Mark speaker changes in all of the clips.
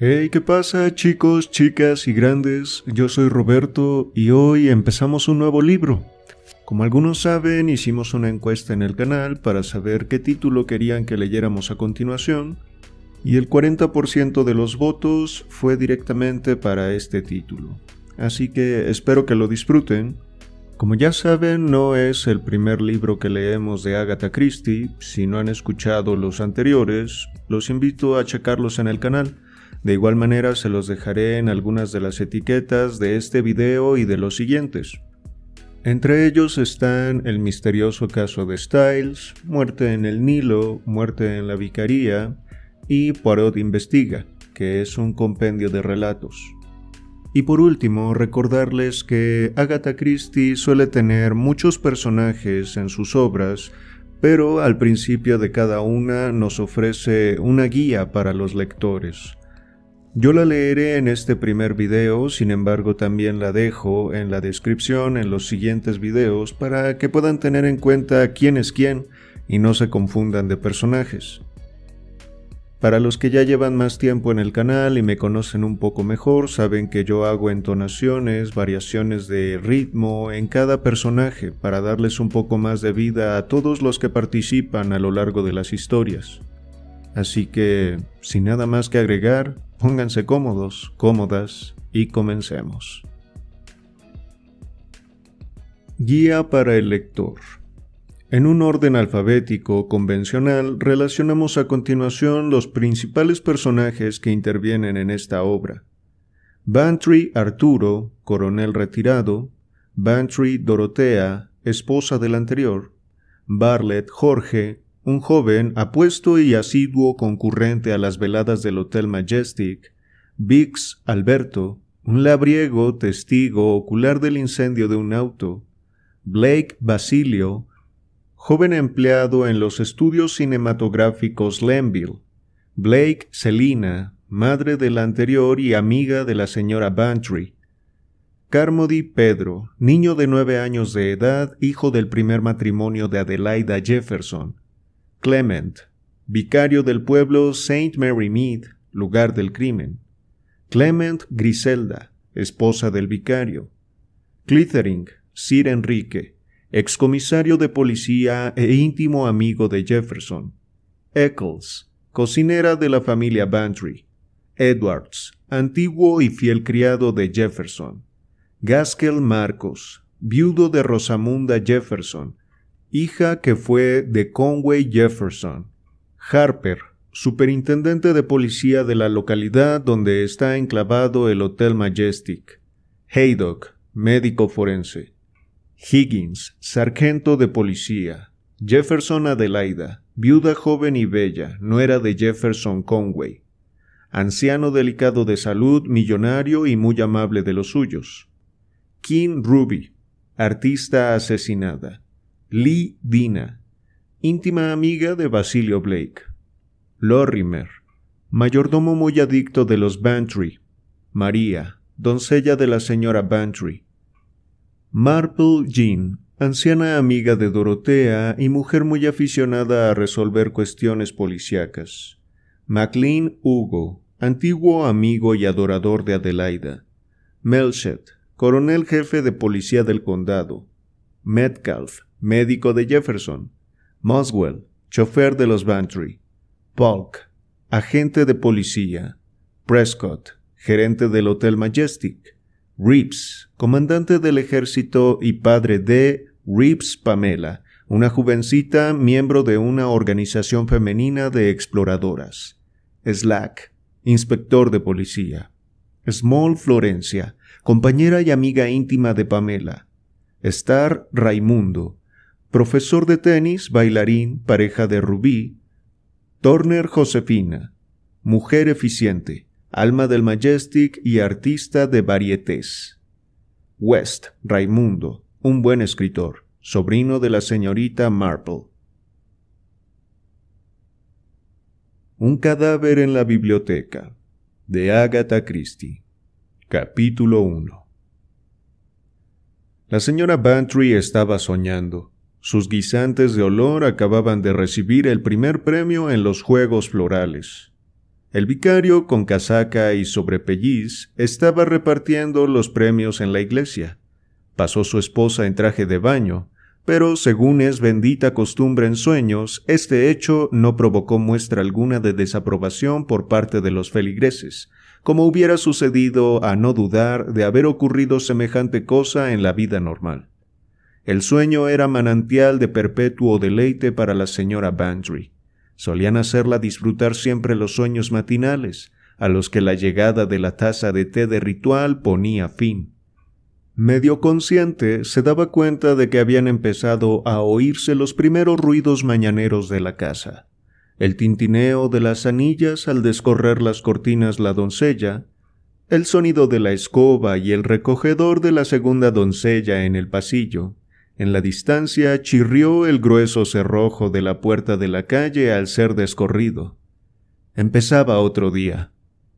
Speaker 1: Hey, ¿qué pasa chicos, chicas y grandes? Yo soy Roberto y hoy empezamos un nuevo libro. Como algunos saben, hicimos una encuesta en el canal para saber qué título querían que leyéramos a continuación y el 40% de los votos fue directamente para este título. Así que espero que lo disfruten. Como ya saben, no es el primer libro que leemos de Agatha Christie. Si no han escuchado los anteriores, los invito a checarlos en el canal. De igual manera se los dejaré en algunas de las etiquetas de este video y de los siguientes. Entre ellos están el misterioso caso de Styles, Muerte en el Nilo, Muerte en la Vicaría y Poirot Investiga, que es un compendio de relatos. Y por último, recordarles que Agatha Christie suele tener muchos personajes en sus obras, pero al principio de cada una nos ofrece una guía para los lectores. Yo la leeré en este primer video, sin embargo también la dejo en la descripción en los siguientes videos para que puedan tener en cuenta quién es quién y no se confundan de personajes. Para los que ya llevan más tiempo en el canal y me conocen un poco mejor, saben que yo hago entonaciones, variaciones de ritmo en cada personaje para darles un poco más de vida a todos los que participan a lo largo de las historias. Así que, sin nada más que agregar, Pónganse cómodos, cómodas y comencemos. Guía para el lector. En un orden alfabético convencional relacionamos a continuación los principales personajes que intervienen en esta obra. Bantry Arturo, coronel retirado, Bantry Dorotea, esposa del anterior, Barlet Jorge, un joven apuesto y asiduo concurrente a las veladas del Hotel Majestic, Vix Alberto, un labriego testigo ocular del incendio de un auto, Blake Basilio, joven empleado en los estudios cinematográficos Lenville, Blake Selina, madre del anterior y amiga de la señora Bantry, Carmody Pedro, niño de nueve años de edad, hijo del primer matrimonio de Adelaida Jefferson, Clement, vicario del pueblo St. Mary Mead, lugar del crimen. Clement Griselda, esposa del vicario. Clithering, Sir Enrique, excomisario de policía e íntimo amigo de Jefferson. Eccles, cocinera de la familia Bantry. Edwards, antiguo y fiel criado de Jefferson. Gaskell Marcos, viudo de Rosamunda Jefferson, hija que fue de Conway Jefferson. Harper, superintendente de policía de la localidad donde está enclavado el Hotel Majestic. Haydock, médico forense. Higgins, sargento de policía. Jefferson Adelaida, viuda joven y bella, no era de Jefferson Conway. Anciano delicado de salud, millonario y muy amable de los suyos. King Ruby, artista asesinada. Lee Dina, íntima amiga de Basilio Blake. Lorimer, mayordomo muy adicto de los Bantry. María, doncella de la señora Bantry. Marple Jean, anciana amiga de Dorotea y mujer muy aficionada a resolver cuestiones policíacas. MacLean Hugo, antiguo amigo y adorador de Adelaida. Melchett, coronel jefe de policía del condado. Metcalf, médico de Jefferson, Moswell, chofer de los Bantry, Polk, agente de policía, Prescott, gerente del Hotel Majestic, Reeves, comandante del ejército y padre de Reeves Pamela, una jovencita miembro de una organización femenina de exploradoras, Slack, inspector de policía, Small Florencia, compañera y amiga íntima de Pamela, Star Raimundo, profesor de tenis, bailarín, pareja de Rubí, Turner Josefina, mujer eficiente, alma del Majestic y artista de varietés. West, Raimundo, un buen escritor, sobrino de la señorita Marple. Un cadáver en la biblioteca de Agatha Christie. Capítulo 1. La señora Bantry estaba soñando. Sus guisantes de olor acababan de recibir el primer premio en los Juegos Florales. El vicario, con casaca y sobrepelliz, estaba repartiendo los premios en la iglesia. Pasó su esposa en traje de baño, pero según es bendita costumbre en sueños, este hecho no provocó muestra alguna de desaprobación por parte de los feligreses, como hubiera sucedido a no dudar de haber ocurrido semejante cosa en la vida normal. El sueño era manantial de perpetuo deleite para la señora Bantry. Solían hacerla disfrutar siempre los sueños matinales, a los que la llegada de la taza de té de ritual ponía fin. Medio consciente, se daba cuenta de que habían empezado a oírse los primeros ruidos mañaneros de la casa. El tintineo de las anillas al descorrer las cortinas la doncella, el sonido de la escoba y el recogedor de la segunda doncella en el pasillo, en la distancia chirrió el grueso cerrojo de la puerta de la calle al ser descorrido. Empezaba otro día.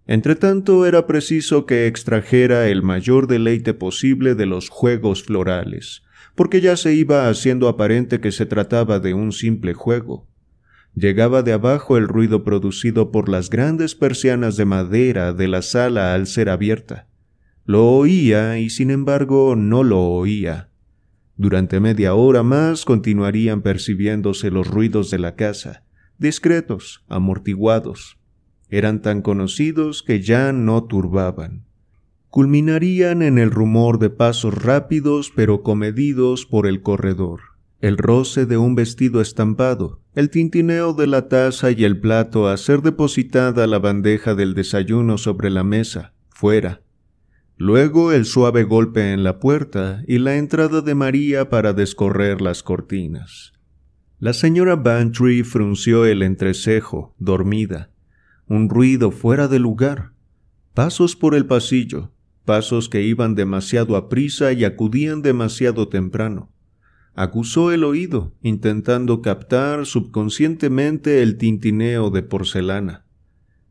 Speaker 1: Entretanto era preciso que extrajera el mayor deleite posible de los juegos florales, porque ya se iba haciendo aparente que se trataba de un simple juego. Llegaba de abajo el ruido producido por las grandes persianas de madera de la sala al ser abierta. Lo oía y sin embargo no lo oía. Durante media hora más continuarían percibiéndose los ruidos de la casa, discretos, amortiguados. Eran tan conocidos que ya no turbaban. Culminarían en el rumor de pasos rápidos pero comedidos por el corredor, el roce de un vestido estampado, el tintineo de la taza y el plato a ser depositada la bandeja del desayuno sobre la mesa, fuera, Luego el suave golpe en la puerta y la entrada de María para descorrer las cortinas. La señora Bantry frunció el entrecejo, dormida. Un ruido fuera de lugar. Pasos por el pasillo, pasos que iban demasiado a prisa y acudían demasiado temprano. Acusó el oído, intentando captar subconscientemente el tintineo de porcelana.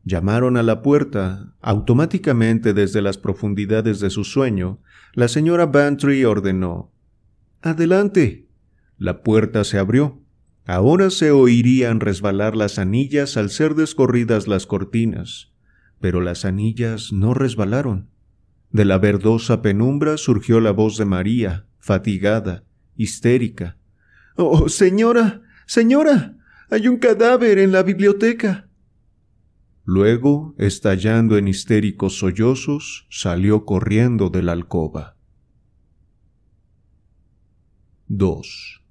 Speaker 1: Llamaron a la puerta. Automáticamente desde las profundidades de su sueño, la señora Bantry ordenó Adelante. La puerta se abrió. Ahora se oirían resbalar las anillas al ser descorridas las cortinas. Pero las anillas no resbalaron. De la verdosa penumbra surgió la voz de María, fatigada, histérica. Oh, señora, señora, hay un cadáver en la biblioteca. Luego, estallando en histéricos sollozos, salió corriendo de la alcoba. 2.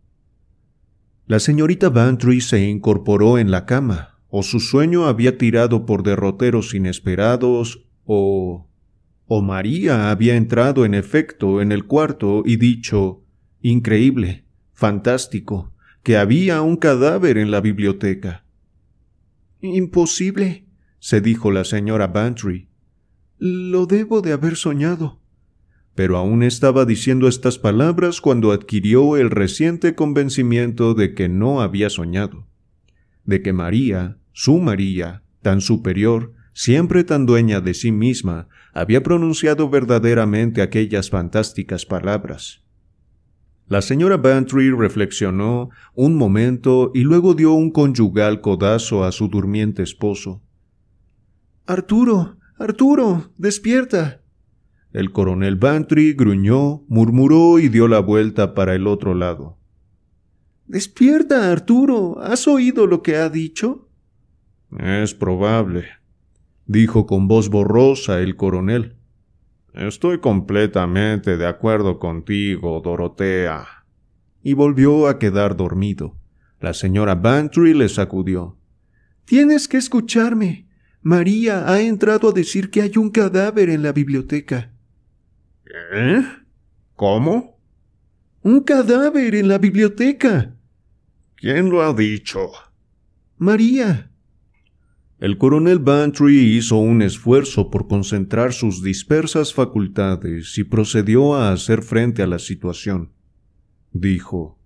Speaker 1: La señorita Bantry se incorporó en la cama, o su sueño había tirado por derroteros inesperados, o... o María había entrado en efecto en el cuarto y dicho increíble, fantástico, que había un cadáver en la biblioteca. Imposible, se dijo la señora Bantry. Lo debo de haber soñado. Pero aún estaba diciendo estas palabras cuando adquirió el reciente convencimiento de que no había soñado, de que María, su María, tan superior, siempre tan dueña de sí misma, había pronunciado verdaderamente aquellas fantásticas palabras. La señora Bantry reflexionó un momento y luego dio un conyugal codazo a su durmiente esposo. Arturo, Arturo, despierta. El coronel Bantry gruñó, murmuró y dio la vuelta para el otro lado. Despierta, Arturo. ¿Has oído lo que ha dicho? Es probable, dijo con voz borrosa el coronel. Estoy completamente de acuerdo contigo, Dorotea. Y volvió a quedar dormido. La señora Bantry le sacudió. Tienes que escucharme. María ha entrado a decir que hay un cadáver en la biblioteca. ¿Eh? ¿Cómo? Un cadáver en la biblioteca. ¿Quién lo ha dicho? María. El coronel Bantry hizo un esfuerzo por concentrar sus dispersas facultades y procedió a hacer frente a la situación. Dijo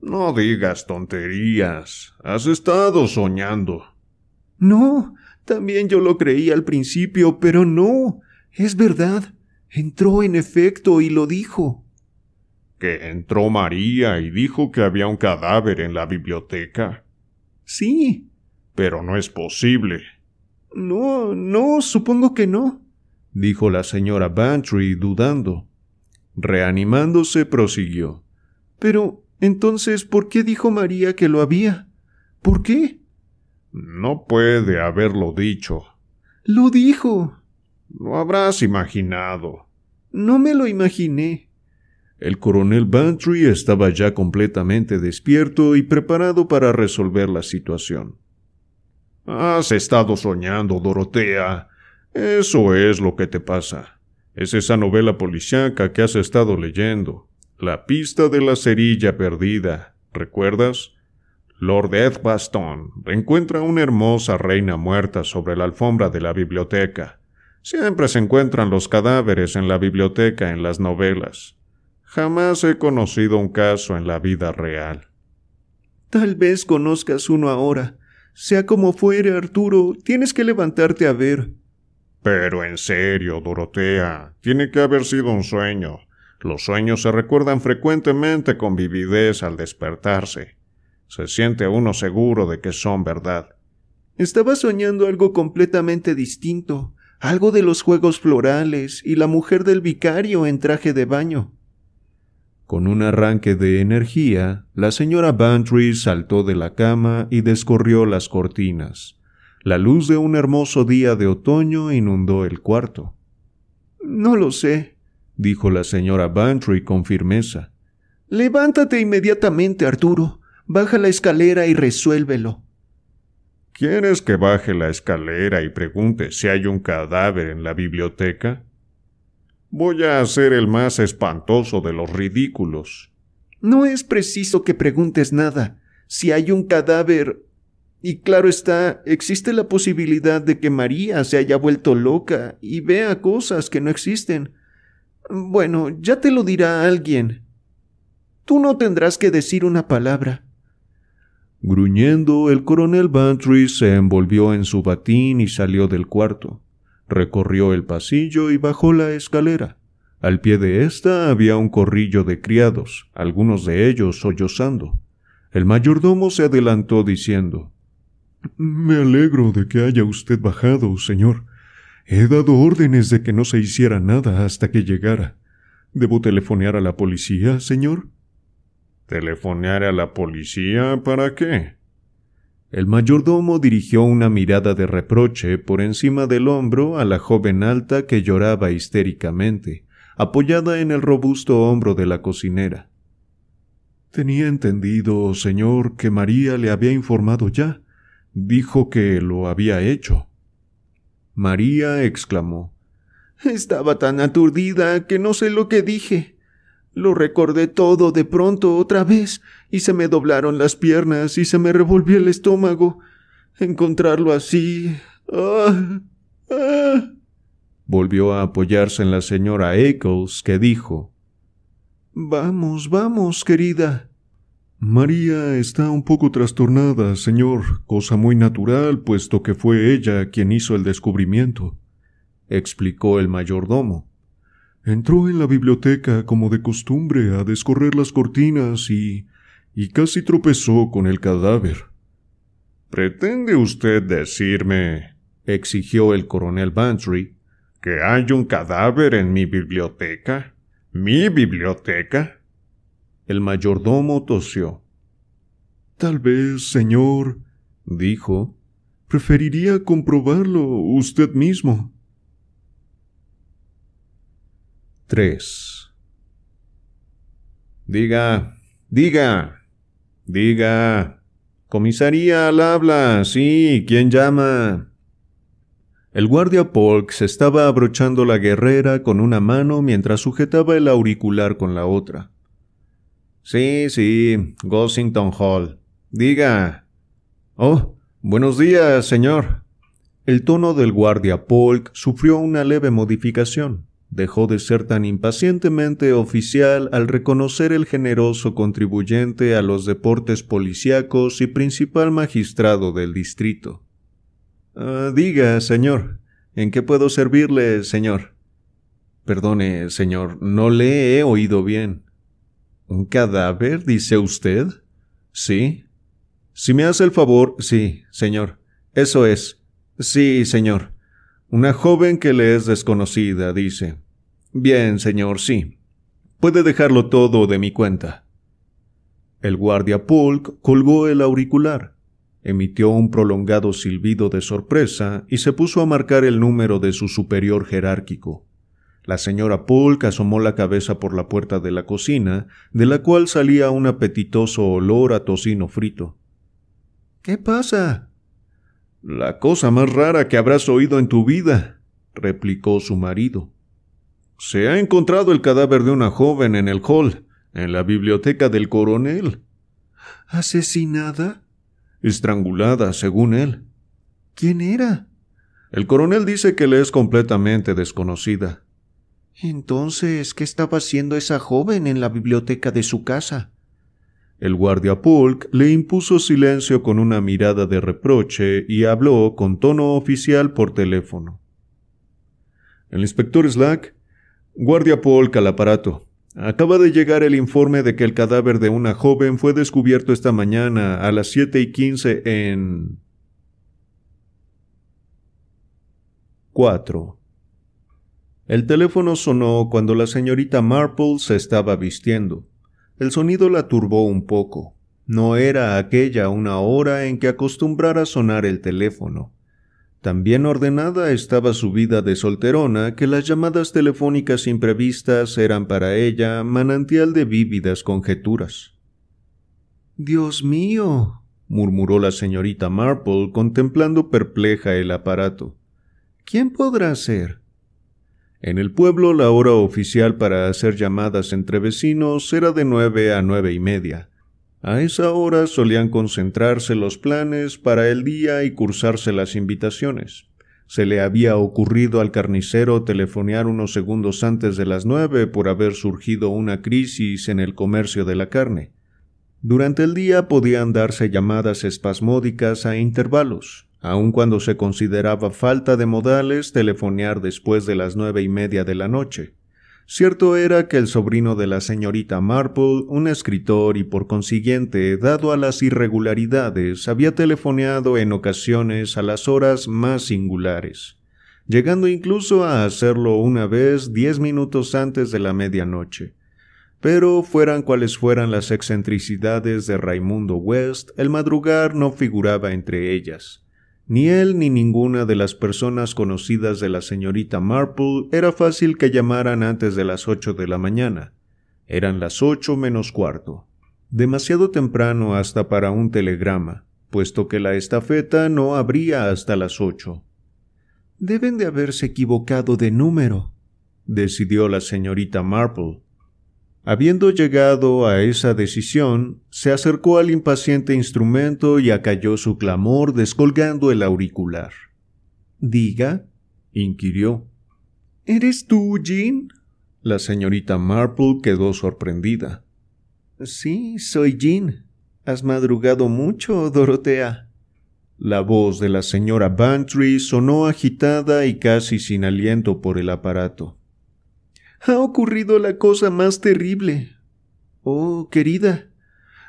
Speaker 1: No digas tonterías. Has estado soñando. No, también yo lo creí al principio, pero no. Es verdad. Entró en efecto y lo dijo. ¿Que entró María y dijo que había un cadáver en la biblioteca? Sí. Pero no es posible. No, no, supongo que no, dijo la señora Bantry dudando. Reanimándose, prosiguió. Pero, entonces, ¿por qué dijo María que lo había? ¿Por qué? No puede haberlo dicho. Lo dijo. Lo habrás imaginado. No me lo imaginé. El coronel Bantry estaba ya completamente despierto y preparado para resolver la situación. Has estado soñando, Dorotea. Eso es lo que te pasa. Es esa novela policiaca que has estado leyendo. La pista de la cerilla perdida. ¿Recuerdas? Lord Edbaston encuentra una hermosa reina muerta sobre la alfombra de la biblioteca. Siempre se encuentran los cadáveres en la biblioteca en las novelas. Jamás he conocido un caso en la vida real. Tal vez conozcas uno ahora. Sea como fuere, Arturo, tienes que levantarte a ver. Pero en serio, Dorotea, tiene que haber sido un sueño. Los sueños se recuerdan frecuentemente con vividez al despertarse. Se siente uno seguro de que son verdad. Estaba soñando algo completamente distinto, algo de los juegos florales y la mujer del vicario en traje de baño. Con un arranque de energía, la señora Bantry saltó de la cama y descorrió las cortinas. La luz de un hermoso día de otoño inundó el cuarto. No lo sé, dijo la señora Bantry con firmeza. Levántate inmediatamente, Arturo. Baja la escalera y resuélvelo. ¿Quieres que baje la escalera y pregunte si hay un cadáver en la biblioteca? Voy a ser el más espantoso de los ridículos. No es preciso que preguntes nada. Si hay un cadáver... Y claro está, existe la posibilidad de que María se haya vuelto loca y vea cosas que no existen. Bueno, ya te lo dirá alguien. Tú no tendrás que decir una palabra. Gruñendo, el coronel Bantry se envolvió en su batín y salió del cuarto. Recorrió el pasillo y bajó la escalera. Al pie de ésta había un corrillo de criados, algunos de ellos sollozando. El mayordomo se adelantó diciendo Me alegro de que haya usted bajado, señor. He dado órdenes de que no se hiciera nada hasta que llegara. ¿Debo telefonear a la policía, señor? ¿Telefonear a la policía para qué? El mayordomo dirigió una mirada de reproche por encima del hombro a la joven alta que lloraba histéricamente, apoyada en el robusto hombro de la cocinera. Tenía entendido, señor, que María le había informado ya. Dijo que lo había hecho. María exclamó Estaba tan aturdida que no sé lo que dije. Lo recordé todo de pronto otra vez, y se me doblaron las piernas y se me revolvió el estómago. Encontrarlo así. Ah, ah. Volvió a apoyarse en la señora Eccles, que dijo Vamos, vamos, querida. María está un poco trastornada, señor, cosa muy natural, puesto que fue ella quien hizo el descubrimiento, explicó el mayordomo. Entró en la biblioteca como de costumbre a descorrer las cortinas y. y casi tropezó con el cadáver. ¿Pretende usted decirme, exigió el coronel Bantry, que hay un cadáver en mi biblioteca? ¿Mi biblioteca? El mayordomo tosió. Tal vez, señor, dijo, preferiría comprobarlo usted mismo. 3. Diga, diga, diga. Comisaría, al habla. Sí, ¿quién llama? El guardia Polk se estaba abrochando la guerrera con una mano mientras sujetaba el auricular con la otra. Sí, sí, Gosington Hall. Diga. Oh, buenos días, señor. El tono del guardia Polk sufrió una leve modificación dejó de ser tan impacientemente oficial al reconocer el generoso contribuyente a los deportes policíacos y principal magistrado del distrito. Ah, diga, señor, ¿en qué puedo servirle, señor? Perdone, señor, no le he oído bien. ¿Un cadáver, dice usted? Sí. Si me hace el favor, sí, señor. Eso es. Sí, señor. Una joven que le es desconocida dice, Bien, señor, sí. Puede dejarlo todo de mi cuenta. El guardia Polk colgó el auricular, emitió un prolongado silbido de sorpresa y se puso a marcar el número de su superior jerárquico. La señora Polk asomó la cabeza por la puerta de la cocina, de la cual salía un apetitoso olor a tocino frito. ¿Qué pasa? La cosa más rara que habrás oído en tu vida, replicó su marido. Se ha encontrado el cadáver de una joven en el hall, en la biblioteca del coronel. ¿Asesinada? Estrangulada, según él. ¿Quién era? El coronel dice que le es completamente desconocida. Entonces, ¿qué estaba haciendo esa joven en la biblioteca de su casa? El guardia Polk le impuso silencio con una mirada de reproche y habló con tono oficial por teléfono. El inspector Slack, guardia Polk al aparato. Acaba de llegar el informe de que el cadáver de una joven fue descubierto esta mañana a las 7 y 15 en... 4. El teléfono sonó cuando la señorita Marple se estaba vistiendo. El sonido la turbó un poco. No era aquella una hora en que acostumbrara sonar el teléfono. También ordenada estaba su vida de solterona que las llamadas telefónicas imprevistas eran para ella manantial de vívidas conjeturas. Dios mío, murmuró la señorita Marple contemplando perpleja el aparato. ¿Quién podrá ser? En el pueblo la hora oficial para hacer llamadas entre vecinos era de nueve a nueve y media. A esa hora solían concentrarse los planes para el día y cursarse las invitaciones. Se le había ocurrido al carnicero telefonear unos segundos antes de las nueve por haber surgido una crisis en el comercio de la carne. Durante el día podían darse llamadas espasmódicas a intervalos. Aun cuando se consideraba falta de modales telefonear después de las nueve y media de la noche. Cierto era que el sobrino de la señorita Marple, un escritor y por consiguiente dado a las irregularidades, había telefoneado en ocasiones a las horas más singulares, llegando incluso a hacerlo una vez diez minutos antes de la medianoche. Pero fueran cuales fueran las excentricidades de Raimundo West, el madrugar no figuraba entre ellas. Ni él ni ninguna de las personas conocidas de la señorita Marple era fácil que llamaran antes de las ocho de la mañana. Eran las ocho menos cuarto. Demasiado temprano hasta para un telegrama, puesto que la estafeta no abría hasta las ocho. Deben de haberse equivocado de número, decidió la señorita Marple. Habiendo llegado a esa decisión, se acercó al impaciente instrumento y acalló su clamor descolgando el auricular. Diga, inquirió. ¿Eres tú, Jean? La señorita Marple quedó sorprendida. Sí, soy Jean. ¿Has madrugado mucho, Dorotea? La voz de la señora Bantry sonó agitada y casi sin aliento por el aparato ha ocurrido la cosa más terrible. Oh, querida,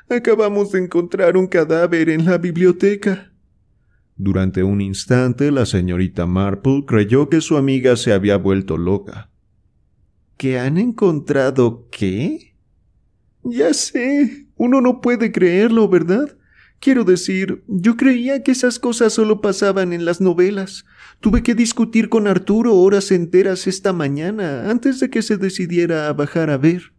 Speaker 1: acabamos de encontrar un cadáver en la biblioteca. Durante un instante la señorita Marple creyó que su amiga se había vuelto loca. ¿Que han encontrado qué? Ya sé. Uno no puede creerlo, ¿verdad? Quiero decir, yo creía que esas cosas solo pasaban en las novelas, Tuve que discutir con Arturo horas enteras esta mañana antes de que se decidiera a bajar a ver.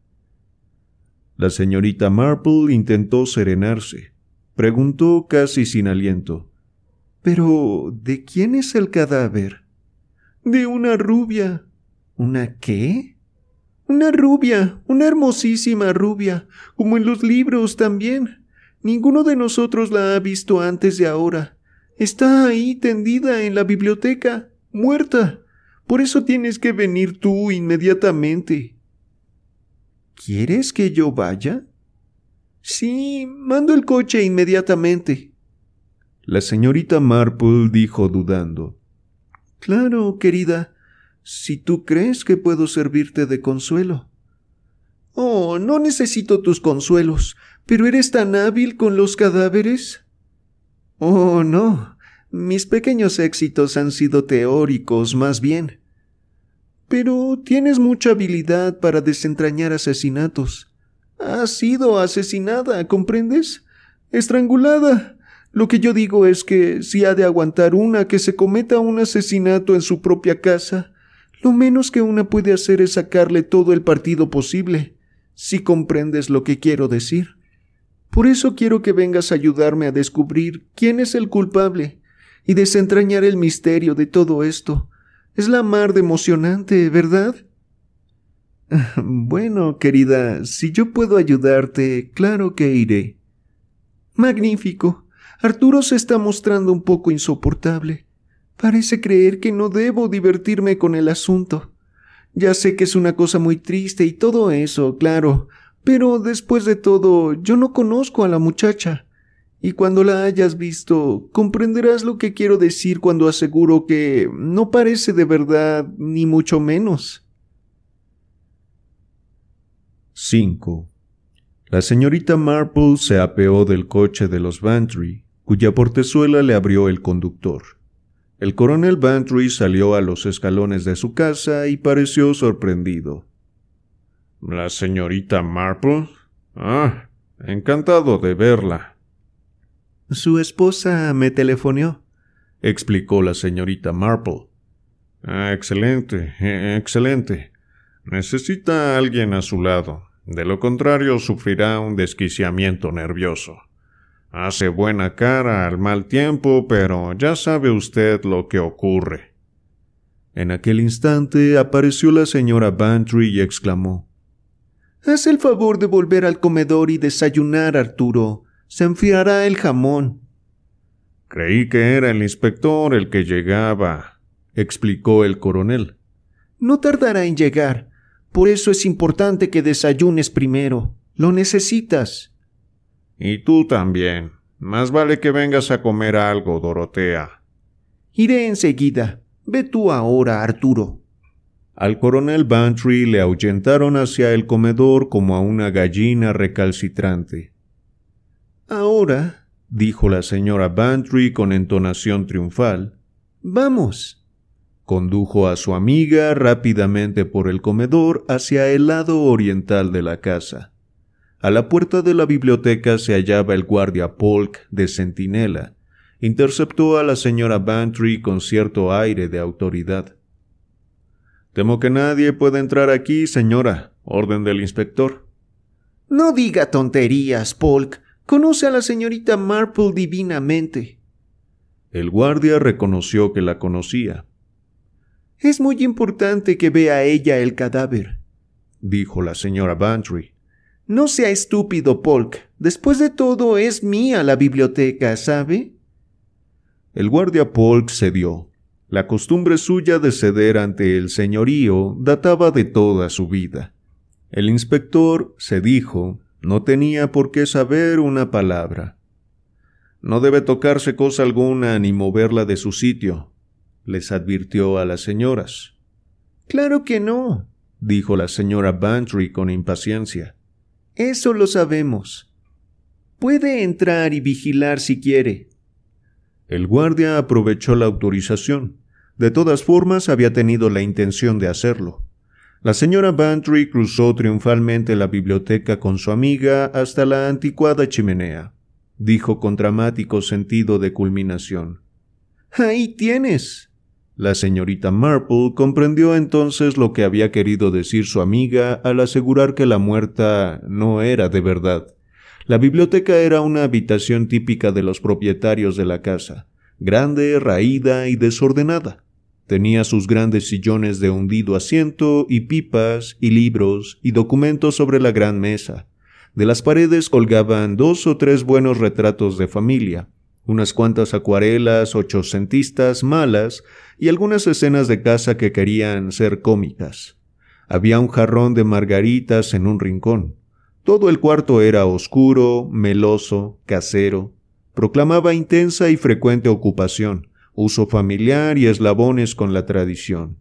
Speaker 1: La señorita Marple intentó serenarse. Preguntó casi sin aliento. Pero, ¿de quién es el cadáver? De una rubia. ¿Una qué? Una rubia, una hermosísima rubia, como en los libros también. Ninguno de nosotros la ha visto antes de ahora. Está ahí tendida en la biblioteca, muerta. Por eso tienes que venir tú inmediatamente. ¿Quieres que yo vaya? Sí, mando el coche inmediatamente. La señorita Marple dijo dudando. Claro, querida, si tú crees que puedo servirte de consuelo. Oh, no necesito tus consuelos, pero eres tan hábil con los cadáveres. Oh, no. Mis pequeños éxitos han sido teóricos, más bien. Pero tienes mucha habilidad para desentrañar asesinatos. Ha sido asesinada, ¿comprendes? Estrangulada. Lo que yo digo es que si ha de aguantar una que se cometa un asesinato en su propia casa, lo menos que una puede hacer es sacarle todo el partido posible, si comprendes lo que quiero decir. Por eso quiero que vengas a ayudarme a descubrir quién es el culpable y desentrañar el misterio de todo esto. Es la mar de emocionante, ¿verdad? Bueno, querida, si yo puedo ayudarte, claro que iré. Magnífico. Arturo se está mostrando un poco insoportable. Parece creer que no debo divertirme con el asunto. Ya sé que es una cosa muy triste y todo eso, claro, pero después de todo, yo no conozco a la muchacha. Y cuando la hayas visto, comprenderás lo que quiero decir cuando aseguro que no parece de verdad, ni mucho menos. 5. La señorita Marple se apeó del coche de los Bantry, cuya portezuela le abrió el conductor. El coronel Bantry salió a los escalones de su casa y pareció sorprendido. La señorita Marple. Ah, encantado de verla. Su esposa me telefoneó, explicó la señorita Marple. Ah, excelente, eh, excelente. Necesita a alguien a su lado. De lo contrario, sufrirá un desquiciamiento nervioso. Hace buena cara al mal tiempo, pero ya sabe usted lo que ocurre. En aquel instante apareció la señora Bantry y exclamó Haz el favor de volver al comedor y desayunar, Arturo. Se enfriará el jamón. Creí que era el inspector el que llegaba, explicó el coronel. No tardará en llegar. Por eso es importante que desayunes primero. Lo necesitas. Y tú también. Más vale que vengas a comer algo, Dorotea. Iré enseguida. Ve tú ahora, Arturo. Al coronel Bantry le ahuyentaron hacia el comedor como a una gallina recalcitrante. Ahora, dijo la señora Bantry con entonación triunfal, vamos. Condujo a su amiga rápidamente por el comedor hacia el lado oriental de la casa. A la puerta de la biblioteca se hallaba el guardia Polk de centinela. Interceptó a la señora Bantry con cierto aire de autoridad. Temo que nadie puede entrar aquí, señora. Orden del inspector. No diga tonterías, Polk. Conoce a la señorita Marple divinamente. El guardia reconoció que la conocía. Es muy importante que vea ella el cadáver, dijo la señora Bantry. No sea estúpido, Polk. Después de todo, es mía la biblioteca, ¿sabe? El guardia Polk cedió. La costumbre suya de ceder ante el señorío databa de toda su vida. El inspector, se dijo, no tenía por qué saber una palabra. No debe tocarse cosa alguna ni moverla de su sitio, les advirtió a las señoras. Claro que no, dijo la señora Bantry con impaciencia. Eso lo sabemos. Puede entrar y vigilar si quiere. El guardia aprovechó la autorización. De todas formas, había tenido la intención de hacerlo. La señora Bantry cruzó triunfalmente la biblioteca con su amiga hasta la anticuada chimenea. Dijo con dramático sentido de culminación. Ahí tienes. La señorita Marple comprendió entonces lo que había querido decir su amiga al asegurar que la muerta no era de verdad. La biblioteca era una habitación típica de los propietarios de la casa, grande, raída y desordenada. Tenía sus grandes sillones de hundido asiento y pipas y libros y documentos sobre la gran mesa. De las paredes colgaban dos o tres buenos retratos de familia, unas cuantas acuarelas ochocentistas malas y algunas escenas de casa que querían ser cómicas. Había un jarrón de margaritas en un rincón. Todo el cuarto era oscuro, meloso, casero. Proclamaba intensa y frecuente ocupación uso familiar y eslabones con la tradición.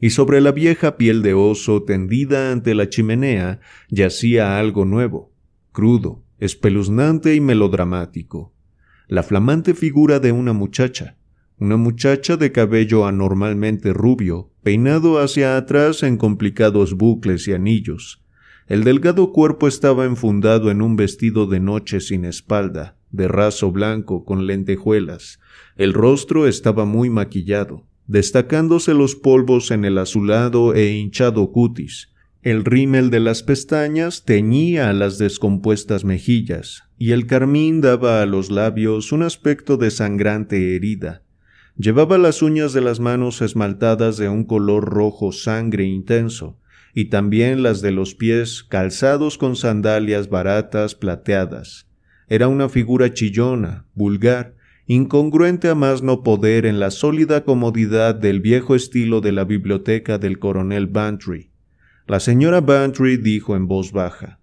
Speaker 1: Y sobre la vieja piel de oso tendida ante la chimenea yacía algo nuevo, crudo, espeluznante y melodramático. La flamante figura de una muchacha, una muchacha de cabello anormalmente rubio, peinado hacia atrás en complicados bucles y anillos. El delgado cuerpo estaba enfundado en un vestido de noche sin espalda, de raso blanco con lentejuelas. El rostro estaba muy maquillado, destacándose los polvos en el azulado e hinchado cutis. El rímel de las pestañas teñía las descompuestas mejillas, y el carmín daba a los labios un aspecto de sangrante herida. Llevaba las uñas de las manos esmaltadas de un color rojo sangre intenso, y también las de los pies calzados con sandalias baratas plateadas. Era una figura chillona, vulgar, incongruente a más no poder en la sólida comodidad del viejo estilo de la biblioteca del coronel Bantry. La señora Bantry dijo en voz baja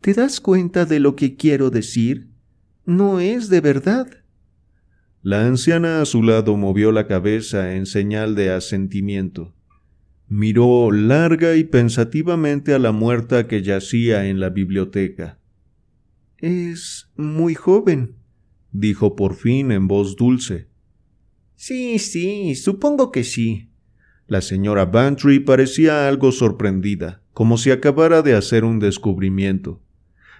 Speaker 1: ¿Te das cuenta de lo que quiero decir? No es de verdad. La anciana a su lado movió la cabeza en señal de asentimiento. Miró larga y pensativamente a la muerta que yacía en la biblioteca. Es muy joven, dijo por fin en voz dulce. Sí, sí, supongo que sí. La señora Bantry parecía algo sorprendida, como si acabara de hacer un descubrimiento.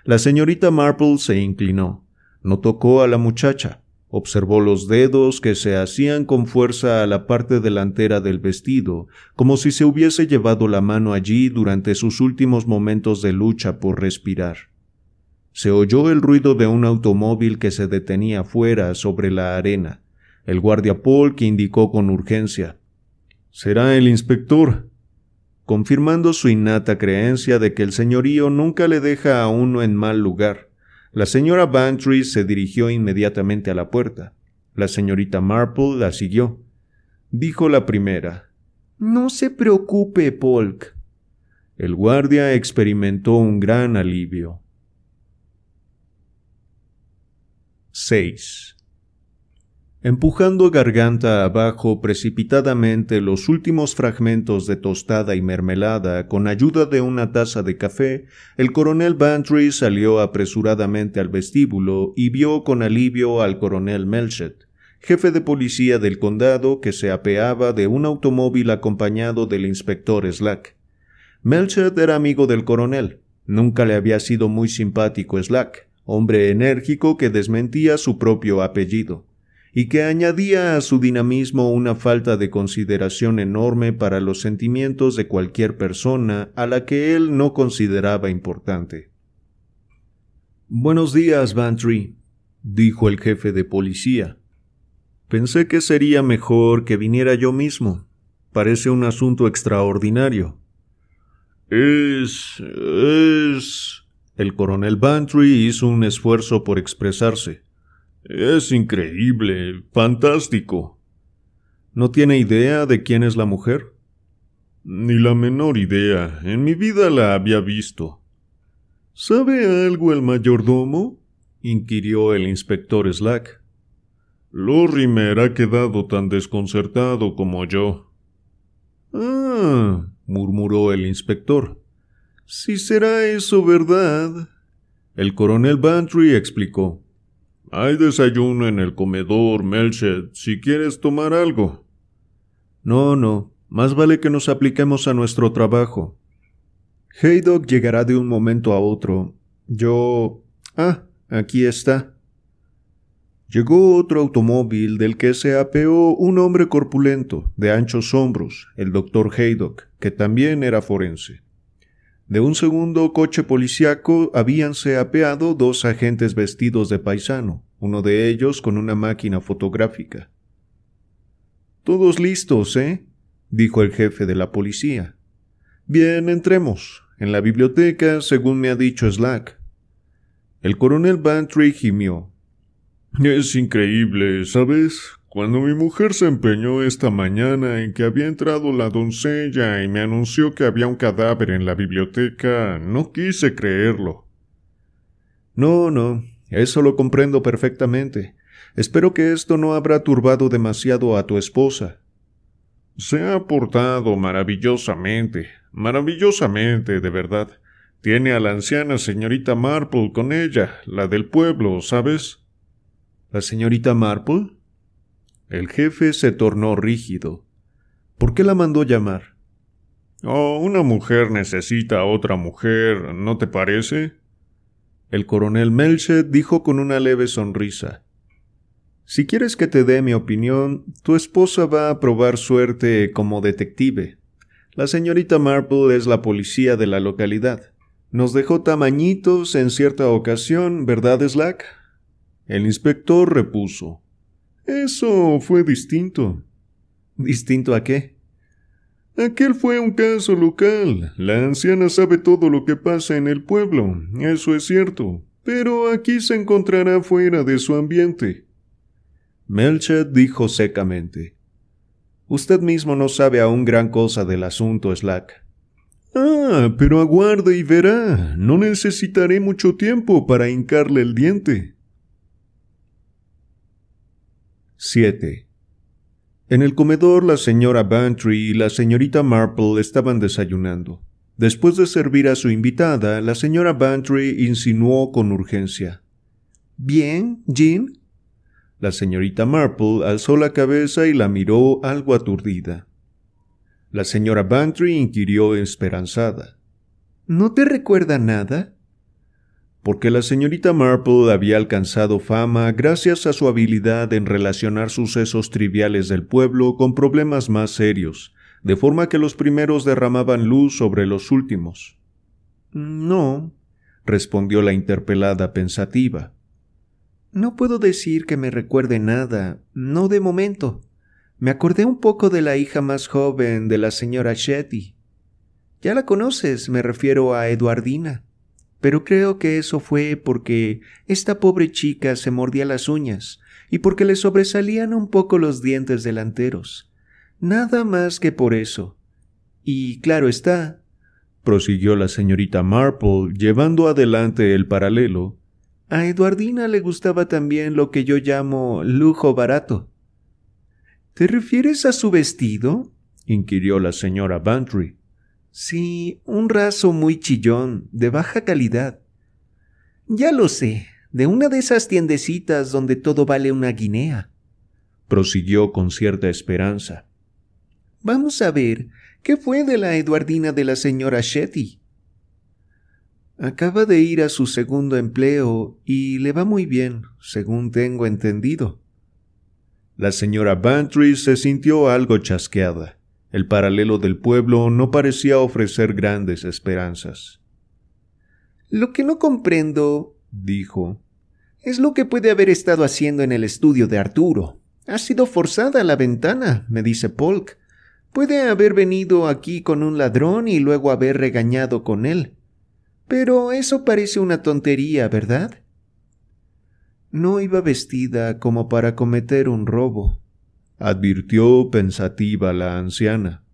Speaker 1: La señorita Marple se inclinó. No tocó a la muchacha. Observó los dedos que se hacían con fuerza a la parte delantera del vestido, como si se hubiese llevado la mano allí durante sus últimos momentos de lucha por respirar. Se oyó el ruido de un automóvil que se detenía fuera sobre la arena. El guardia Polk indicó con urgencia. Será el inspector. confirmando su innata creencia de que el señorío nunca le deja a uno en mal lugar. La señora Bantry se dirigió inmediatamente a la puerta. La señorita Marple la siguió. Dijo la primera No se preocupe, Polk. El guardia experimentó un gran alivio. 6. Empujando garganta abajo precipitadamente los últimos fragmentos de tostada y mermelada con ayuda de una taza de café, el coronel Bantry salió apresuradamente al vestíbulo y vio con alivio al coronel Melchett, jefe de policía del condado que se apeaba de un automóvil acompañado del inspector Slack. Melchett era amigo del coronel. Nunca le había sido muy simpático Slack hombre enérgico que desmentía su propio apellido, y que añadía a su dinamismo una falta de consideración enorme para los sentimientos de cualquier persona a la que él no consideraba importante. Buenos días, Bantry, dijo el jefe de policía. Pensé que sería mejor que viniera yo mismo. Parece un asunto extraordinario. Es. es. El coronel Bantry hizo un esfuerzo por expresarse. Es increíble, fantástico. ¿No tiene idea de quién es la mujer? Ni la menor idea. En mi vida la había visto. ¿Sabe algo el mayordomo? inquirió el inspector Slack. me ha quedado tan desconcertado como yo. Ah, murmuró el inspector. Si será eso verdad. El coronel Bantry explicó. Hay desayuno en el comedor, Melchett, si quieres tomar algo. No, no, más vale que nos apliquemos a nuestro trabajo. Haydock llegará de un momento a otro. Yo. Ah, aquí está. Llegó otro automóvil del que se apeó un hombre corpulento, de anchos hombros, el doctor Haydock, que también era forense. De un segundo coche policíaco habíanse apeado dos agentes vestidos de paisano, uno de ellos con una máquina fotográfica. Todos listos, ¿eh? dijo el jefe de la policía. Bien, entremos. En la biblioteca, según me ha dicho Slack. El coronel Bantry gimió. Es increíble, ¿sabes? Cuando mi mujer se empeñó esta mañana en que había entrado la doncella y me anunció que había un cadáver en la biblioteca, no quise creerlo. No, no, eso lo comprendo perfectamente. Espero que esto no habrá turbado demasiado a tu esposa. Se ha portado maravillosamente, maravillosamente, de verdad. Tiene a la anciana señorita Marple con ella, la del pueblo, ¿sabes? ¿La señorita Marple? El jefe se tornó rígido. ¿Por qué la mandó llamar? Oh, una mujer necesita a otra mujer, ¿no te parece? El coronel Melchett dijo con una leve sonrisa. Si quieres que te dé mi opinión, tu esposa va a probar suerte como detective. La señorita Marple es la policía de la localidad. Nos dejó tamañitos en cierta ocasión, ¿verdad, Slack? El inspector repuso. Eso fue distinto. ¿Distinto a qué? Aquel fue un caso local. La anciana sabe todo lo que pasa en el pueblo, eso es cierto, pero aquí se encontrará fuera de su ambiente. Melchett dijo secamente. Usted mismo no sabe aún gran cosa del asunto, Slack. Ah, pero aguarde y verá. No necesitaré mucho tiempo para hincarle el diente. 7. En el comedor la señora Bantry y la señorita Marple estaban desayunando. Después de servir a su invitada, la señora Bantry insinuó con urgencia. ¿Bien, Jean? La señorita Marple alzó la cabeza y la miró algo aturdida. La señora Bantry inquirió esperanzada. ¿No te recuerda nada? porque la señorita Marple había alcanzado fama gracias a su habilidad en relacionar sucesos triviales del pueblo con problemas más serios, de forma que los primeros derramaban luz sobre los últimos. No, respondió la interpelada pensativa. No puedo decir que me recuerde nada, no de momento. Me acordé un poco de la hija más joven de la señora Shetty. Ya la conoces, me refiero a Eduardina pero creo que eso fue porque esta pobre chica se mordía las uñas y porque le sobresalían un poco los dientes delanteros. Nada más que por eso. Y claro está, prosiguió la señorita Marple, llevando adelante el paralelo, a Eduardina le gustaba también lo que yo llamo lujo barato. ¿Te refieres a su vestido? inquirió la señora Bantry. Sí, un raso muy chillón, de baja calidad. Ya lo sé, de una de esas tiendecitas donde todo vale una guinea. Prosiguió con cierta esperanza. Vamos a ver, ¿qué fue de la Eduardina de la señora Shetty? Acaba de ir a su segundo empleo y le va muy bien, según tengo entendido. La señora Bantry se sintió algo chasqueada. El paralelo del pueblo no parecía ofrecer grandes esperanzas. Lo que no comprendo, dijo, es lo que puede haber estado haciendo en el estudio de Arturo. Ha sido forzada a la ventana, me dice Polk. Puede haber venido aquí con un ladrón y luego haber regañado con él. Pero eso parece una tontería, ¿verdad? No iba vestida como para cometer un robo, advirtió pensativa la anciana.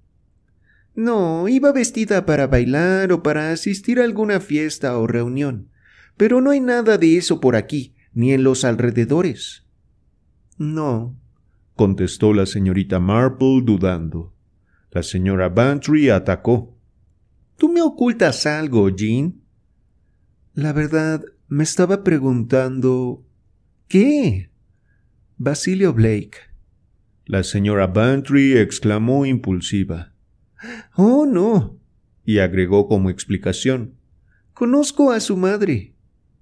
Speaker 1: No, iba vestida para bailar o para asistir a alguna fiesta o reunión. Pero no hay nada de eso por aquí, ni en los alrededores. No, contestó la señorita Marple dudando. La señora Bantry atacó. ¿Tú me ocultas algo, Jean? La verdad, me estaba preguntando. ¿Qué? Basilio Blake, la señora Bantry exclamó impulsiva. Oh, no. y agregó como explicación. Conozco a su madre.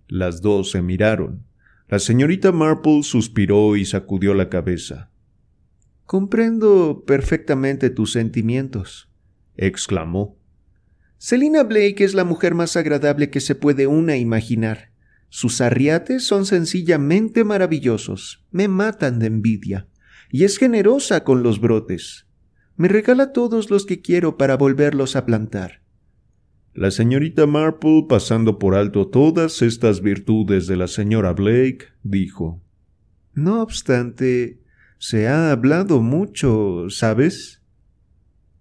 Speaker 1: Las dos se miraron. La señorita Marple suspiró y sacudió la cabeza. Comprendo perfectamente tus sentimientos, exclamó. Selina Blake es la mujer más agradable que se puede una imaginar. Sus arriates son sencillamente maravillosos. Me matan de envidia y es generosa con los brotes. Me regala todos los que quiero para volverlos a plantar. La señorita Marple, pasando por alto todas estas virtudes de la señora Blake, dijo No obstante, se ha hablado mucho, ¿sabes?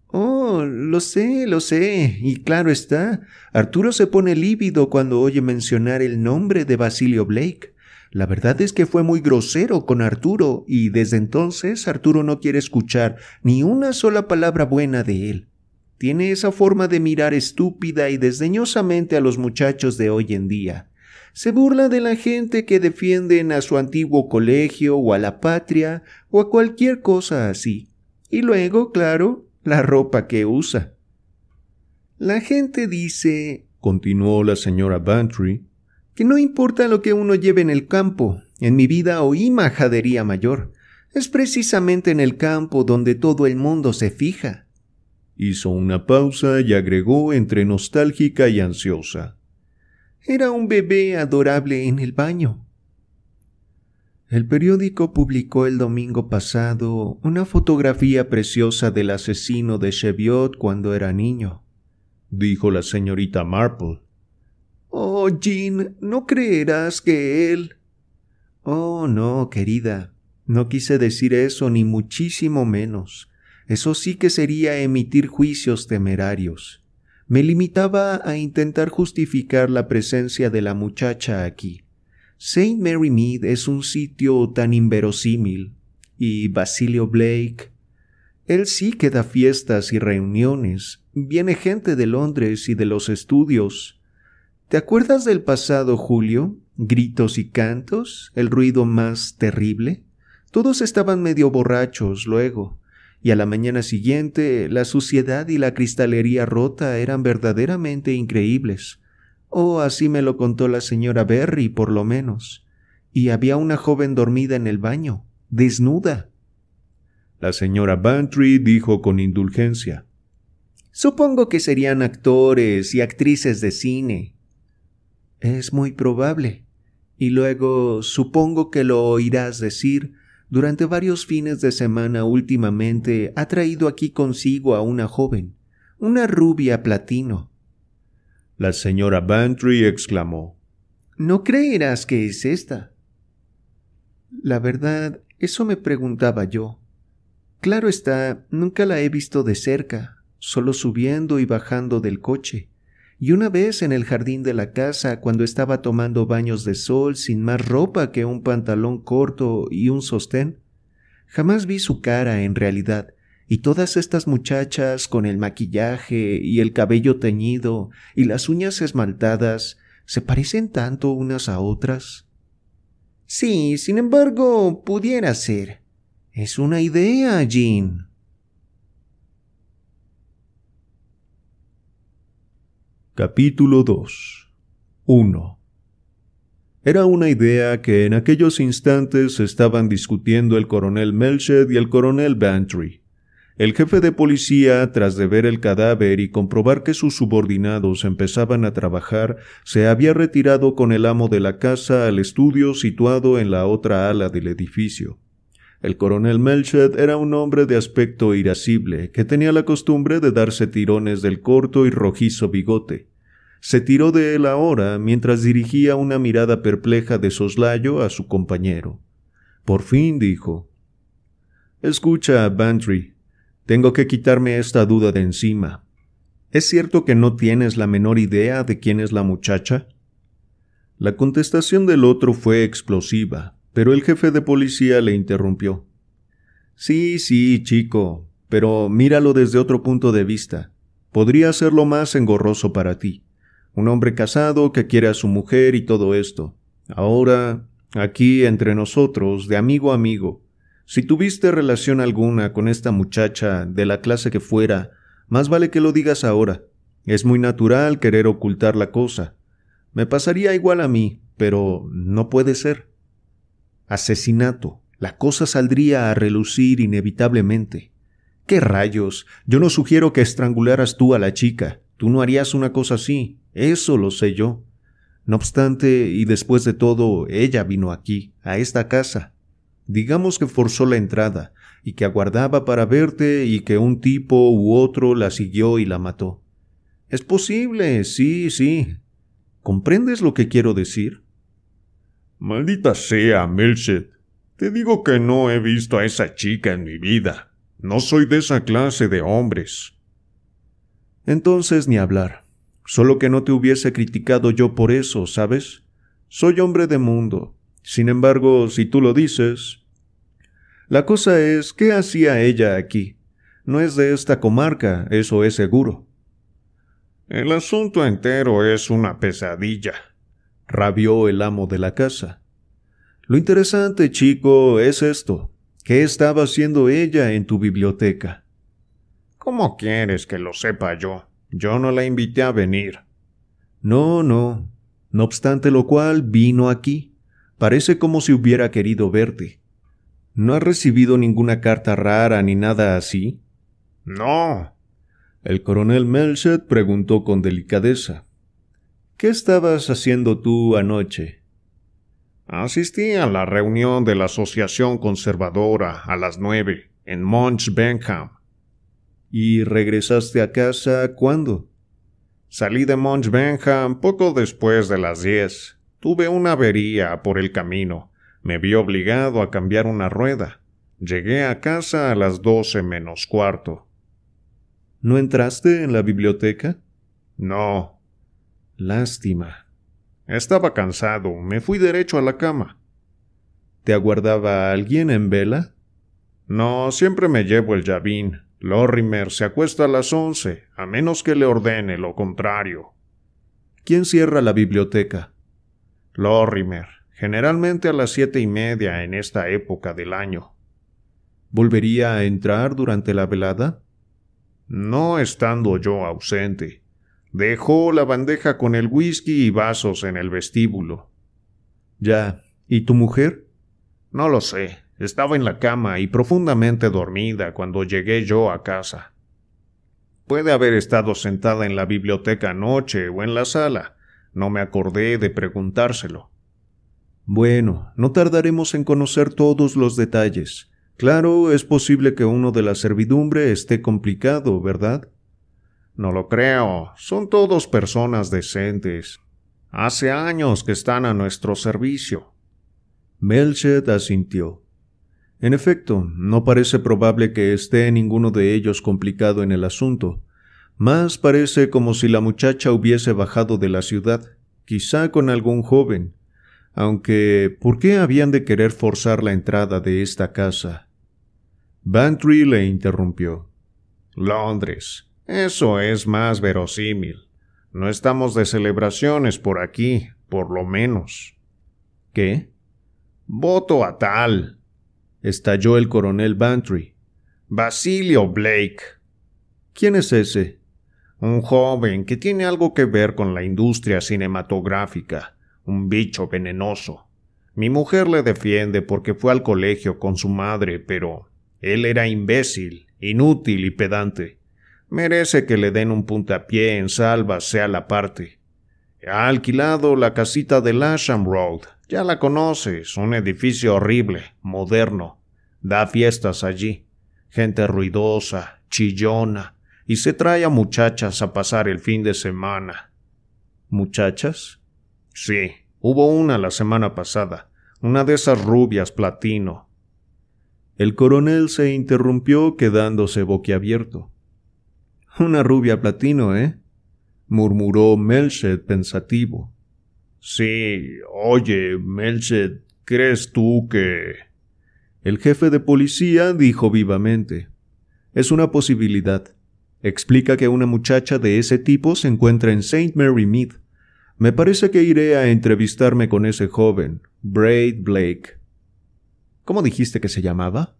Speaker 1: Oh, lo sé, lo sé, y claro está, Arturo se pone lívido cuando oye mencionar el nombre de Basilio Blake. La verdad es que fue muy grosero con Arturo y desde entonces Arturo no quiere escuchar ni una sola palabra buena de él. Tiene esa forma de mirar estúpida y desdeñosamente a los muchachos de hoy en día. Se burla de la gente que defienden a su antiguo colegio o a la patria o a cualquier cosa así. Y luego, claro, la ropa que usa. La gente dice, continuó la señora Bantry, que no importa lo que uno lleve en el campo, en mi vida oí majadería mayor. Es precisamente en el campo donde todo el mundo se fija. Hizo una pausa y agregó entre nostálgica y ansiosa. Era un bebé adorable en el baño. El periódico publicó el domingo pasado una fotografía preciosa del asesino de Cheviot cuando era niño, dijo la señorita Marple. Oh, Jean, no creerás que él. Oh, no, querida. No quise decir eso, ni muchísimo menos. Eso sí que sería emitir juicios temerarios. Me limitaba a intentar justificar la presencia de la muchacha aquí. St. Mary Mead es un sitio tan inverosímil. Y Basilio Blake. Él sí que da fiestas y reuniones. Viene gente de Londres y de los estudios. ¿Te acuerdas del pasado julio? Gritos y cantos, el ruido más terrible. Todos estaban medio borrachos luego, y a la mañana siguiente la suciedad y la cristalería rota eran verdaderamente increíbles. oh, así me lo contó la señora Berry, por lo menos. Y había una joven dormida en el baño, desnuda. La señora Bantry dijo con indulgencia. Supongo que serían actores y actrices de cine. Es muy probable. Y luego supongo que lo oirás decir durante varios fines de semana últimamente ha traído aquí consigo a una joven, una rubia platino. La señora Bantry exclamó. No creerás que es esta. La verdad, eso me preguntaba yo. Claro está, nunca la he visto de cerca, solo subiendo y bajando del coche. Y una vez en el jardín de la casa, cuando estaba tomando baños de sol sin más ropa que un pantalón corto y un sostén, jamás vi su cara en realidad, y todas estas muchachas con el maquillaje y el cabello teñido y las uñas esmaltadas se parecen tanto unas a otras. Sí, sin embargo, pudiera ser. Es una idea, Jean. Capítulo 2 1 Era una idea que en aquellos instantes estaban discutiendo el coronel Melchett y el coronel Bantry. El jefe de policía, tras de ver el cadáver y comprobar que sus subordinados empezaban a trabajar, se había retirado con el amo de la casa al estudio situado en la otra ala del edificio. El coronel Melchett era un hombre de aspecto irascible, que tenía la costumbre de darse tirones del corto y rojizo bigote. Se tiró de él ahora mientras dirigía una mirada perpleja de soslayo a su compañero. Por fin dijo Escucha, Bantry, tengo que quitarme esta duda de encima. ¿Es cierto que no tienes la menor idea de quién es la muchacha? La contestación del otro fue explosiva pero el jefe de policía le interrumpió. Sí, sí, chico, pero míralo desde otro punto de vista. Podría ser lo más engorroso para ti. Un hombre casado que quiere a su mujer y todo esto. Ahora, aquí entre nosotros, de amigo a amigo, si tuviste relación alguna con esta muchacha, de la clase que fuera, más vale que lo digas ahora. Es muy natural querer ocultar la cosa. Me pasaría igual a mí, pero no puede ser. Asesinato. La cosa saldría a relucir inevitablemente. ¿Qué rayos? Yo no sugiero que estrangularas tú a la chica. Tú no harías una cosa así. Eso lo sé yo. No obstante, y después de todo, ella vino aquí, a esta casa. Digamos que forzó la entrada, y que aguardaba para verte, y que un tipo u otro la siguió y la mató. Es posible, sí, sí. ¿Comprendes lo que quiero decir? Maldita sea, Milchet. Te digo que no he visto a esa chica en mi vida. No soy de esa clase de hombres. Entonces ni hablar. Solo que no te hubiese criticado yo por eso, ¿sabes? Soy hombre de mundo. Sin embargo, si tú lo dices. La cosa es, ¿qué hacía ella aquí? No es de esta comarca, eso es seguro. El asunto entero es una pesadilla, rabió el amo de la casa. Lo interesante, chico, es esto. ¿Qué estaba haciendo ella en tu biblioteca? ¿Cómo quieres que lo sepa yo? Yo no la invité a venir. No, no. No obstante lo cual, vino aquí. Parece como si hubiera querido verte. ¿No has recibido ninguna carta rara ni nada así? No. El coronel Melchett preguntó con delicadeza. ¿Qué estabas haciendo tú anoche? Asistí a la reunión de la Asociación Conservadora a las nueve en munch Benham. ¿Y regresaste a casa cuándo? Salí de munch Benham poco después de las diez. Tuve una avería por el camino. Me vi obligado a cambiar una rueda. Llegué a casa a las doce menos cuarto. ¿No entraste en la biblioteca? No, Lástima. Estaba cansado. Me fui derecho a la cama. ¿Te aguardaba alguien en vela? No, siempre me llevo el llavín. Lorimer se acuesta a las once, a menos que le ordene lo contrario. ¿Quién cierra la biblioteca? —Lorimer. generalmente a las siete y media en esta época del año. ¿Volvería a entrar durante la velada? No estando yo ausente. Dejó la bandeja con el whisky y vasos en el vestíbulo. Ya. ¿Y tu mujer? No lo sé. Estaba en la cama y profundamente dormida cuando llegué yo a casa. Puede haber estado sentada en la biblioteca anoche o en la sala. No me acordé de preguntárselo. Bueno, no tardaremos en conocer todos los detalles. Claro, es posible que uno de la servidumbre esté complicado, ¿verdad? No lo creo. Son todos personas decentes. Hace años que están a nuestro servicio. Melchett asintió. En efecto, no parece probable que esté ninguno de ellos complicado en el asunto. Más parece como si la muchacha hubiese bajado de la ciudad, quizá con algún joven. Aunque, ¿por qué habían de querer forzar la entrada de esta casa? Bantry le interrumpió. Londres. Eso es más verosímil. No estamos de celebraciones por aquí, por lo menos. ¿Qué? Voto a tal. estalló el coronel Bantry. Basilio Blake. ¿Quién es ese? Un joven que tiene algo que ver con la industria cinematográfica, un bicho venenoso. Mi mujer le defiende porque fue al colegio con su madre, pero él era imbécil, inútil y pedante. Merece que le den un puntapié en salva sea la parte. Ha alquilado la casita de Lasham Road. Ya la conoces, un edificio horrible, moderno. Da fiestas allí. Gente ruidosa, chillona, y se trae a muchachas a pasar el fin de semana. ¿Muchachas? Sí, hubo una la semana pasada, una de esas rubias platino. El coronel se interrumpió quedándose boquiabierto. Una rubia platino, ¿eh? murmuró Melchett pensativo. Sí, oye, Melchett, ¿crees tú que...? El jefe de policía dijo vivamente. Es una posibilidad. Explica que una muchacha de ese tipo se encuentra en St. Mary Mead. Me parece que iré a entrevistarme con ese joven, Braid Blake. ¿Cómo dijiste que se llamaba?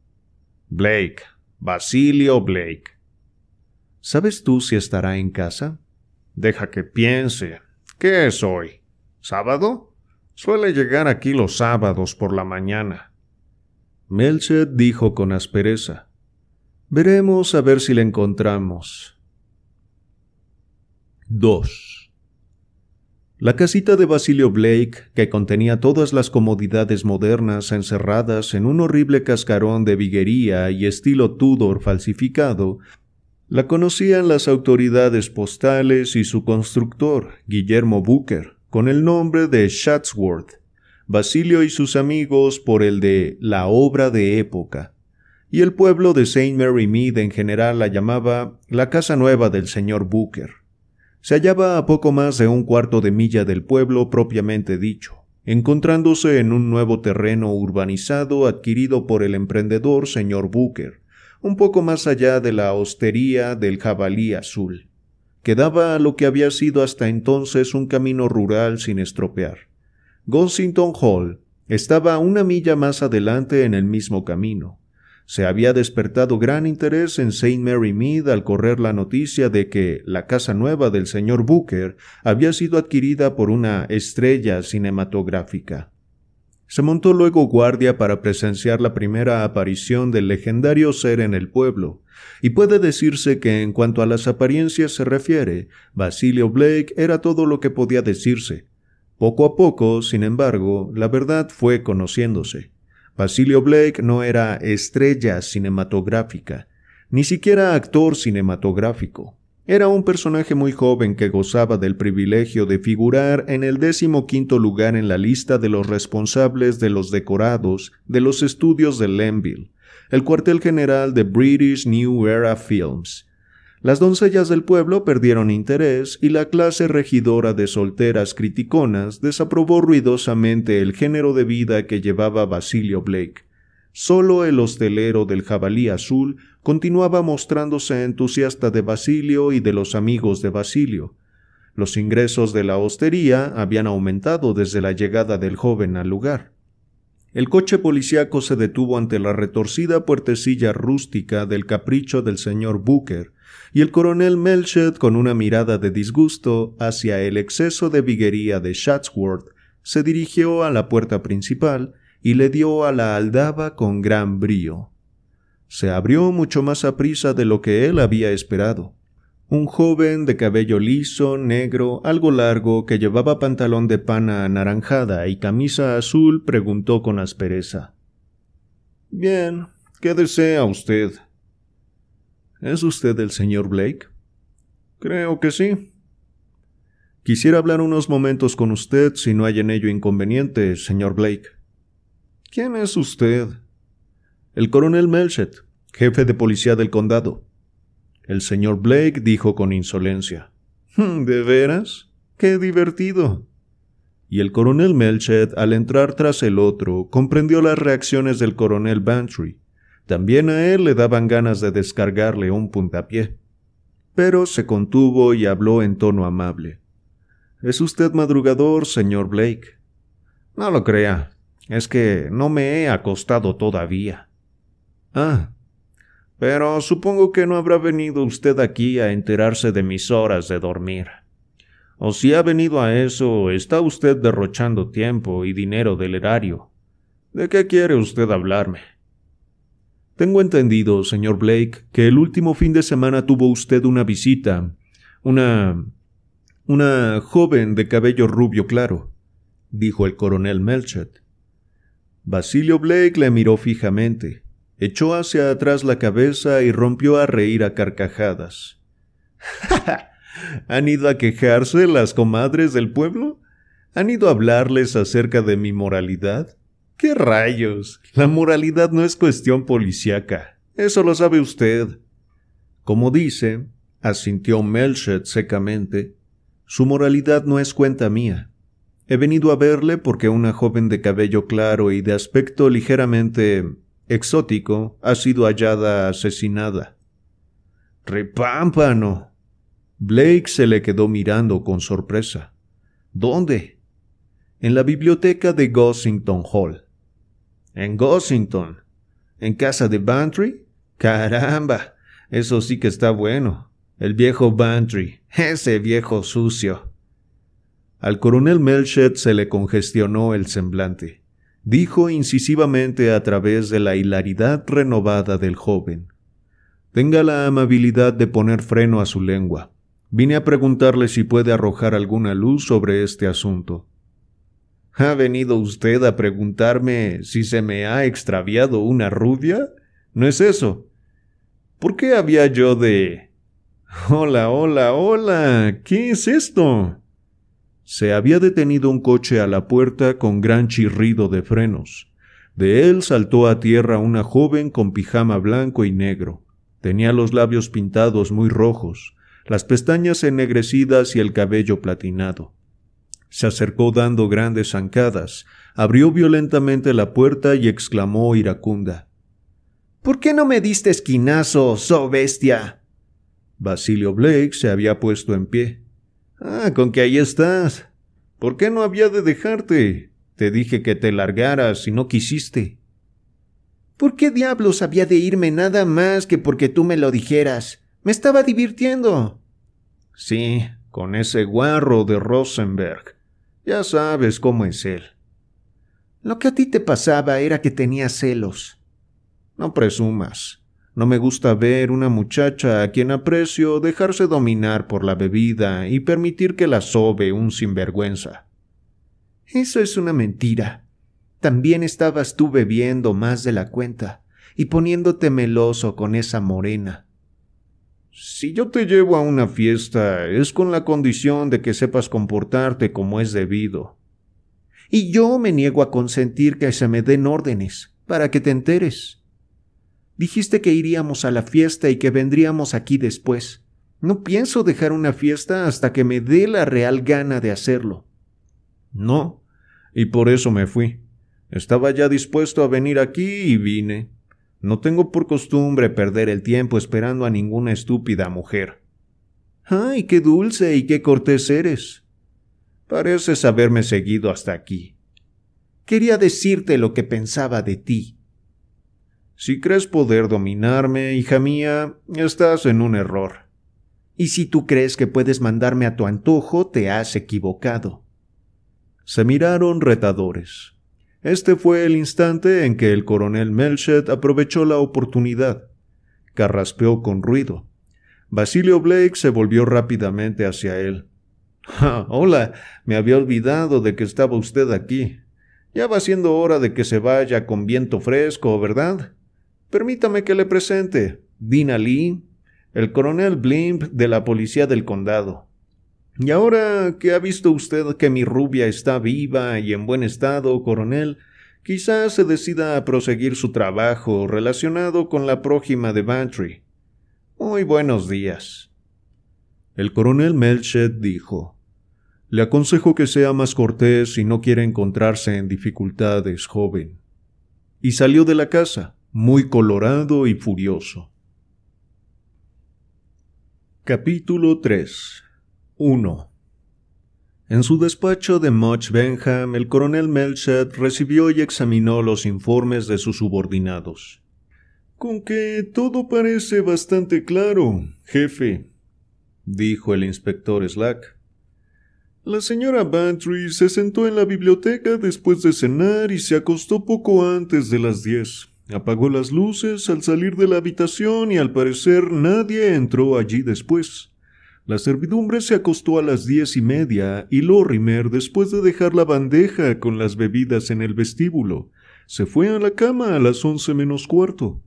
Speaker 1: Blake, Basilio Blake. ¿Sabes tú si estará en casa? Deja que piense. ¿Qué es hoy? ¿Sábado? Suele llegar aquí los sábados por la mañana. Melchet dijo con aspereza. Veremos a ver si le encontramos. 2. La casita de Basilio Blake, que contenía todas las comodidades modernas encerradas en un horrible cascarón de viguería y estilo Tudor falsificado, la conocían las autoridades postales y su constructor, Guillermo Booker, con el nombre de Chatsworth, Basilio y sus amigos por el de la obra de época, y el pueblo de St. Mary Mead en general la llamaba la Casa Nueva del señor Booker. Se hallaba a poco más de un cuarto de milla del pueblo propiamente dicho, encontrándose en un nuevo terreno urbanizado adquirido por el emprendedor señor Booker, un poco más allá de la hostería del jabalí azul, Quedaba lo que había sido hasta entonces un camino rural sin estropear. Gosington Hall estaba una milla más adelante en el mismo camino. Se había despertado gran interés en St. Mary Mead al correr la noticia de que la casa nueva del señor Booker había sido adquirida por una estrella cinematográfica. Se montó luego guardia para presenciar la primera aparición del legendario ser en el pueblo, y puede decirse que en cuanto a las apariencias se refiere, Basilio Blake era todo lo que podía decirse. Poco a poco, sin embargo, la verdad fue conociéndose. Basilio Blake no era estrella cinematográfica, ni siquiera actor cinematográfico. Era un personaje muy joven que gozaba del privilegio de figurar en el decimoquinto lugar en la lista de los responsables de los decorados de los estudios de Lenville, el cuartel general de British New Era Films. Las doncellas del pueblo perdieron interés y la clase regidora de solteras criticonas desaprobó ruidosamente el género de vida que llevaba Basilio Blake Solo el hostelero del jabalí azul continuaba mostrándose entusiasta de Basilio y de los amigos de Basilio. Los ingresos de la hostería habían aumentado desde la llegada del joven al lugar. El coche policíaco se detuvo ante la retorcida puertecilla rústica del capricho del señor Booker, y el coronel Melchett con una mirada de disgusto hacia el exceso de viguería de Chatsworth, se dirigió a la puerta principal y le dio a la aldaba con gran brío. Se abrió mucho más aprisa de lo que él había esperado. Un joven de cabello liso, negro, algo largo, que llevaba pantalón de pana anaranjada y camisa azul, preguntó con aspereza. Bien, ¿qué desea usted? ¿Es usted el señor Blake? Creo que sí. Quisiera hablar unos momentos con usted si no hay en ello inconveniente, señor Blake. ¿Quién es usted? El coronel Melchett, jefe de policía del condado. El señor Blake dijo con insolencia. Hmm, ¿De veras? ¡Qué divertido! Y el coronel Melchett, al entrar tras el otro, comprendió las reacciones del coronel Bantry. También a él le daban ganas de descargarle un puntapié. Pero se contuvo y habló en tono amable. ¿Es usted madrugador, señor Blake? No lo crea, es que no me he acostado todavía. Ah. Pero supongo que no habrá venido usted aquí a enterarse de mis horas de dormir. O si ha venido a eso, está usted derrochando tiempo y dinero del erario. ¿De qué quiere usted hablarme? Tengo entendido, señor Blake, que el último fin de semana tuvo usted una visita. Una. una joven de cabello rubio claro, dijo el coronel Melchett. Basilio Blake le miró fijamente, echó hacia atrás la cabeza y rompió a reír a carcajadas. ¿Han ido a quejarse las comadres del pueblo? ¿Han ido a hablarles acerca de mi moralidad? ¡Qué rayos! La moralidad no es cuestión policíaca. Eso lo sabe usted. Como dice, asintió Melchet secamente, su moralidad no es cuenta mía. He venido a verle porque una joven de cabello claro y de aspecto ligeramente exótico ha sido hallada asesinada. Repámpano. Blake se le quedó mirando con sorpresa. ¿Dónde? En la biblioteca de Gossington Hall. ¿En Gossington? ¿En casa de Bantry? Caramba. Eso sí que está bueno. El viejo Bantry. Ese viejo sucio. Al coronel Melchett se le congestionó el semblante. Dijo incisivamente a través de la hilaridad renovada del joven. Tenga la amabilidad de poner freno a su lengua. Vine a preguntarle si puede arrojar alguna luz sobre este asunto. ¿Ha venido usted a preguntarme si se me ha extraviado una rubia? ¿No es eso? ¿Por qué había yo de... Hola, hola, hola. ¿Qué es esto? Se había detenido un coche a la puerta con gran chirrido de frenos. De él saltó a tierra una joven con pijama blanco y negro. Tenía los labios pintados muy rojos, las pestañas ennegrecidas y el cabello platinado. Se acercó dando grandes zancadas, abrió violentamente la puerta y exclamó iracunda. ¿Por qué no me diste esquinazo, so oh bestia? Basilio Blake se había puesto en pie. Ah, con que ahí estás. ¿Por qué no había de dejarte? Te dije que te largaras y no quisiste. ¿Por qué diablos había de irme nada más que porque tú me lo dijeras? Me estaba divirtiendo. Sí, con ese guarro de Rosenberg. Ya sabes cómo es él. Lo que a ti te pasaba era que tenía celos. No presumas. No me gusta ver una muchacha a quien aprecio dejarse dominar por la bebida y permitir que la sobe un sinvergüenza. Eso es una mentira. También estabas tú bebiendo más de la cuenta y poniéndote meloso con esa morena. Si yo te llevo a una fiesta es con la condición de que sepas comportarte como es debido. Y yo me niego a consentir que se me den órdenes, para que te enteres. Dijiste que iríamos a la fiesta y que vendríamos aquí después. No pienso dejar una fiesta hasta que me dé la real gana de hacerlo. No, y por eso me fui. Estaba ya dispuesto a venir aquí y vine. No tengo por costumbre perder el tiempo esperando a ninguna estúpida mujer. ¡Ay, qué dulce y qué cortés eres! Pareces haberme seguido hasta aquí. Quería decirte lo que pensaba de ti. Si crees poder dominarme, hija mía, estás en un error. Y si tú crees que puedes mandarme a tu antojo, te has equivocado. Se miraron retadores. Este fue el instante en que el coronel Melchett aprovechó la oportunidad. Carraspeó con ruido. Basilio Blake se volvió rápidamente hacia él. Ah, hola, me había olvidado de que estaba usted aquí. Ya va siendo hora de que se vaya con viento fresco, ¿verdad? Permítame que le presente. Dina Lee, el coronel Blimp de la policía del condado. Y ahora que ha visto usted que mi rubia está viva y en buen estado, coronel, quizás se decida a proseguir su trabajo relacionado con la prójima de Bantry. Muy buenos días. El coronel Melchett dijo Le aconsejo que sea más cortés si no quiere encontrarse en dificultades, joven. Y salió de la casa muy colorado y furioso. Capítulo 3 1 En su despacho de Much Benham, el coronel Melchett recibió y examinó los informes de sus subordinados. Con que todo parece bastante claro, jefe, dijo el inspector Slack. La señora Bantry se sentó en la biblioteca después de cenar y se acostó poco antes de las diez. Apagó las luces al salir de la habitación y al parecer nadie entró allí después. La servidumbre se acostó a las diez y media y Lorimer, después de dejar la bandeja con las bebidas en el vestíbulo, se fue a la cama a las once menos cuarto.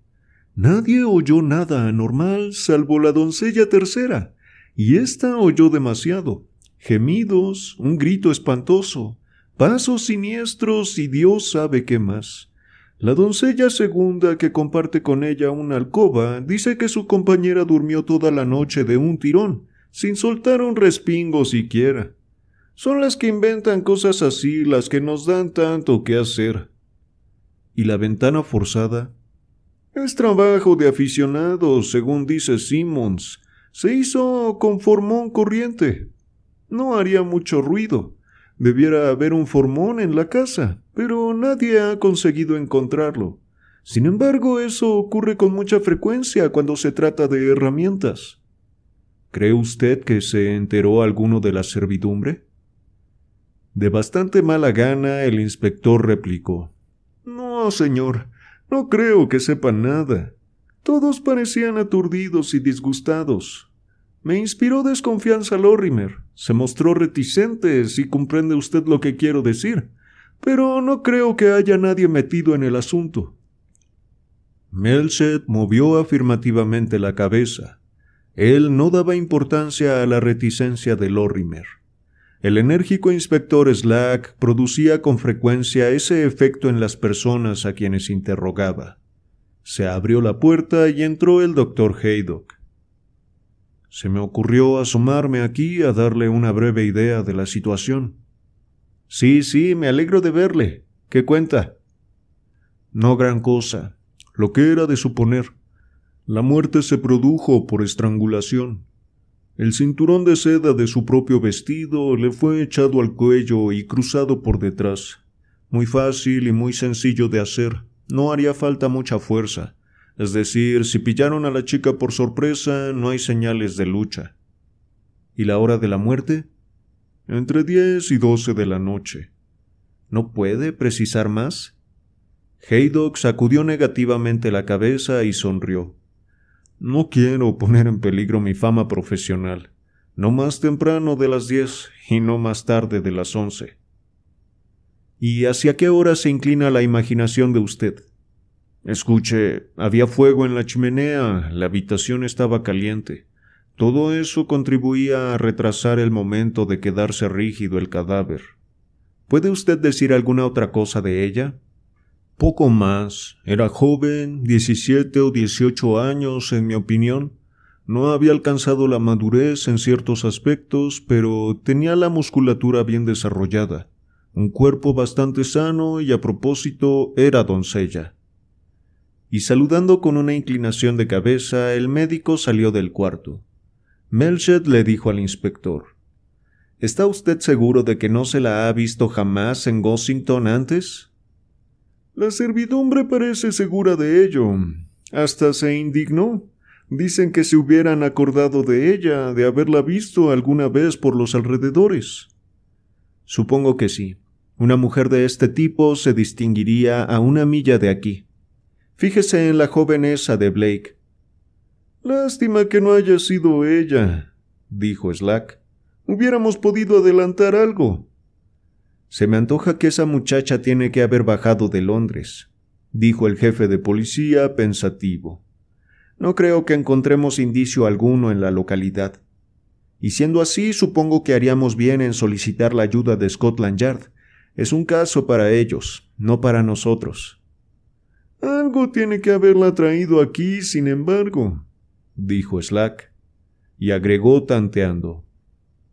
Speaker 1: Nadie oyó nada anormal salvo la doncella tercera, y ésta oyó demasiado. Gemidos, un grito espantoso, pasos siniestros y Dios sabe qué más. La doncella segunda que comparte con ella una alcoba dice que su compañera durmió toda la noche de un tirón, sin soltar un respingo siquiera. Son las que inventan cosas así las que nos dan tanto que hacer. ¿Y la ventana forzada? Es trabajo de aficionados, según dice Simmons. Se hizo con formón corriente. No haría mucho ruido. Debiera haber un formón en la casa pero nadie ha conseguido encontrarlo. Sin embargo, eso ocurre con mucha frecuencia cuando se trata de herramientas. ¿Cree usted que se enteró alguno de la servidumbre? De bastante mala gana, el inspector replicó. No, señor, no creo que sepa nada. Todos parecían aturdidos y disgustados. Me inspiró desconfianza Lorimer. Se mostró reticente, si comprende usted lo que quiero decir pero no creo que haya nadie metido en el asunto. Melset movió afirmativamente la cabeza. Él no daba importancia a la reticencia de Lorrimer. El enérgico inspector Slack producía con frecuencia ese efecto en las personas a quienes interrogaba. Se abrió la puerta y entró el doctor Haydock. Se me ocurrió asomarme aquí a darle una breve idea de la situación. Sí, sí, me alegro de verle. ¿Qué cuenta? No gran cosa, lo que era de suponer. La muerte se produjo por estrangulación. El cinturón de seda de su propio vestido le fue echado al cuello y cruzado por detrás. Muy fácil y muy sencillo de hacer. No haría falta mucha fuerza. Es decir, si pillaron a la chica por sorpresa, no hay señales de lucha. ¿Y la hora de la muerte? Entre diez y doce de la noche. ¿No puede precisar más? Haydock sacudió negativamente la cabeza y sonrió. No quiero poner en peligro mi fama profesional. No más temprano de las diez, y no más tarde de las once. ¿Y hacia qué hora se inclina la imaginación de usted? Escuche, había fuego en la chimenea, la habitación estaba caliente. Todo eso contribuía a retrasar el momento de quedarse rígido el cadáver. ¿Puede usted decir alguna otra cosa de ella? Poco más. Era joven, 17 o 18 años, en mi opinión. No había alcanzado la madurez en ciertos aspectos, pero tenía la musculatura bien desarrollada, un cuerpo bastante sano y a propósito era doncella. Y saludando con una inclinación de cabeza, el médico salió del cuarto. Melchett le dijo al inspector ¿Está usted seguro de que no se la ha visto jamás en Gossington antes? La servidumbre parece segura de ello. Hasta se indignó. Dicen que se hubieran acordado de ella, de haberla visto alguna vez por los alrededores. Supongo que sí. Una mujer de este tipo se distinguiría a una milla de aquí. Fíjese en la joven de Blake. Lástima que no haya sido ella, dijo Slack. Hubiéramos podido adelantar algo. Se me antoja que esa muchacha tiene que haber bajado de Londres, dijo el jefe de policía pensativo. No creo que encontremos indicio alguno en la localidad. Y siendo así, supongo que haríamos bien en solicitar la ayuda de Scotland Yard. Es un caso para ellos, no para nosotros. Algo tiene que haberla traído aquí, sin embargo, dijo Slack, y agregó tanteando.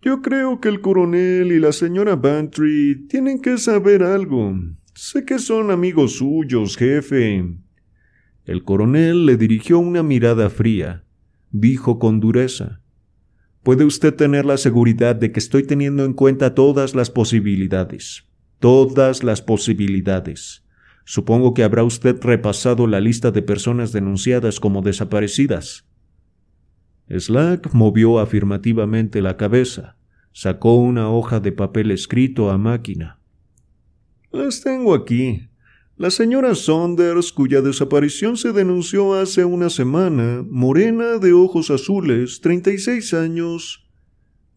Speaker 1: Yo creo que el coronel y la señora Bantry tienen que saber algo. Sé que son amigos suyos, jefe. El coronel le dirigió una mirada fría. Dijo con dureza. Puede usted tener la seguridad de que estoy teniendo en cuenta todas las posibilidades. Todas las posibilidades. Supongo que habrá usted repasado la lista de personas denunciadas como desaparecidas. Slack movió afirmativamente la cabeza, sacó una hoja de papel escrito a máquina. Las tengo aquí. La señora Saunders, cuya desaparición se denunció hace una semana, morena de ojos azules, 36 años.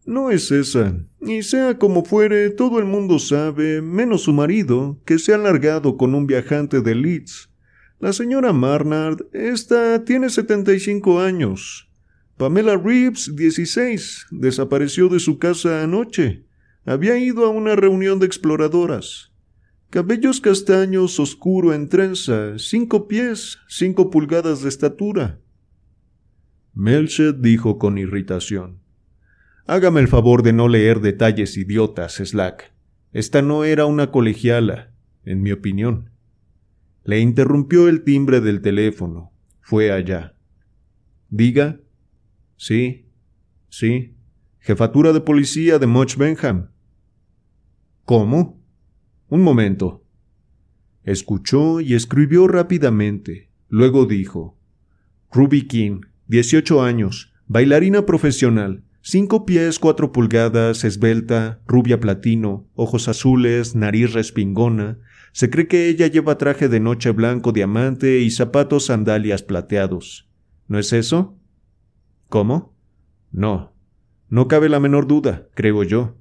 Speaker 1: No es esa. Y sea como fuere, todo el mundo sabe, menos su marido, que se ha largado con un viajante de Leeds. La señora Marnard, esta tiene 75 años. Pamela Reeves, 16, desapareció de su casa anoche. Había ido a una reunión de exploradoras. Cabellos castaños oscuro en trenza, cinco pies, cinco pulgadas de estatura. Melchett dijo con irritación. Hágame el favor de no leer detalles idiotas, Slack. Esta no era una colegiala, en mi opinión. Le interrumpió el timbre del teléfono. Fue allá. Diga, Sí, sí. Jefatura de policía de Much Benham. ¿Cómo? Un momento. Escuchó y escribió rápidamente. Luego dijo: Ruby King, 18 años, bailarina profesional, 5 pies 4 pulgadas, esbelta, rubia platino, ojos azules, nariz respingona. Se cree que ella lleva traje de noche blanco diamante y zapatos sandalias plateados. ¿No es eso? ¿Cómo? No. No cabe la menor duda, creo yo.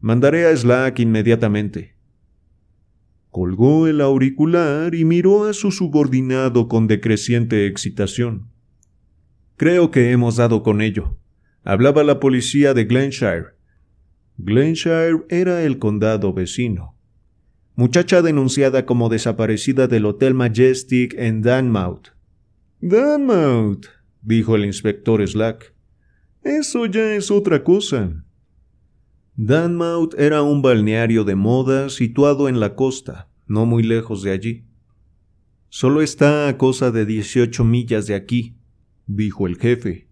Speaker 1: Mandaré a Slack inmediatamente. Colgó el auricular y miró a su subordinado con decreciente excitación. Creo que hemos dado con ello. Hablaba la policía de Glenshire. Glenshire era el condado vecino. Muchacha denunciada como desaparecida del Hotel Majestic en Danmouth. Danmouth, dijo el inspector Slack. Eso ya es otra cosa. Danmouth era un balneario de moda situado en la costa, no muy lejos de allí. Solo está a cosa de 18 millas de aquí, dijo el jefe.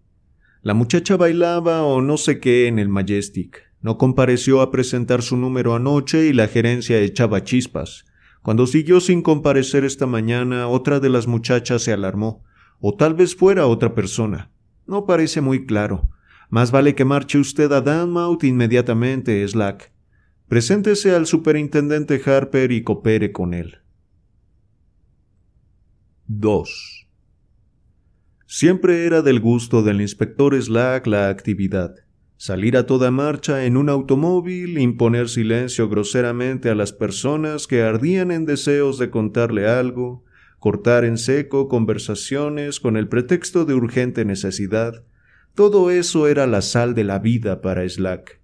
Speaker 1: La muchacha bailaba o no sé qué en el Majestic. No compareció a presentar su número anoche y la gerencia echaba chispas. Cuando siguió sin comparecer esta mañana, otra de las muchachas se alarmó. O tal vez fuera otra persona. No parece muy claro. Más vale que marche usted a Danmouth inmediatamente, Slack. Preséntese al superintendente Harper y coopere con él. 2. Siempre era del gusto del inspector Slack la actividad. Salir a toda marcha en un automóvil, imponer silencio groseramente a las personas que ardían en deseos de contarle algo, cortar en seco conversaciones con el pretexto de urgente necesidad, todo eso era la sal de la vida para Slack.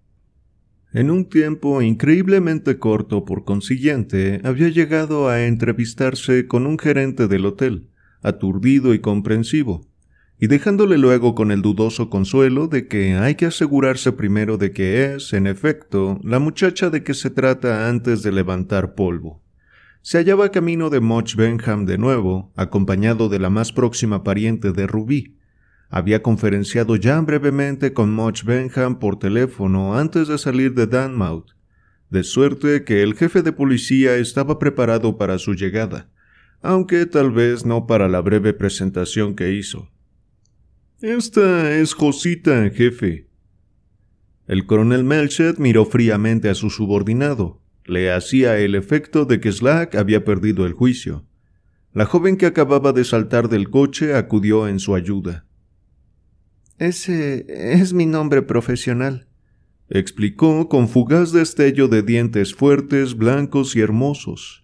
Speaker 1: En un tiempo increíblemente corto, por consiguiente, había llegado a entrevistarse con un gerente del hotel, aturdido y comprensivo, y dejándole luego con el dudoso consuelo de que hay que asegurarse primero de que es, en efecto, la muchacha de que se trata antes de levantar polvo se hallaba camino de Moch Benham de nuevo, acompañado de la más próxima pariente de Rubí. Había conferenciado ya brevemente con Moch Benham por teléfono antes de salir de Danmouth, de suerte que el jefe de policía estaba preparado para su llegada, aunque tal vez no para la breve presentación que hizo. Esta es Josita, jefe. El coronel Melchett miró fríamente a su subordinado, le hacía el efecto de que Slack había perdido el juicio. La joven que acababa de saltar del coche acudió en su ayuda. Ese es mi nombre profesional, explicó con fugaz destello de dientes fuertes, blancos y hermosos.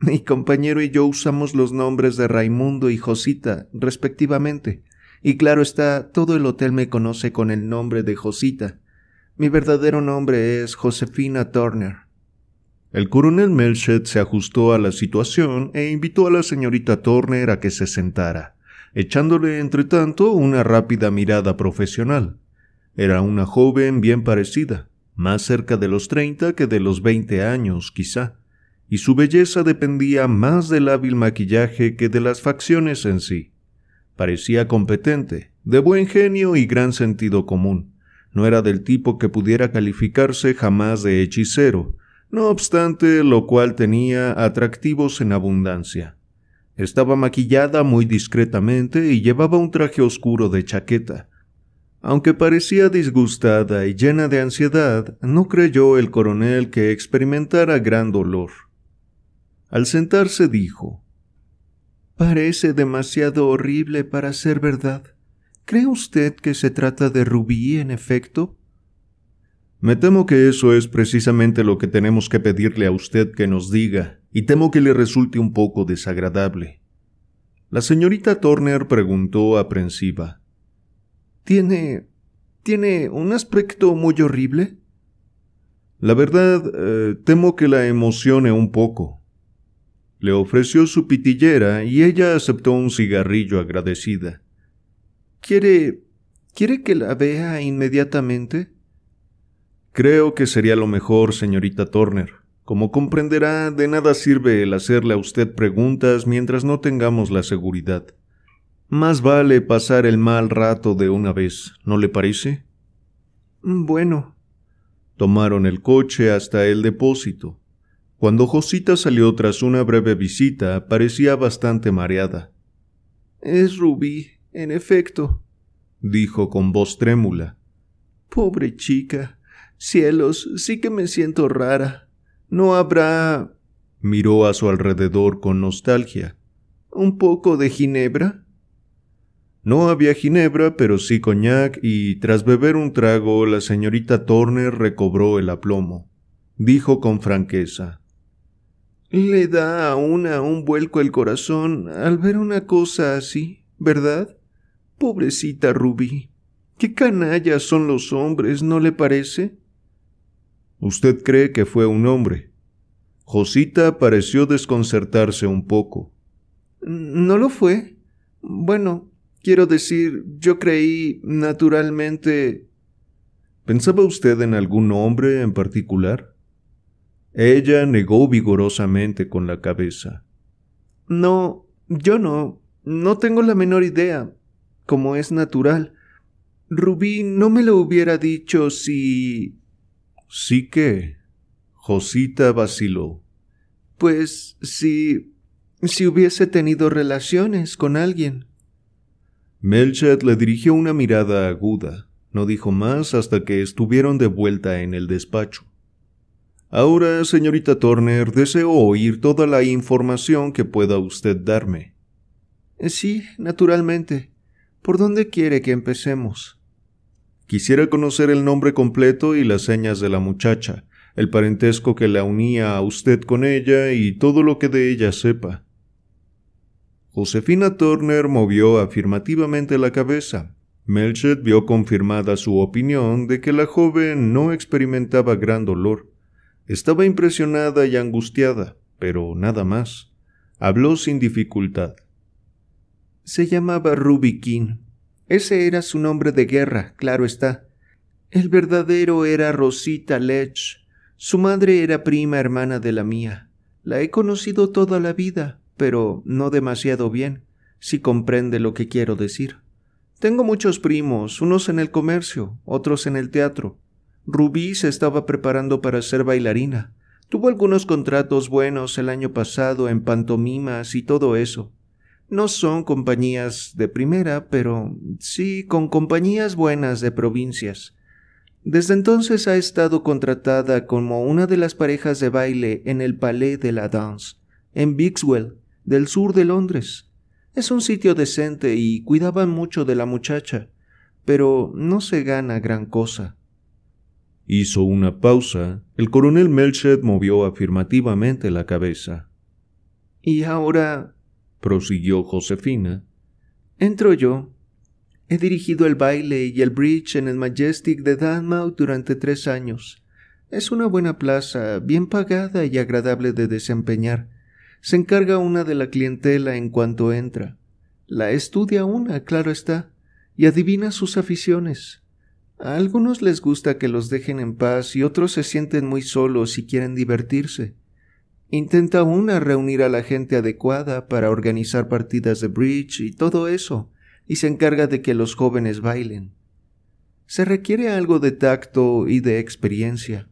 Speaker 1: Mi compañero y yo usamos los nombres de Raimundo y Josita, respectivamente, y claro está, todo el hotel me conoce con el nombre de Josita. Mi verdadero nombre es Josefina Turner. El coronel Melchett se ajustó a la situación e invitó a la señorita Turner a que se sentara, echándole entretanto una rápida mirada profesional. Era una joven bien parecida, más cerca de los treinta que de los veinte años, quizá, y su belleza dependía más del hábil maquillaje que de las facciones en sí. Parecía competente, de buen genio y gran sentido común. No era del tipo que pudiera calificarse jamás de hechicero, no obstante lo cual tenía atractivos en abundancia. Estaba maquillada muy discretamente y llevaba un traje oscuro de chaqueta. Aunque parecía disgustada y llena de ansiedad, no creyó el coronel que experimentara gran dolor. Al sentarse dijo Parece demasiado horrible para ser verdad. ¿Cree usted que se trata de Rubí, en efecto? Me temo que eso es precisamente lo que tenemos que pedirle a usted que nos diga, y temo que le resulte un poco desagradable. La señorita Turner preguntó aprensiva. ¿Tiene... tiene un aspecto muy horrible? La verdad, eh, temo que la emocione un poco. Le ofreció su pitillera y ella aceptó un cigarrillo agradecida. ¿Quiere... quiere que la vea inmediatamente? Creo que sería lo mejor, señorita Turner. Como comprenderá, de nada sirve el hacerle a usted preguntas mientras no tengamos la seguridad. Más vale pasar el mal rato de una vez, ¿no le parece? Bueno. Tomaron el coche hasta el depósito. Cuando Josita salió tras una breve visita, parecía bastante mareada. Es Rubí, en efecto, dijo con voz trémula. Pobre chica. Cielos, sí que me siento rara. No habrá. miró a su alrededor con nostalgia. ¿Un poco de ginebra? No había ginebra, pero sí coñac, y tras beber un trago, la señorita Turner recobró el aplomo. Dijo con franqueza. Le da a una un vuelco el corazón al ver una cosa así, ¿verdad? Pobrecita Ruby. Qué canallas son los hombres, ¿no le parece? Usted cree que fue un hombre. Josita pareció desconcertarse un poco. No lo fue. Bueno, quiero decir, yo creí naturalmente. ¿Pensaba usted en algún hombre en particular? Ella negó vigorosamente con la cabeza. No, yo no. No tengo la menor idea, como es natural. Rubí no me lo hubiera dicho si... ¿Sí que? Josita vaciló. Pues si. si hubiese tenido relaciones con alguien. Melchett le dirigió una mirada aguda. No dijo más hasta que estuvieron de vuelta en el despacho. Ahora, señorita Turner, deseo oír toda la información que pueda usted darme. Sí, naturalmente. ¿Por dónde quiere que empecemos? Quisiera conocer el nombre completo y las señas de la muchacha, el parentesco que la unía a usted con ella y todo lo que de ella sepa. Josefina Turner movió afirmativamente la cabeza. Melchett vio confirmada su opinión de que la joven no experimentaba gran dolor. Estaba impresionada y angustiada, pero nada más. Habló sin dificultad. Se llamaba Ruby King. Ese era su nombre de guerra, claro está. El verdadero era Rosita Lech. Su madre era prima hermana de la mía. La he conocido toda la vida, pero no demasiado bien, si comprende lo que quiero decir. Tengo muchos primos, unos en el comercio, otros en el teatro. Rubí se estaba preparando para ser bailarina. Tuvo algunos contratos buenos el año pasado en pantomimas y todo eso. No son compañías de primera, pero sí con compañías buenas de provincias. Desde entonces ha estado contratada como una de las parejas de baile en el Palais de la Danse, en Bixwell, del sur de Londres. Es un sitio decente y cuidaban mucho de la muchacha, pero no se gana gran cosa. Hizo una pausa. El coronel Melchett movió afirmativamente la cabeza. ¿Y ahora prosiguió Josefina. Entro yo. He dirigido el baile y el bridge en el Majestic de Dartmouth durante tres años. Es una buena plaza, bien pagada y agradable de desempeñar. Se encarga una de la clientela en cuanto entra. La estudia una, claro está, y adivina sus aficiones. A algunos les gusta que los dejen en paz y otros se sienten muy solos y quieren divertirse. Intenta una reunir a la gente adecuada para organizar partidas de bridge y todo eso, y se encarga de que los jóvenes bailen. Se requiere algo de tacto y de experiencia.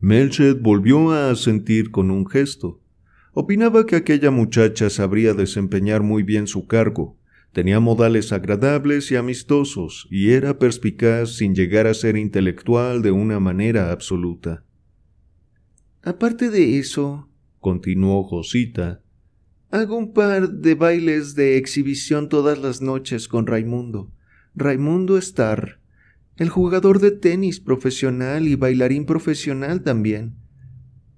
Speaker 1: Melchett volvió a asentir con un gesto. Opinaba que aquella muchacha sabría desempeñar muy bien su cargo. Tenía modales agradables y amistosos, y era perspicaz sin llegar a ser intelectual de una manera absoluta. Aparte de eso, continuó Josita, hago un par de bailes de exhibición todas las noches con Raimundo. Raimundo Starr, el jugador de tenis profesional y bailarín profesional también.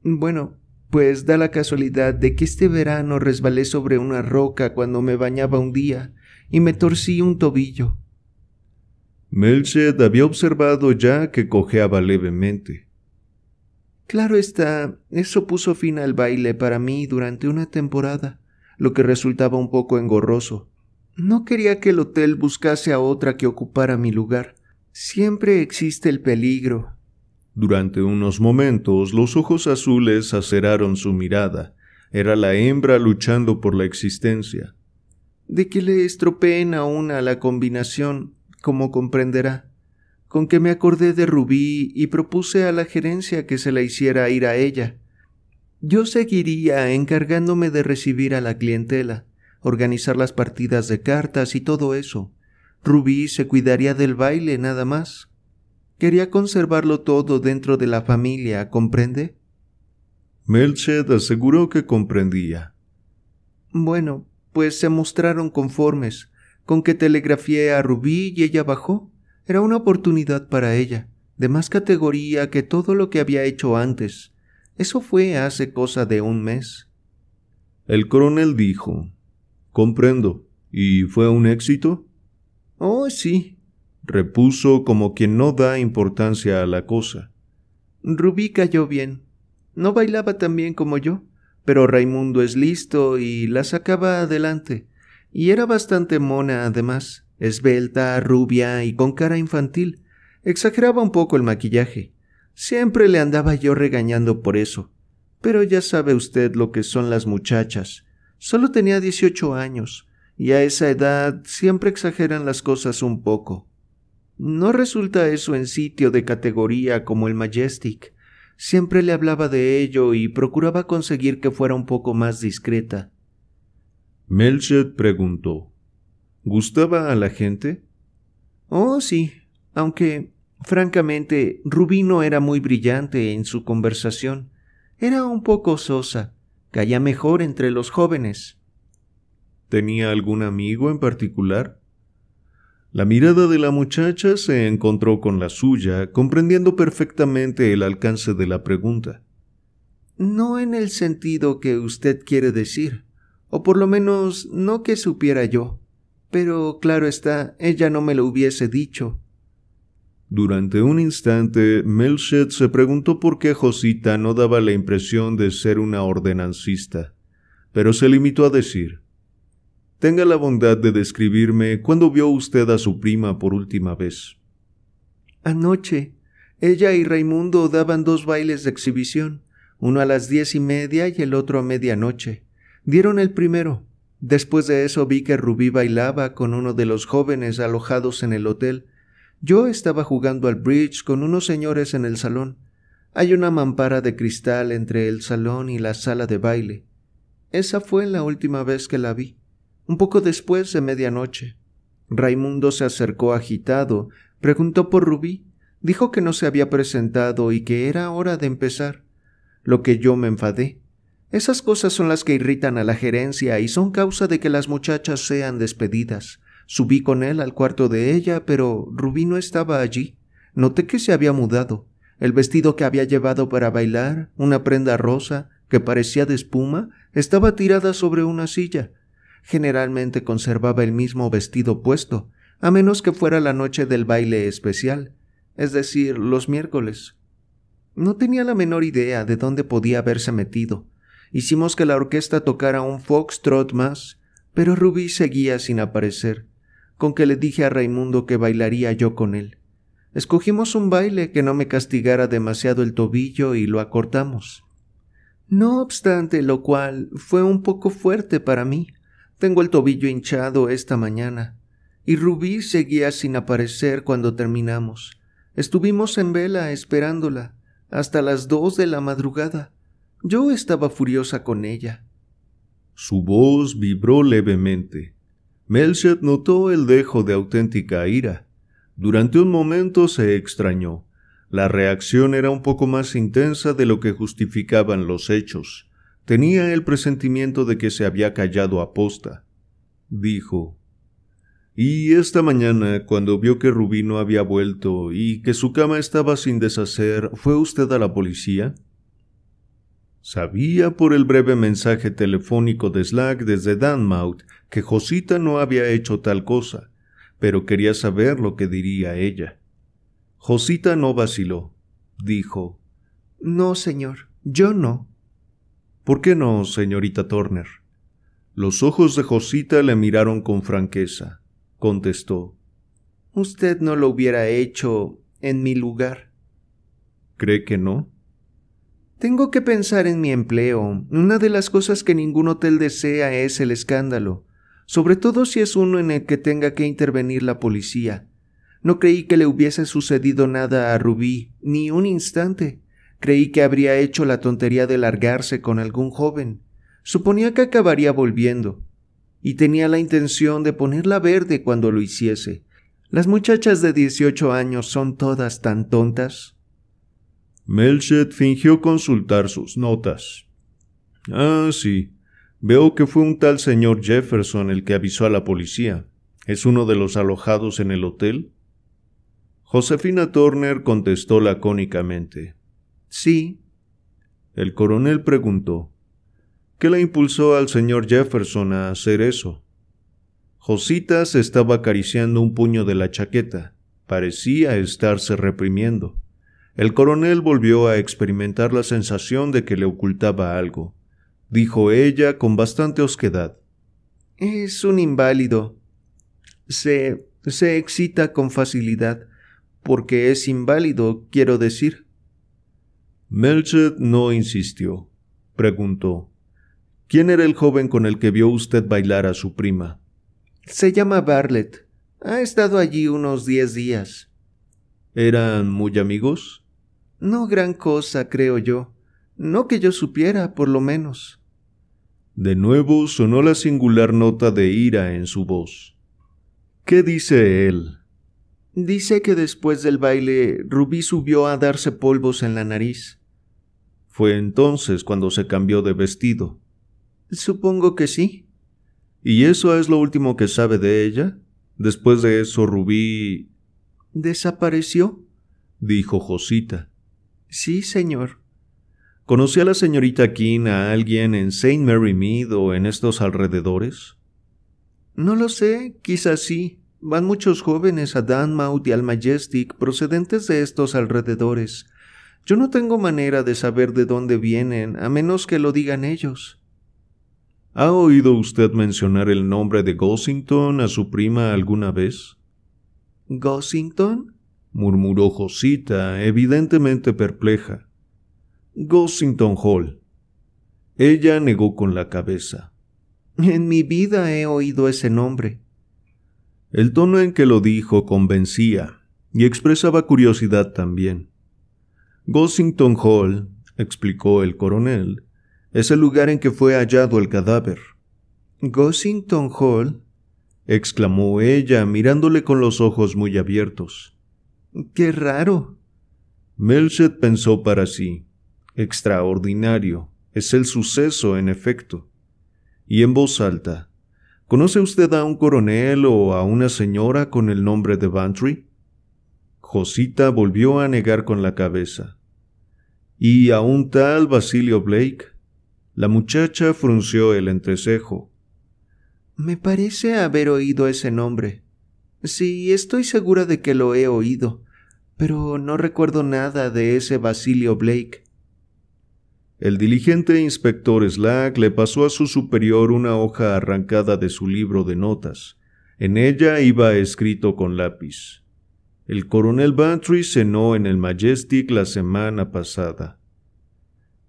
Speaker 1: Bueno, pues da la casualidad de que este verano resbalé sobre una roca cuando me bañaba un día y me torcí un tobillo. Melchett había observado ya que cojeaba levemente. Claro está, eso puso fin al baile para mí durante una temporada, lo que resultaba un poco engorroso. No quería que el hotel buscase a otra que ocupara mi lugar. Siempre existe el peligro. Durante unos momentos los ojos azules aceraron su mirada. Era la hembra luchando por la existencia. De que le estropeen a una la combinación, como comprenderá con que me acordé de Rubí y propuse a la gerencia que se la hiciera ir a ella. Yo seguiría encargándome de recibir a la clientela, organizar las partidas de cartas y todo eso. Rubí se cuidaría del baile nada más. Quería conservarlo todo dentro de la familia, ¿comprende? Melched aseguró que comprendía. Bueno, pues se mostraron conformes, con que telegrafié a Rubí y ella bajó. Era una oportunidad para ella, de más categoría que todo lo que había hecho antes. Eso fue hace cosa de un mes. El coronel dijo, Comprendo. ¿Y fue un éxito? Oh, sí, repuso como quien no da importancia a la cosa. Rubí cayó bien. No bailaba tan bien como yo, pero Raimundo es listo y la sacaba adelante, y era bastante mona además esbelta, rubia y con cara infantil. Exageraba un poco el maquillaje. Siempre le andaba yo regañando por eso. Pero ya sabe usted lo que son las muchachas. Solo tenía 18 años, y a esa edad siempre exageran las cosas un poco. No resulta eso en sitio de categoría como el Majestic. Siempre le hablaba de ello y procuraba conseguir que fuera un poco más discreta. Melchett preguntó ¿Gustaba a la gente? Oh, sí, aunque, francamente, Rubino era muy brillante en su conversación. Era un poco sosa, caía mejor entre los jóvenes. ¿Tenía algún amigo en particular? La mirada de la muchacha se encontró con la suya, comprendiendo perfectamente el alcance de la pregunta. No en el sentido que usted quiere decir, o por lo menos no que supiera yo pero claro está, ella no me lo hubiese dicho. Durante un instante, Melchett se preguntó por qué Josita no daba la impresión de ser una ordenancista, pero se limitó a decir Tenga la bondad de describirme cuándo vio usted a su prima por última vez. Anoche. Ella y Raimundo daban dos bailes de exhibición, uno a las diez y media y el otro a medianoche. Dieron el primero, Después de eso vi que Rubí bailaba con uno de los jóvenes alojados en el hotel. Yo estaba jugando al bridge con unos señores en el salón. Hay una mampara de cristal entre el salón y la sala de baile. Esa fue la última vez que la vi, un poco después de medianoche. Raimundo se acercó agitado, preguntó por Rubí, dijo que no se había presentado y que era hora de empezar, lo que yo me enfadé. Esas cosas son las que irritan a la gerencia y son causa de que las muchachas sean despedidas. Subí con él al cuarto de ella, pero Rubí no estaba allí. Noté que se había mudado. El vestido que había llevado para bailar, una prenda rosa, que parecía de espuma, estaba tirada sobre una silla. Generalmente conservaba el mismo vestido puesto, a menos que fuera la noche del baile especial, es decir, los miércoles. No tenía la menor idea de dónde podía haberse metido. Hicimos que la orquesta tocara un foxtrot más, pero Rubí seguía sin aparecer, con que le dije a Raimundo que bailaría yo con él. Escogimos un baile que no me castigara demasiado el tobillo y lo acortamos. No obstante lo cual fue un poco fuerte para mí. Tengo el tobillo hinchado esta mañana. Y Rubí seguía sin aparecer cuando terminamos. Estuvimos en vela esperándola hasta las dos de la madrugada. Yo estaba furiosa con ella. Su voz vibró levemente. Melchet notó el dejo de auténtica ira. Durante un momento se extrañó. La reacción era un poco más intensa de lo que justificaban los hechos. Tenía el presentimiento de que se había callado a posta. Dijo y esta mañana, cuando vio que Rubino había vuelto y que su cama estaba sin deshacer, ¿fue usted a la policía? Sabía por el breve mensaje telefónico de Slack desde Danmouth que Josita no había hecho tal cosa, pero quería saber lo que diría ella. Josita no vaciló. Dijo No, señor, yo no. ¿Por qué no, señorita Turner? Los ojos de Josita le miraron con franqueza. Contestó Usted no lo hubiera hecho en mi lugar. ¿Cree que no? Tengo que pensar en mi empleo. Una de las cosas que ningún hotel desea es el escándalo, sobre todo si es uno en el que tenga que intervenir la policía. No creí que le hubiese sucedido nada a Rubí, ni un instante. Creí que habría hecho la tontería de largarse con algún joven. Suponía que acabaría volviendo, y tenía la intención de ponerla verde cuando lo hiciese. Las muchachas de 18 años son todas tan tontas. Melchett fingió consultar sus notas. Ah, sí. Veo que fue un tal señor Jefferson el que avisó a la policía. ¿Es uno de los alojados en el hotel? Josefina Turner contestó lacónicamente. Sí. El coronel preguntó. ¿Qué le impulsó al señor Jefferson a hacer eso? Josita se estaba acariciando un puño de la chaqueta. Parecía estarse reprimiendo. El coronel volvió a experimentar la sensación de que le ocultaba algo. Dijo ella con bastante osquedad. Es un inválido. Se. se excita con facilidad. Porque es inválido, quiero decir. Melchett no insistió. Preguntó. ¿Quién era el joven con el que vio usted bailar a su prima? Se llama Barlett. Ha estado allí unos diez días. ¿Eran muy amigos? No gran cosa, creo yo. No que yo supiera, por lo menos. De nuevo sonó la singular nota de ira en su voz. ¿Qué dice él? Dice que después del baile Rubí subió a darse polvos en la nariz. Fue entonces cuando se cambió de vestido. Supongo que sí. ¿Y eso es lo último que sabe de ella? Después de eso, Rubí. desapareció, dijo Josita. Sí, señor. ¿Conoce a la señorita King a alguien en St. Mary Mead o en estos alrededores? No lo sé, quizás sí. Van muchos jóvenes a Danmouth y al Majestic procedentes de estos alrededores. Yo no tengo manera de saber de dónde vienen, a menos que lo digan ellos. ¿Ha oído usted mencionar el nombre de Gossington a su prima alguna vez? ¿Gossington? murmuró Josita, evidentemente perpleja. Gossington Hall. Ella negó con la cabeza. En mi vida he oído ese nombre. El tono en que lo dijo convencía y expresaba curiosidad también. Gossington Hall, explicó el coronel, es el lugar en que fue hallado el cadáver. Gossington Hall, exclamó ella mirándole con los ojos muy abiertos. Qué raro. Melchet pensó para sí. Extraordinario. Es el suceso, en efecto. Y en voz alta. ¿Conoce usted a un coronel o a una señora con el nombre de Bantry? Josita volvió a negar con la cabeza. ¿Y a un tal Basilio Blake? La muchacha frunció el entrecejo. Me parece haber oído ese nombre. Sí, estoy segura de que lo he oído, pero no recuerdo nada de ese Basilio Blake. El diligente inspector Slack le pasó a su superior una hoja arrancada de su libro de notas. En ella iba escrito con lápiz. El coronel Bantry cenó en el Majestic la semana pasada.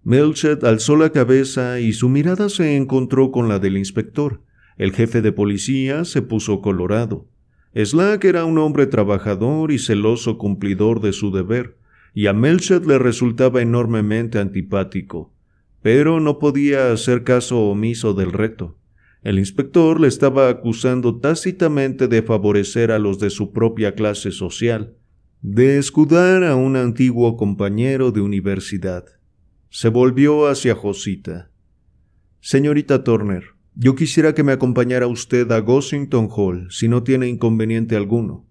Speaker 1: Melchett alzó la cabeza y su mirada se encontró con la del inspector. El jefe de policía se puso colorado. Slack era un hombre trabajador y celoso cumplidor de su deber, y a Melchett le resultaba enormemente antipático, pero no podía hacer caso omiso del reto. El inspector le estaba acusando tácitamente de favorecer a los de su propia clase social, de escudar a un antiguo compañero de universidad. Se volvió hacia Josita. Señorita Turner, yo quisiera que me acompañara usted a Gosington Hall, si no tiene inconveniente alguno.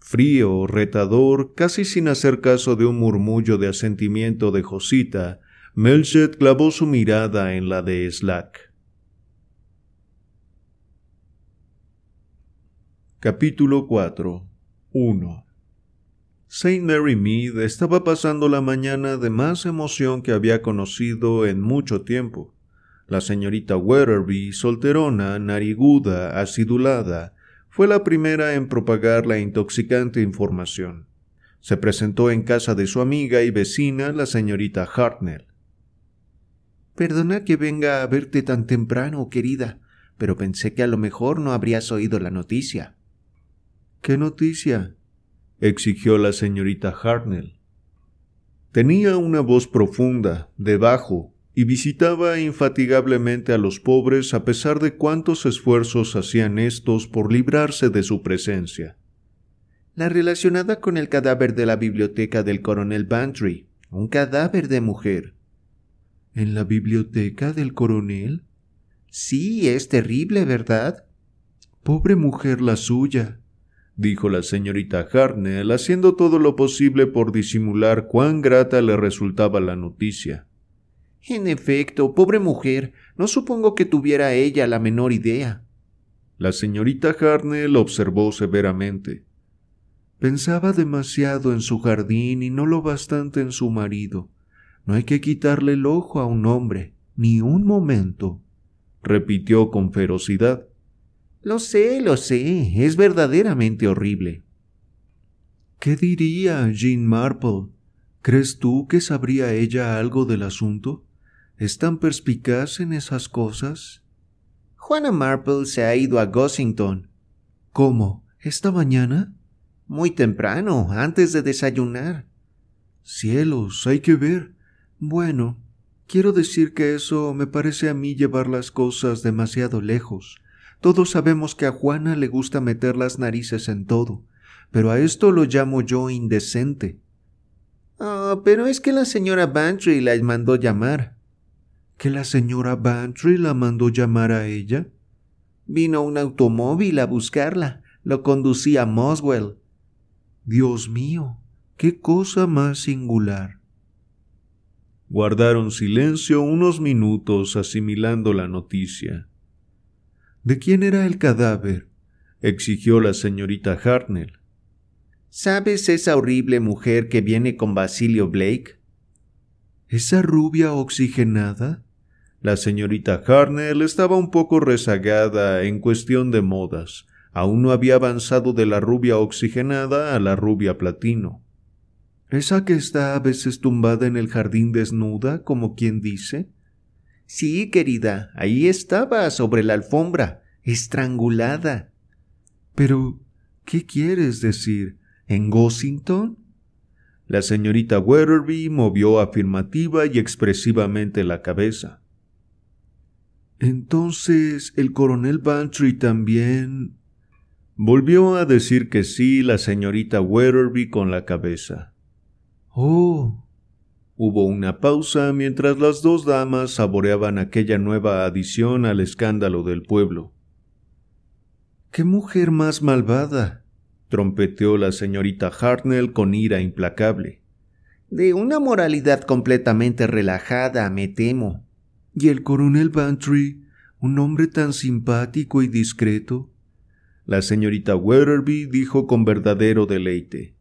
Speaker 1: Frío, retador, casi sin hacer caso de un murmullo de asentimiento de Josita, Melchett clavó su mirada en la de Slack. Capítulo 4 1 Saint Mary Mead estaba pasando la mañana de más emoción que había conocido en mucho tiempo. La señorita Wetherby, solterona, nariguda, acidulada, fue la primera en propagar la intoxicante información. Se presentó en casa de su amiga y vecina, la señorita Hartnell. Perdona que venga a verte tan temprano, querida, pero pensé que a lo mejor no habrías oído la noticia. ¿Qué noticia? exigió la señorita Hartnell. Tenía una voz profunda, debajo y visitaba infatigablemente a los pobres a pesar de cuántos esfuerzos hacían éstos por librarse de su presencia. La relacionada con el cadáver de la biblioteca del coronel Bantry, un cadáver de mujer. ¿En la biblioteca del coronel? Sí, es terrible, ¿verdad? Pobre mujer la suya, dijo la señorita Harnell, haciendo todo lo posible por disimular cuán grata le resultaba la noticia. En efecto, pobre mujer, no supongo que tuviera ella la menor idea. La señorita lo observó severamente. Pensaba demasiado en su jardín y no lo bastante en su marido. No hay que quitarle el ojo a un hombre, ni un momento, repitió con ferocidad. Lo sé, lo sé, es verdaderamente horrible. ¿Qué diría Jean Marple? ¿Crees tú que sabría ella algo del asunto? ¿Es tan perspicaz en esas cosas? Juana Marple se ha ido a Gossington. ¿Cómo? ¿Esta mañana? Muy temprano, antes de desayunar. Cielos, hay que ver. Bueno, quiero decir que eso me parece a mí llevar las cosas demasiado lejos. Todos sabemos que a Juana le gusta meter las narices en todo, pero a esto lo llamo yo indecente. Ah, pero es que la señora Bantry la mandó llamar. ¿Que la señora Bantry la mandó llamar a ella? Vino un automóvil a buscarla. Lo conducía Moswell. Dios mío, qué cosa más singular. Guardaron silencio unos minutos asimilando la noticia. ¿De quién era el cadáver? exigió la señorita Hartnell. ¿Sabes esa horrible mujer que viene con Basilio Blake? ¿Esa rubia oxigenada? La señorita Harnell estaba un poco rezagada en cuestión de modas. Aún no había avanzado de la rubia oxigenada a la rubia platino. ¿Esa que está a veces tumbada en el jardín desnuda, como quien dice? Sí, querida, ahí estaba, sobre la alfombra, estrangulada. Pero, ¿qué quieres decir? ¿En Gosington? La señorita Wetherby movió afirmativa y expresivamente la cabeza. Entonces, el coronel Bantry también. Volvió a decir que sí la señorita Wetherby con la cabeza. Oh. Hubo una pausa mientras las dos damas saboreaban aquella nueva adición al escándalo del pueblo. ¡Qué mujer más malvada! trompeteó la señorita Hartnell con ira implacable. De una moralidad completamente relajada, me temo. ¿Y el coronel Bantry, un hombre tan simpático y discreto? La señorita Wetherby dijo con verdadero deleite.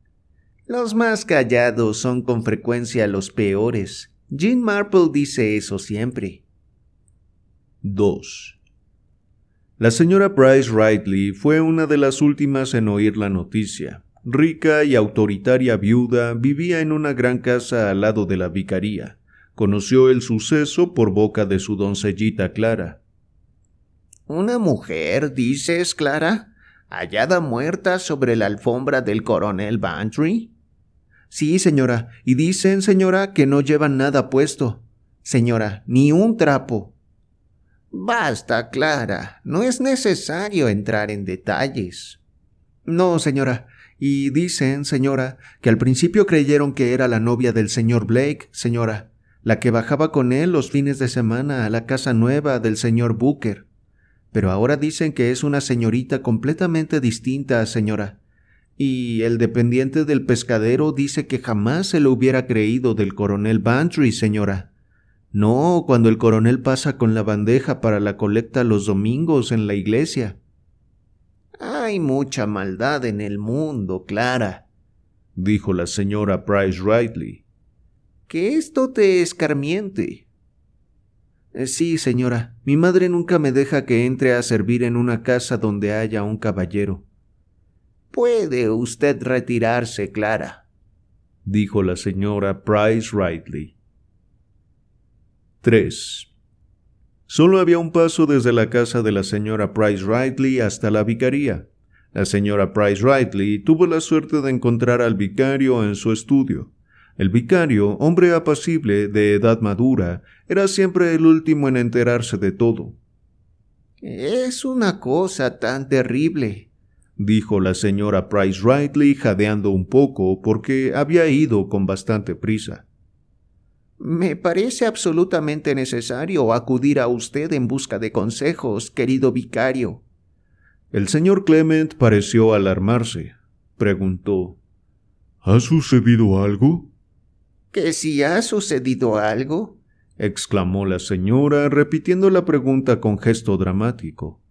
Speaker 1: Los más callados son con frecuencia los peores. Jean Marple dice eso siempre. 2. La señora Bryce Ridley fue una de las últimas en oír la noticia. Rica y autoritaria viuda vivía en una gran casa al lado de la vicaría. Conoció el suceso por boca de su doncellita Clara. Una mujer, dices, Clara, hallada muerta sobre la alfombra del coronel Bantry. Sí, señora, y dicen, señora, que no llevan nada puesto. Señora, ni un trapo. Basta, Clara. No es necesario entrar en detalles. No, señora. Y dicen, señora, que al principio creyeron que era la novia del señor Blake, señora, la que bajaba con él los fines de semana a la casa nueva del señor Booker. Pero ahora dicen que es una señorita completamente distinta, señora. Y el dependiente del pescadero dice que jamás se lo hubiera creído del coronel Bantry, señora. No, cuando el coronel pasa con la bandeja para la colecta los domingos en la iglesia. Hay mucha maldad en el mundo, Clara, dijo la señora Price Ridley. Que esto te escarmiente. Eh, sí, señora, mi madre nunca me deja que entre a servir en una casa donde haya un caballero. Puede usted retirarse, Clara, dijo la señora Price Ridley. 3. Solo había un paso desde la casa de la señora Price Rightly hasta la vicaría. La señora Price Rightly tuvo la suerte de encontrar al vicario en su estudio. El vicario, hombre apacible, de edad madura, era siempre el último en enterarse de todo. Es una cosa tan terrible, dijo la señora Price Rightly jadeando un poco porque había ido con bastante prisa. Me parece absolutamente necesario acudir a usted en busca de consejos, querido vicario. El señor Clement pareció alarmarse. Preguntó ¿Ha sucedido algo? Que si ha sucedido algo, exclamó la señora, repitiendo la pregunta con gesto dramático.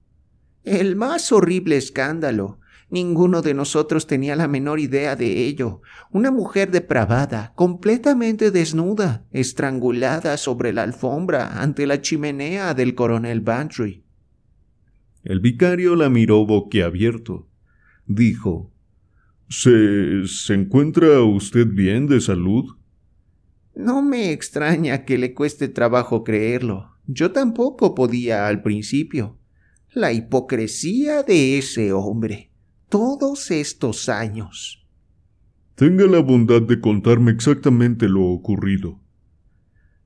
Speaker 1: El más horrible escándalo, Ninguno de nosotros tenía la menor idea de ello. Una mujer depravada, completamente desnuda, estrangulada sobre la alfombra ante la chimenea del coronel Bantry. El vicario la miró boquiabierto. Dijo ¿Se, ¿Se encuentra usted bien de salud? No me extraña que le cueste trabajo creerlo. Yo tampoco podía al principio. La hipocresía de ese hombre todos estos años. Tenga la bondad de contarme exactamente lo ocurrido.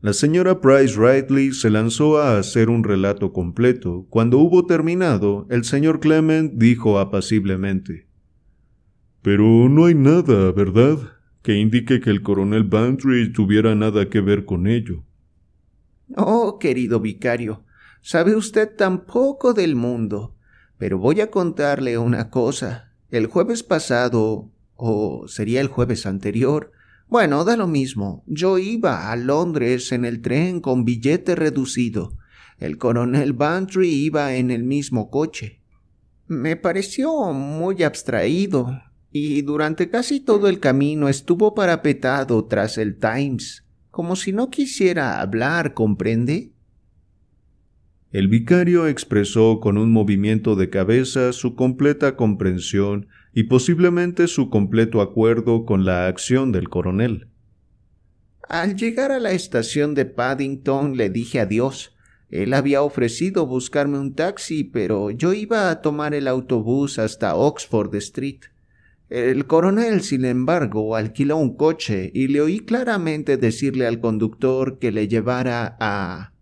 Speaker 1: La señora Price wrightley se lanzó a hacer un relato completo. Cuando hubo terminado, el señor Clement dijo apaciblemente Pero no hay nada, ¿verdad?, que indique que el coronel Bantry tuviera nada que ver con ello. Oh, querido vicario, sabe usted tan poco del mundo. Pero voy a contarle una cosa. El jueves pasado, o sería el jueves anterior, bueno, da lo mismo. Yo iba a Londres en el tren con billete reducido. El coronel Bantry iba en el mismo coche. Me pareció muy abstraído, y durante casi todo el camino estuvo parapetado tras el Times, como si no quisiera hablar, ¿comprende? El vicario expresó con un movimiento de cabeza su completa comprensión y posiblemente su completo acuerdo con la acción del coronel. Al llegar a la estación de Paddington le dije adiós. Él había ofrecido buscarme un taxi, pero yo iba a tomar el autobús hasta Oxford Street. El coronel, sin embargo, alquiló un coche y le oí claramente decirle al conductor que le llevara a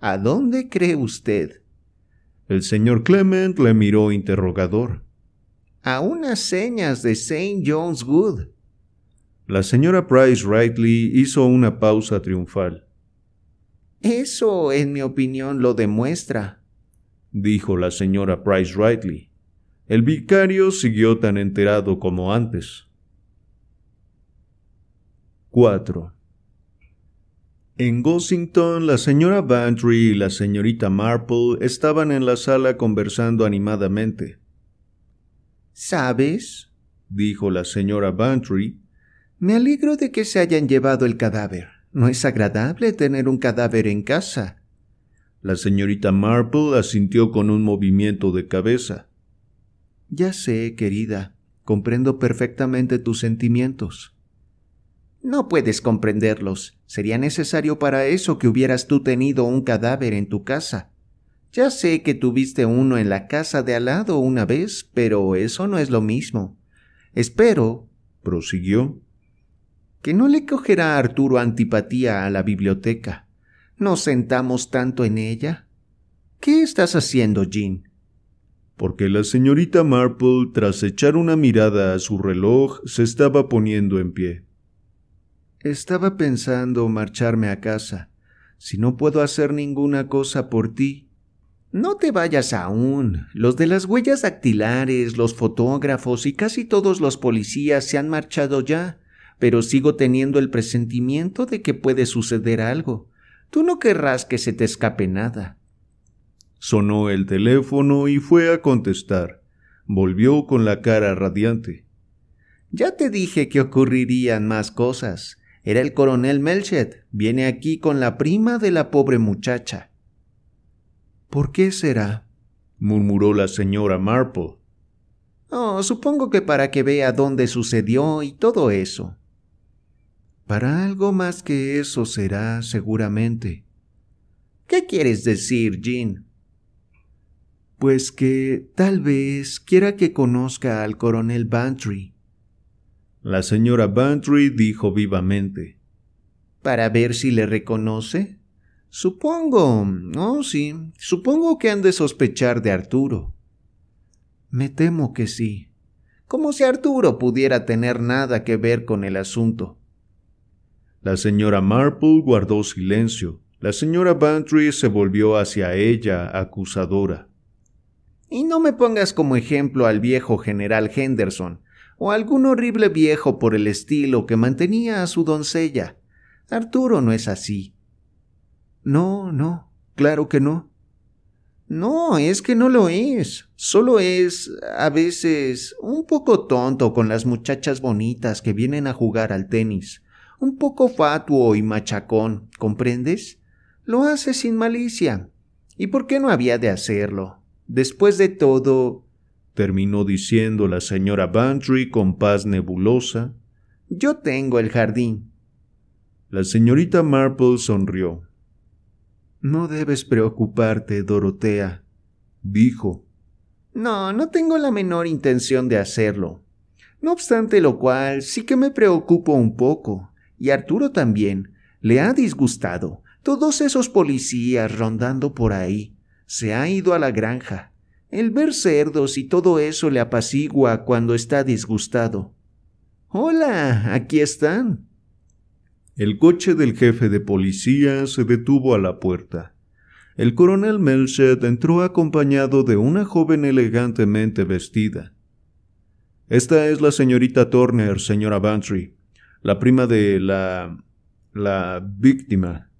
Speaker 1: ¿A dónde cree usted? El señor Clement le miró interrogador. A unas señas de St. John's Wood. La señora Price Rightly hizo una pausa triunfal. Eso, en mi opinión, lo demuestra, dijo la señora Price Rightly. El vicario siguió tan enterado como antes. 4. En Gossington, la señora Bantry y la señorita Marple estaban en la sala conversando animadamente. ¿Sabes? dijo la señora Bantry. Me alegro de que se hayan llevado el cadáver. No es agradable tener un cadáver en casa. La señorita Marple asintió con un movimiento de cabeza. Ya sé, querida, comprendo perfectamente tus sentimientos. No puedes comprenderlos. Sería necesario para eso que hubieras tú tenido un cadáver en tu casa. Ya sé que tuviste uno en la casa de al lado una vez, pero eso no es lo mismo. Espero, prosiguió, que no le cogerá a Arturo antipatía a la biblioteca. Nos sentamos tanto en ella. ¿Qué estás haciendo, Jean? Porque la señorita Marple, tras echar una mirada a su reloj, se estaba poniendo en pie. Estaba pensando marcharme a casa. Si no puedo hacer ninguna cosa por ti. No te vayas aún. Los de las huellas dactilares, los fotógrafos y casi todos los policías se han marchado ya, pero sigo teniendo el presentimiento de que puede suceder algo. Tú no querrás que se te escape nada. Sonó el teléfono y fue a contestar. Volvió con la cara radiante. Ya te dije que ocurrirían más cosas. Era el coronel Melchett. Viene aquí con la prima de la pobre muchacha. ¿Por qué será? murmuró la señora Marple. Oh, supongo que para que vea dónde sucedió y todo eso. Para algo más que eso será, seguramente. ¿Qué quieres decir, Jean? Pues que tal vez quiera que conozca al coronel Bantry. La señora Bantry dijo vivamente. ¿Para ver si le reconoce? Supongo. Oh, sí. Supongo que han de sospechar de Arturo. Me temo que sí. Como si Arturo pudiera tener nada que ver con el asunto. La señora Marple guardó silencio. La señora Bantry se volvió hacia ella, acusadora. Y no me pongas como ejemplo al viejo general Henderson, o algún horrible viejo por el estilo que mantenía a su doncella. Arturo no es así. No, no, claro que no. No, es que no lo es. Solo es, a veces, un poco tonto con las muchachas bonitas que vienen a jugar al tenis. Un poco fatuo y machacón, ¿comprendes? Lo hace sin malicia. ¿Y por qué no había de hacerlo? Después de todo, terminó diciendo la señora Bantry con paz nebulosa. Yo tengo el jardín. La señorita Marple sonrió. No debes preocuparte, Dorotea, dijo. No, no tengo la menor intención de hacerlo. No obstante lo cual, sí que me preocupo un poco. Y Arturo también. Le ha disgustado. Todos esos policías rondando por ahí. Se ha ido a la granja. El ver cerdos y todo eso le apacigua cuando está disgustado. Hola, aquí están. El coche del jefe de policía se detuvo a la puerta. El coronel Melchett entró acompañado de una joven elegantemente vestida. Esta es la señorita Turner, señora Bantry, la prima de la... la víctima.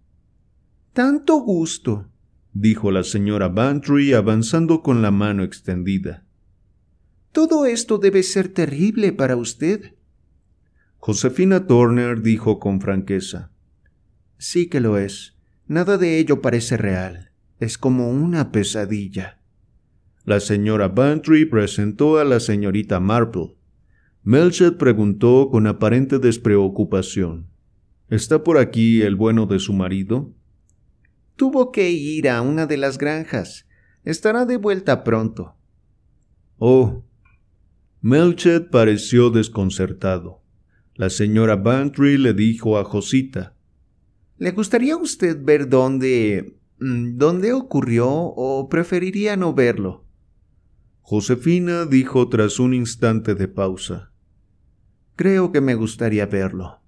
Speaker 1: Tanto gusto, dijo la señora Bantry avanzando con la mano extendida. Todo esto debe ser terrible para usted. Josefina Turner dijo con franqueza. Sí que lo es. Nada de ello parece real. Es como una pesadilla. La señora Bantry presentó a la señorita Marple. Melchett preguntó con aparente despreocupación. ¿Está por aquí el bueno de su marido? Tuvo que ir a una de las granjas. Estará de vuelta pronto. Oh. Melchett pareció desconcertado. La señora Bantry le dijo a Josita. ¿Le gustaría a usted ver dónde... Mm, dónde ocurrió o preferiría no verlo? Josefina dijo tras un instante de pausa. Creo que me gustaría verlo.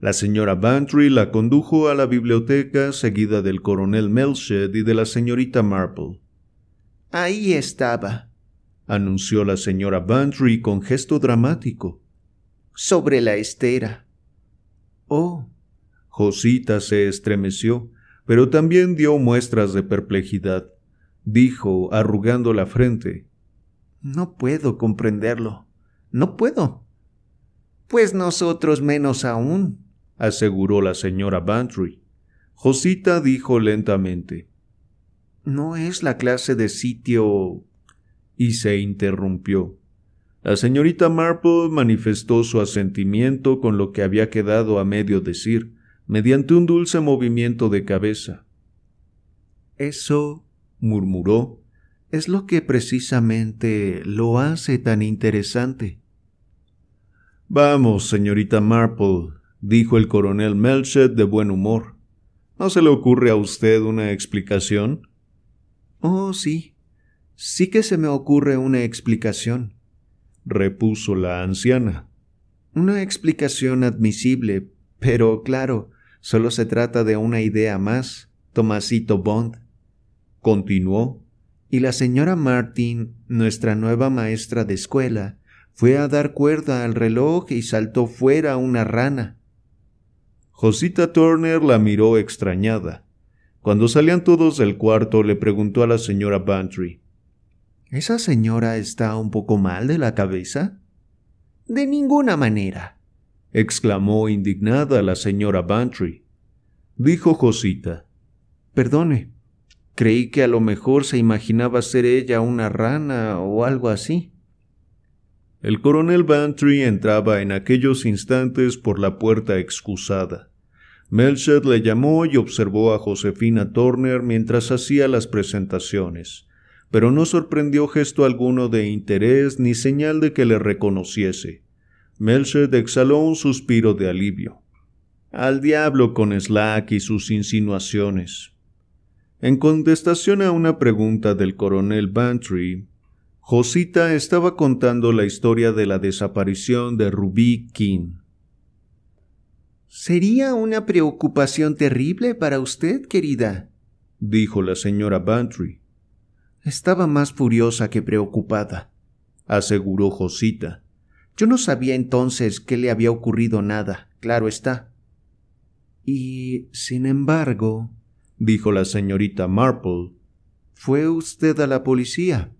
Speaker 1: La señora Bantry la condujo a la biblioteca seguida del coronel Melchett y de la señorita Marple. Ahí estaba, anunció la señora Bantry con gesto dramático. Sobre la estera. Oh. Josita se estremeció, pero también dio muestras de perplejidad. Dijo, arrugando la frente. No puedo comprenderlo. No puedo. Pues nosotros menos aún, aseguró la señora Bantry. Josita dijo lentamente No es la clase de sitio. y se interrumpió. La señorita Marple manifestó su asentimiento con lo que había quedado a medio decir, mediante un dulce movimiento de cabeza. Eso, murmuró, es lo que precisamente lo hace tan interesante. Vamos, señorita Marple, dijo el coronel Melchett de buen humor. ¿No se le ocurre a usted una explicación? Oh, sí. Sí que se me ocurre una explicación, repuso la anciana. Una explicación admisible, pero claro, solo se trata de una idea más, Tomasito Bond. Continuó. Y la señora Martin, nuestra nueva maestra de escuela, fue a dar cuerda al reloj y saltó fuera una rana. Josita Turner la miró extrañada. Cuando salían todos del cuarto, le preguntó a la señora Bantry. ¿Esa señora está un poco mal de la cabeza? De ninguna manera, exclamó indignada la señora Bantry. Dijo Josita. Perdone, creí que a lo mejor se imaginaba ser ella una rana o algo así. El coronel Bantry entraba en aquellos instantes por la puerta excusada. Melchett le llamó y observó a Josefina Turner mientras hacía las presentaciones, pero no sorprendió gesto alguno de interés ni señal de que le reconociese. Melchett exhaló un suspiro de alivio. Al diablo con Slack y sus insinuaciones. En contestación a una pregunta del coronel Bantry, Josita estaba contando la historia de la desaparición de Rubí King. Sería una preocupación terrible para usted, querida, dijo la señora Bantry. Estaba más furiosa que preocupada, aseguró Josita. Yo no sabía entonces que le había ocurrido nada, claro está. Y, sin embargo, dijo la señorita Marple, fue usted a la policía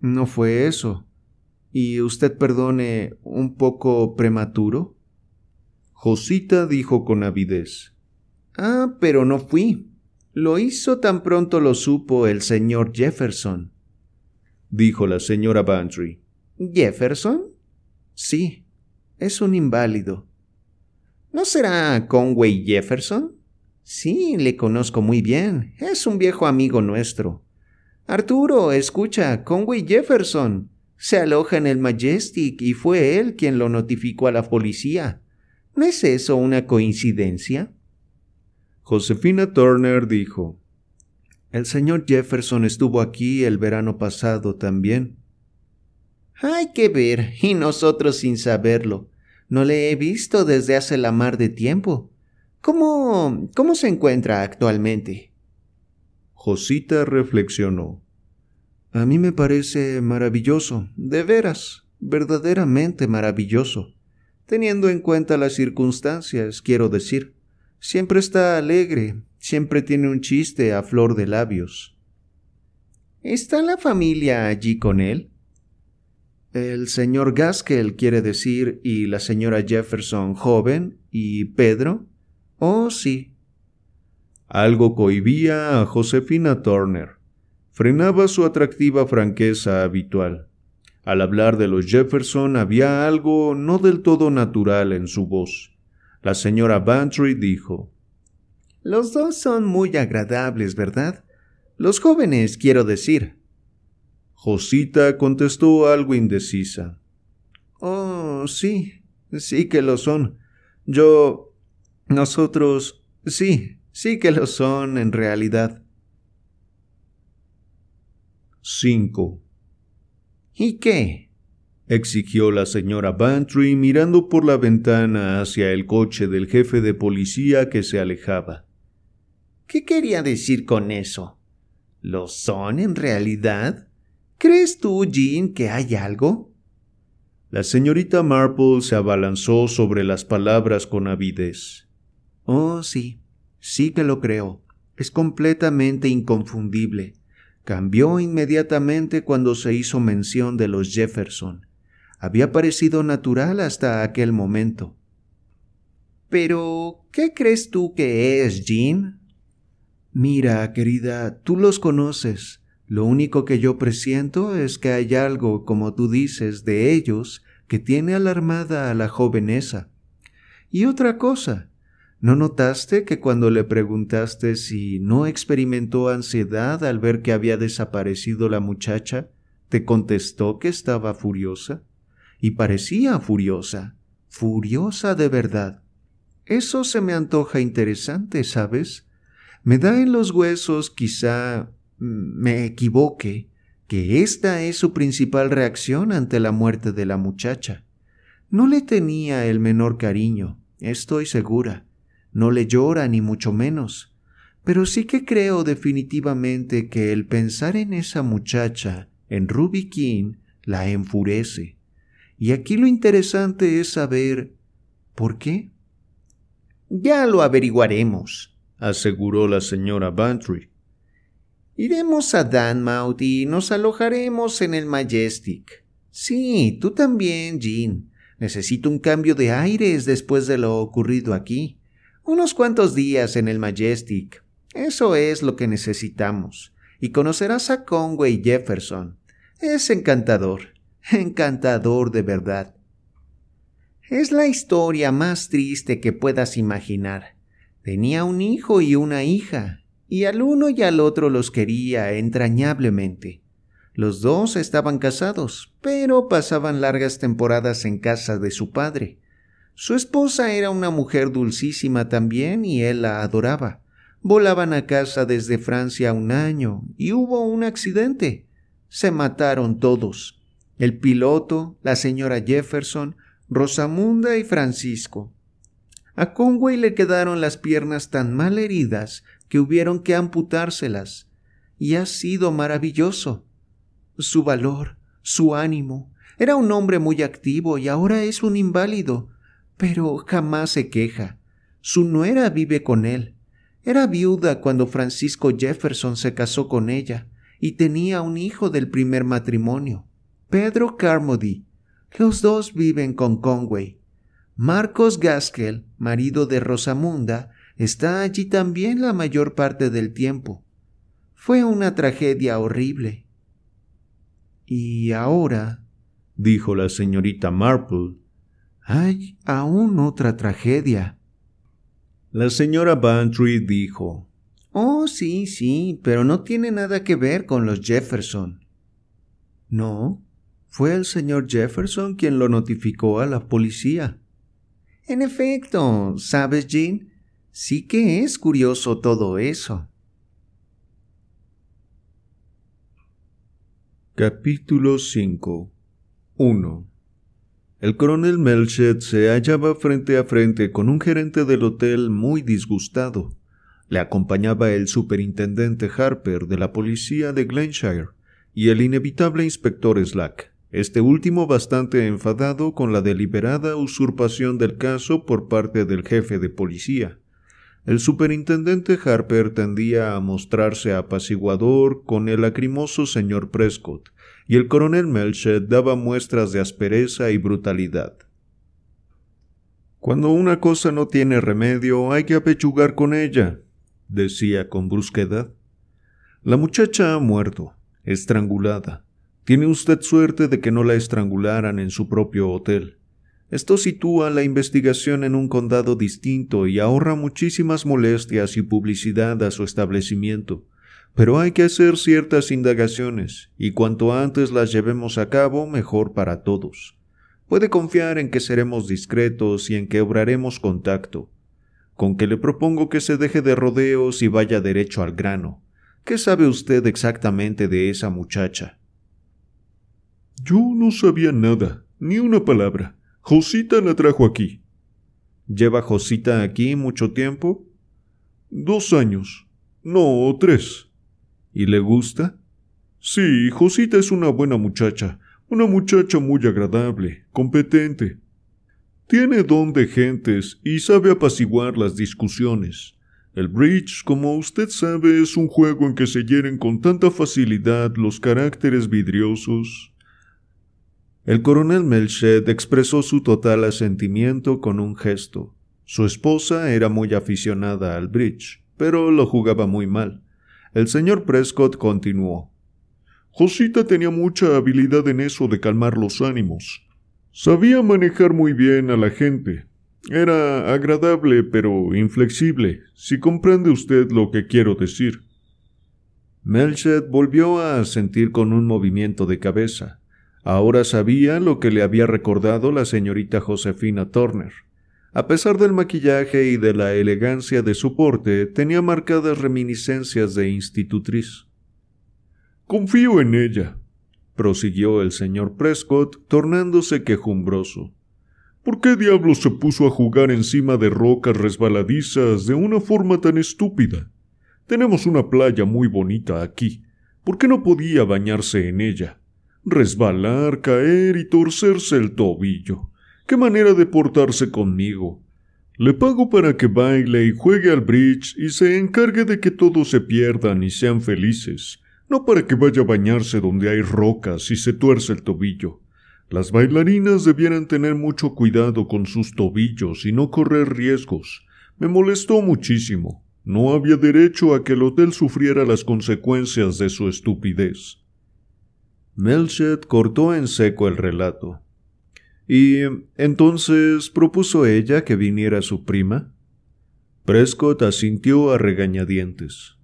Speaker 1: no fue eso. ¿Y usted perdone un poco prematuro? Josita dijo con avidez. Ah, pero no fui. Lo hizo tan pronto lo supo el señor Jefferson. Dijo la señora Bantry. ¿Jefferson? Sí, es un inválido. ¿No será Conway Jefferson? Sí, le conozco muy bien. Es un viejo amigo nuestro. Arturo, escucha, Conway Jefferson. Se aloja en el Majestic y fue él quien lo notificó a la policía. ¿No es eso una coincidencia? Josefina Turner dijo, El señor Jefferson estuvo aquí el verano pasado también. Hay que ver, y nosotros sin saberlo. No le he visto desde hace la mar de tiempo. ¿Cómo. cómo se encuentra actualmente? Josita reflexionó. A mí me parece maravilloso, de veras, verdaderamente maravilloso. Teniendo en cuenta las circunstancias, quiero decir, siempre está alegre, siempre tiene un chiste a flor de labios. ¿Está la familia allí con él? El señor Gaskell quiere decir, y la señora Jefferson joven, y Pedro. Oh, sí, algo cohibía a Josefina Turner. Frenaba su atractiva franqueza habitual. Al hablar de los Jefferson había algo no del todo natural en su voz. La señora Bantry dijo Los dos son muy agradables, ¿verdad? Los jóvenes, quiero decir. Josita contestó algo indecisa. Oh, sí, sí que lo son. Yo. Nosotros. sí. Sí que lo son en realidad. 5. ¿Y qué? exigió la señora Bantry mirando por la ventana hacia el coche del jefe de policía que se alejaba. ¿Qué quería decir con eso? ¿Lo son en realidad? ¿Crees tú, Jean, que hay algo? La señorita Marple se abalanzó sobre las palabras con avidez. Oh, sí. Sí que lo creo. Es completamente inconfundible. Cambió inmediatamente cuando se hizo mención de los Jefferson. Había parecido natural hasta aquel momento. Pero, ¿qué crees tú que es, Jean? Mira, querida, tú los conoces. Lo único que yo presiento es que hay algo, como tú dices, de ellos que tiene alarmada a la jovenesa. Y otra cosa, ¿No notaste que cuando le preguntaste si no experimentó ansiedad al ver que había desaparecido la muchacha, te contestó que estaba furiosa? Y parecía furiosa, furiosa de verdad. Eso se me antoja interesante, ¿sabes? Me da en los huesos, quizá mm, me equivoque, que esta es su principal reacción ante la muerte de la muchacha. No le tenía el menor cariño, estoy segura no le llora ni mucho menos, pero sí que creo definitivamente que el pensar en esa muchacha, en Ruby King, la enfurece. Y aquí lo interesante es saber por qué. Ya lo averiguaremos, aseguró la señora Bantry. Iremos a Danmouth y nos alojaremos en el Majestic. Sí, tú también, Jean. Necesito un cambio de aires después de lo ocurrido aquí. Unos cuantos días en el Majestic. Eso es lo que necesitamos. Y conocerás a Conway Jefferson. Es encantador. Encantador de verdad. Es la historia más triste que puedas imaginar. Tenía un hijo y una hija, y al uno y al otro los quería entrañablemente. Los dos estaban casados, pero pasaban largas temporadas en casa de su padre, su esposa era una mujer dulcísima también y él la adoraba. Volaban a casa desde Francia un año y hubo un accidente. Se mataron todos. El piloto, la señora Jefferson, Rosamunda y Francisco. A Conway le quedaron las piernas tan mal heridas que hubieron que amputárselas. Y ha sido maravilloso. Su valor, su ánimo. Era un hombre muy activo y ahora es un inválido pero jamás se queja. Su nuera vive con él. Era viuda cuando Francisco Jefferson se casó con ella y tenía un hijo del primer matrimonio, Pedro Carmody. Los dos viven con Conway. Marcos Gaskell, marido de Rosamunda, está allí también la mayor parte del tiempo. Fue una tragedia horrible. Y ahora, dijo la señorita Marple, hay aún otra tragedia. La señora Bantry dijo. Oh, sí, sí, pero no tiene nada que ver con los Jefferson. No, fue el señor Jefferson quien lo notificó a la policía. En efecto, ¿sabes, Jean? Sí que es curioso todo eso. Capítulo 5 1. El coronel Melchett se hallaba frente a frente con un gerente del hotel muy disgustado. Le acompañaba el superintendente Harper de la policía de Glenshire y el inevitable inspector Slack, este último bastante enfadado con la deliberada usurpación del caso por parte del jefe de policía. El superintendente Harper tendía a mostrarse apaciguador con el lacrimoso señor Prescott, y el coronel Melchet daba muestras de aspereza y brutalidad. Cuando una cosa no tiene remedio, hay que apechugar con ella, decía con brusquedad. La muchacha ha muerto, estrangulada. Tiene usted suerte de que no la estrangularan en su propio hotel. Esto sitúa la investigación en un condado distinto y ahorra muchísimas molestias y publicidad a su establecimiento. Pero hay que hacer ciertas indagaciones, y cuanto antes las llevemos a cabo, mejor para todos. Puede confiar en que seremos discretos y en que obraremos contacto. Con que le propongo que se deje de rodeos y vaya derecho al grano. ¿Qué sabe usted exactamente de esa muchacha? Yo no sabía nada, ni una palabra. Josita la trajo aquí. ¿Lleva Josita aquí mucho tiempo? Dos años. No, tres. ¿Y le gusta? Sí, Josita es una buena muchacha, una muchacha muy agradable, competente. Tiene don de gentes y sabe apaciguar las discusiones. El bridge, como usted sabe, es un juego en que se hieren con tanta facilidad los caracteres vidriosos. El coronel Melchett expresó su total asentimiento con un gesto. Su esposa era muy aficionada al bridge, pero lo jugaba muy mal el señor Prescott continuó. Josita tenía mucha habilidad en eso de calmar los ánimos. Sabía manejar muy bien a la gente. Era agradable pero inflexible, si comprende usted lo que quiero decir. Melchett volvió a sentir con un movimiento de cabeza. Ahora sabía lo que le había recordado la señorita Josefina Turner. A pesar del maquillaje y de la elegancia de su porte, tenía marcadas reminiscencias de institutriz. Confío en ella, prosiguió el señor Prescott, tornándose quejumbroso. ¿Por qué diablos se puso a jugar encima de rocas resbaladizas de una forma tan estúpida? Tenemos una playa muy bonita aquí. ¿Por qué no podía bañarse en ella? Resbalar, caer y torcerse el tobillo. ¿Qué manera de portarse conmigo? Le pago para que baile y juegue al bridge y se encargue de que todos se pierdan y sean felices, no para que vaya a bañarse donde hay rocas y se tuerce el tobillo. Las bailarinas debieran tener mucho cuidado con sus tobillos y no correr riesgos. Me molestó muchísimo. No había derecho a que el hotel sufriera las consecuencias de su estupidez. Melchett cortó en seco el relato. Y entonces propuso ella que viniera su prima. Prescott asintió a regañadientes.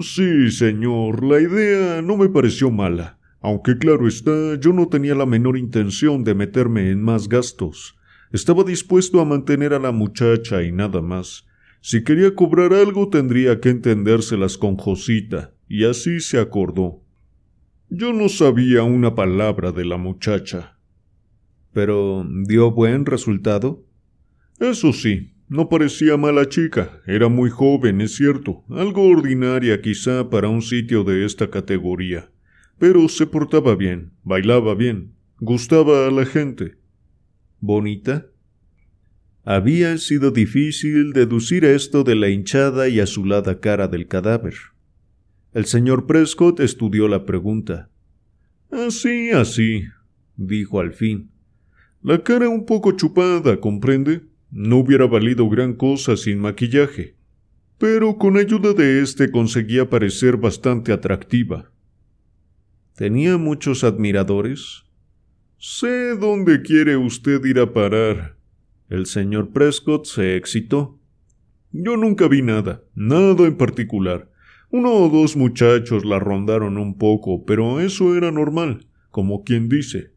Speaker 1: Sí, señor, la idea no me pareció mala, aunque claro está, yo no tenía la menor intención de meterme en más gastos. Estaba dispuesto a mantener a la muchacha y nada más. Si quería cobrar algo tendría que entendérselas con Josita, y así se acordó. Yo no sabía una palabra de la muchacha, ¿Pero dio buen resultado? Eso sí, no parecía mala chica, era muy joven, es cierto, algo ordinaria quizá para un sitio de esta categoría, pero se portaba bien, bailaba bien, gustaba a la gente. ¿Bonita? Había sido difícil deducir esto de la hinchada y azulada cara del cadáver. El señor Prescott estudió la pregunta. Así, así, dijo al fin. La cara un poco chupada, comprende. No hubiera valido gran cosa sin maquillaje. Pero con ayuda de este conseguía parecer bastante atractiva. ¿Tenía muchos admiradores? Sé dónde quiere usted ir a parar. El señor Prescott se excitó. Yo nunca vi nada, nada en particular. Uno o dos muchachos la rondaron un poco, pero eso era normal, como quien dice.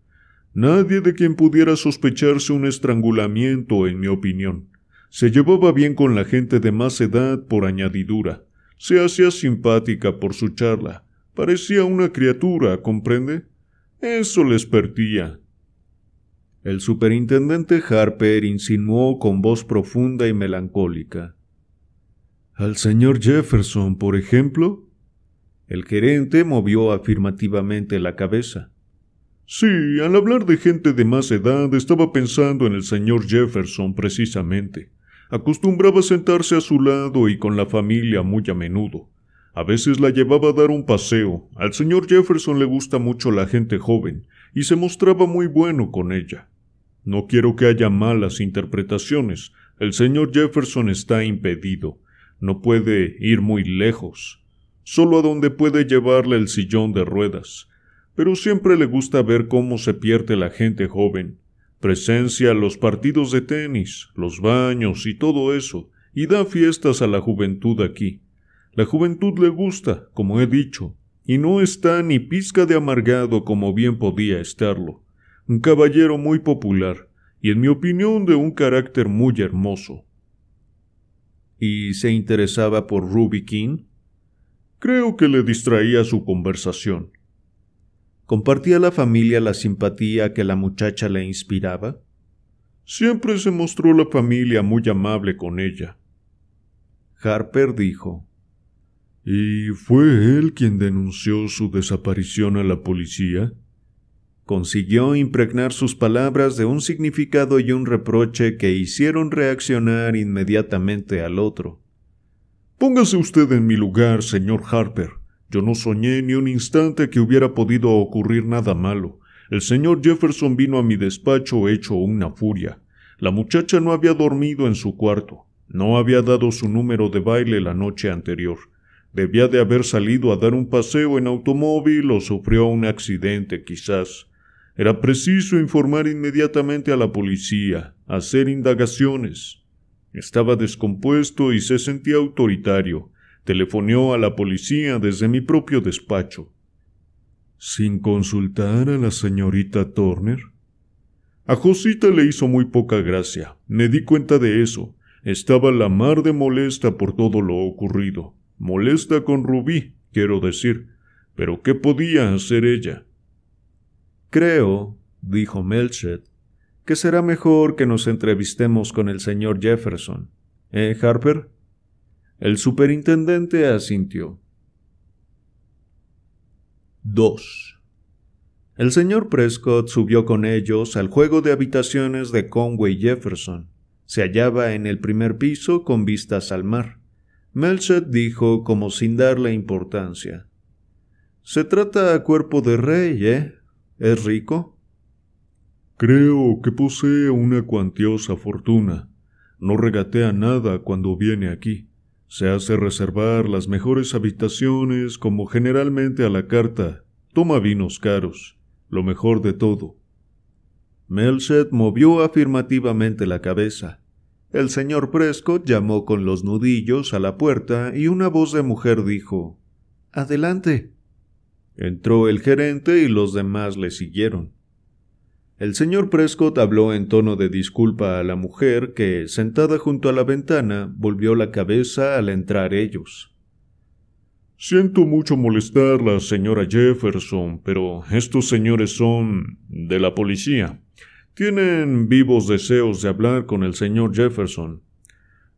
Speaker 1: Nadie de quien pudiera sospecharse un estrangulamiento, en mi opinión. Se llevaba bien con la gente de más edad por añadidura. Se hacía simpática por su charla. Parecía una criatura, ¿comprende? Eso les pertía. El superintendente Harper insinuó con voz profunda y melancólica. ¿Al señor Jefferson, por ejemplo? El gerente movió afirmativamente la cabeza. Sí, al hablar de gente de más edad estaba pensando en el señor Jefferson precisamente. Acostumbraba sentarse a su lado y con la familia muy a menudo. A veces la llevaba a dar un paseo. Al señor Jefferson le gusta mucho la gente joven, y se mostraba muy bueno con ella. No quiero que haya malas interpretaciones. El señor Jefferson está impedido. No puede ir muy lejos. Solo a donde puede llevarle el sillón de ruedas pero siempre le gusta ver cómo se pierde la gente joven. Presencia los partidos de tenis, los baños y todo eso, y da fiestas a la juventud aquí. La juventud le gusta, como he dicho, y no está ni pizca de amargado como bien podía estarlo. Un caballero muy popular, y en mi opinión de un carácter muy hermoso. ¿Y se interesaba por Ruby King? Creo que le distraía su conversación. ¿Compartía la familia la simpatía que la muchacha le inspiraba? Siempre se mostró la familia muy amable con ella. Harper dijo ¿Y fue él quien denunció su desaparición a la policía? Consiguió impregnar sus palabras de un significado y un reproche que hicieron reaccionar inmediatamente al otro. Póngase usted en mi lugar, señor Harper. Yo no soñé ni un instante que hubiera podido ocurrir nada malo. El señor Jefferson vino a mi despacho hecho una furia. La muchacha no había dormido en su cuarto. No había dado su número de baile la noche anterior. Debía de haber salido a dar un paseo en automóvil o sufrió un accidente quizás. Era preciso informar inmediatamente a la policía, hacer indagaciones. Estaba descompuesto y se sentía autoritario telefoneó a la policía desde mi propio despacho. ¿Sin consultar a la señorita Turner? A Josita le hizo muy poca gracia. Me di cuenta de eso. Estaba la mar de molesta por todo lo ocurrido. Molesta con Rubí, quiero decir. Pero ¿qué podía hacer ella? Creo, dijo Melchett— que será mejor que nos entrevistemos con el señor Jefferson. ¿Eh, Harper? El superintendente asintió. 2. El señor Prescott subió con ellos al juego de habitaciones de Conway Jefferson. Se hallaba en el primer piso con vistas al mar. Melchett dijo como sin darle importancia. Se trata a cuerpo de rey, ¿eh? ¿Es rico? Creo que posee una cuantiosa fortuna. No regatea nada cuando viene aquí. Se hace reservar las mejores habitaciones como generalmente a la carta. Toma vinos caros. Lo mejor de todo. Melchett movió afirmativamente la cabeza. El señor Prescott llamó con los nudillos a la puerta y una voz de mujer dijo Adelante. Entró el gerente y los demás le siguieron. El señor Prescott habló en tono de disculpa a la mujer que, sentada junto a la ventana, volvió la cabeza al entrar ellos. Siento mucho molestarla, señora Jefferson, pero estos señores son de la policía. Tienen vivos deseos de hablar con el señor Jefferson.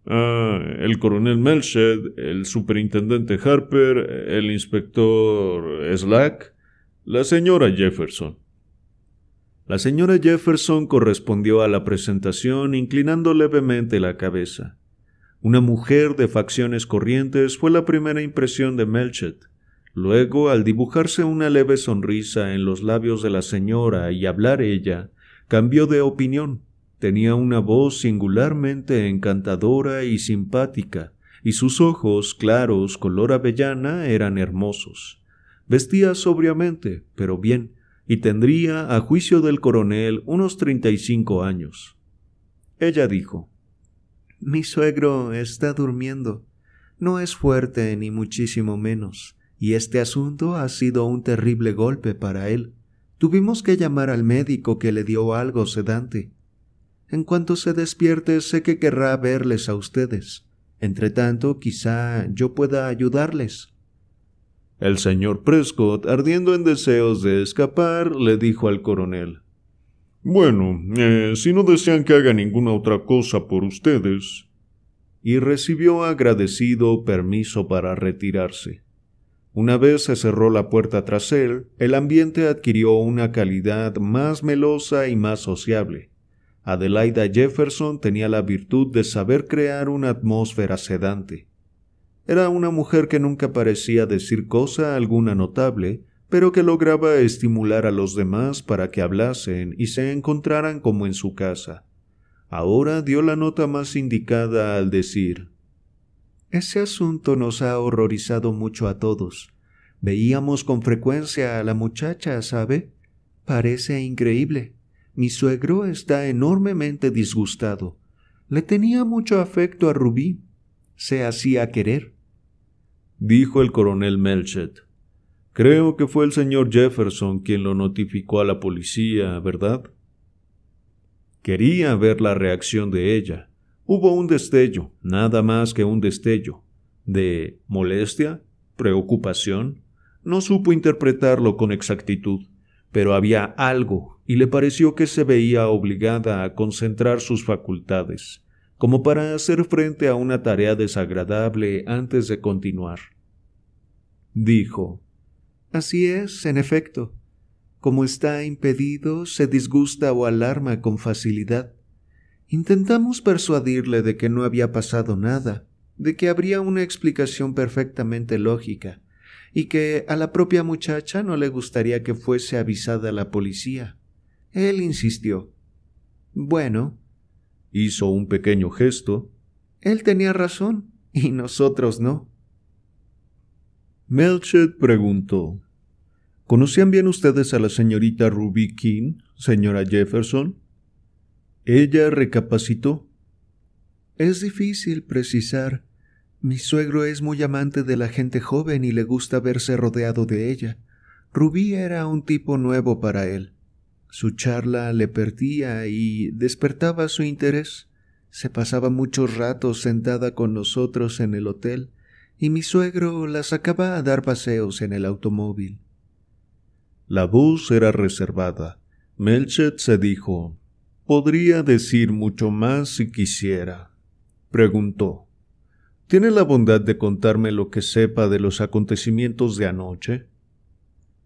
Speaker 1: Ah, el coronel Melshed, el superintendente Harper, el inspector Slack, la señora Jefferson. La señora Jefferson correspondió a la presentación inclinando levemente la cabeza. Una mujer de facciones corrientes fue la primera impresión de Melchett. Luego, al dibujarse una leve sonrisa en los labios de la señora y hablar ella, cambió de opinión. Tenía una voz singularmente encantadora y simpática, y sus ojos claros color avellana eran hermosos. Vestía sobriamente, pero bien, y tendría, a juicio del coronel, unos treinta y cinco años. Ella dijo, Mi suegro está durmiendo. No es fuerte ni muchísimo menos, y este asunto ha sido un terrible golpe para él. Tuvimos que llamar al médico que le dio algo sedante. En cuanto se despierte sé que querrá verles a ustedes. Entretanto, quizá yo pueda ayudarles. El señor Prescott, ardiendo en deseos de escapar, le dijo al coronel Bueno, eh, si no desean que haga ninguna otra cosa por ustedes. y recibió agradecido permiso para retirarse. Una vez se cerró la puerta tras él, el ambiente adquirió una calidad más melosa y más sociable. Adelaida Jefferson tenía la virtud de saber crear una atmósfera sedante. Era una mujer que nunca parecía decir cosa alguna notable, pero que lograba estimular a los demás para que hablasen y se encontraran como en su casa. Ahora dio la nota más indicada al decir Ese asunto nos ha horrorizado mucho a todos. Veíamos con frecuencia a la muchacha, ¿sabe? Parece increíble. Mi suegro está enormemente disgustado. Le tenía mucho afecto a Rubí. Se hacía querer dijo el coronel Melchett. Creo que fue el señor Jefferson quien lo notificó a la policía, ¿verdad? Quería ver la reacción de ella. Hubo un destello, nada más que un destello, de molestia, preocupación. No supo interpretarlo con exactitud, pero había algo y le pareció que se veía obligada a concentrar sus facultades como para hacer frente a una tarea desagradable antes de continuar. Dijo, Así es, en efecto. Como está impedido, se disgusta o alarma con facilidad. Intentamos persuadirle de que no había pasado nada, de que habría una explicación perfectamente lógica, y que a la propia muchacha no le gustaría que fuese avisada la policía. Él insistió. Bueno, Hizo un pequeño gesto. Él tenía razón, y nosotros no. Melchett preguntó. ¿Conocían bien ustedes a la señorita Ruby King, señora Jefferson? Ella recapacitó. Es difícil precisar. Mi suegro es muy amante de la gente joven y le gusta verse rodeado de ella. Rubí era un tipo nuevo para él. Su charla le perdía y despertaba su interés. Se pasaba muchos ratos sentada con nosotros en el hotel, y mi suegro la sacaba a dar paseos en el automóvil. La voz era reservada. Melchett se dijo Podría decir mucho más si quisiera. Preguntó ¿Tiene la bondad de contarme lo que sepa de los acontecimientos de anoche?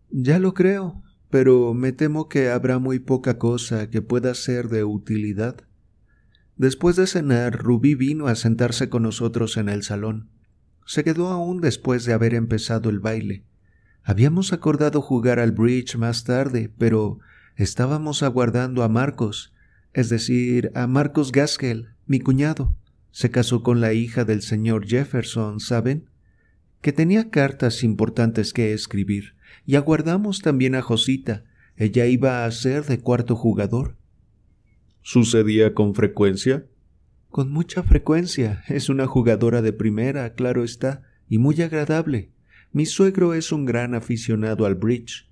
Speaker 1: Ya lo creo, pero me temo que habrá muy poca cosa que pueda ser de utilidad. Después de cenar, Rubí vino a sentarse con nosotros en el salón. Se quedó aún después de haber empezado el baile. Habíamos acordado jugar al bridge más tarde, pero estábamos aguardando a Marcos, es decir, a Marcos Gaskell, mi cuñado. Se casó con la hija del señor Jefferson, ¿saben? que tenía cartas importantes que escribir, y aguardamos también a Josita. Ella iba a ser de cuarto jugador. ¿Sucedía con frecuencia? Con mucha frecuencia. Es una jugadora de primera, claro está, y muy agradable. Mi suegro es un gran aficionado al bridge.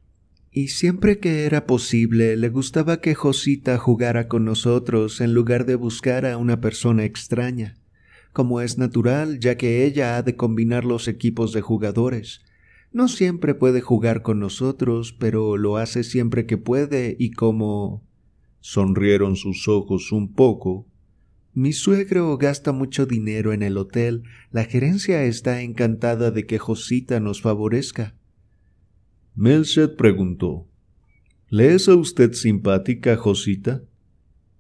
Speaker 1: Y siempre que era posible le gustaba que Josita jugara con nosotros en lugar de buscar a una persona extraña como es natural, ya que ella ha de combinar los equipos de jugadores. No siempre puede jugar con nosotros, pero lo hace siempre que puede y como... Sonrieron sus ojos un poco. Mi suegro gasta mucho dinero en el hotel. La gerencia está encantada de que Josita nos favorezca. Melchett preguntó. ¿Le es a usted simpática, Josita?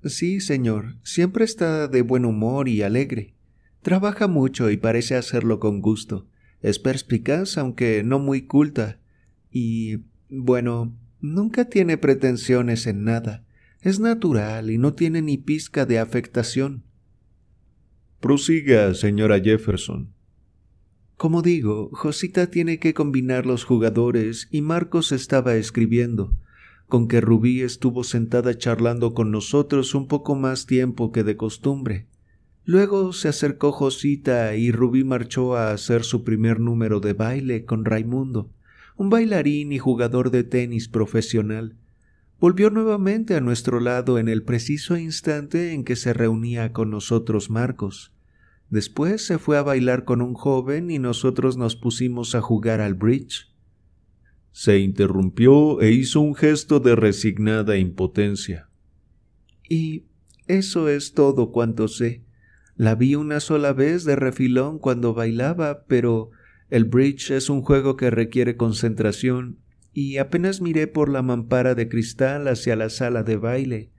Speaker 1: Sí, señor. Siempre está de buen humor y alegre. Trabaja mucho y parece hacerlo con gusto. Es perspicaz, aunque no muy culta. Y, bueno, nunca tiene pretensiones en nada. Es natural y no tiene ni pizca de afectación. Prosiga, señora Jefferson. Como digo, Josita tiene que combinar los jugadores y Marcos estaba escribiendo, con que Rubí estuvo sentada charlando con nosotros un poco más tiempo que de costumbre. Luego se acercó Josita y Rubí marchó a hacer su primer número de baile con Raimundo, un bailarín y jugador de tenis profesional. Volvió nuevamente a nuestro lado en el preciso instante en que se reunía con nosotros Marcos. Después se fue a bailar con un joven y nosotros nos pusimos a jugar al bridge. Se interrumpió e hizo un gesto de resignada impotencia. Y eso es todo cuanto sé. La vi una sola vez de refilón cuando bailaba, pero el bridge es un juego que requiere concentración, y apenas miré por la mampara de cristal hacia la sala de baile.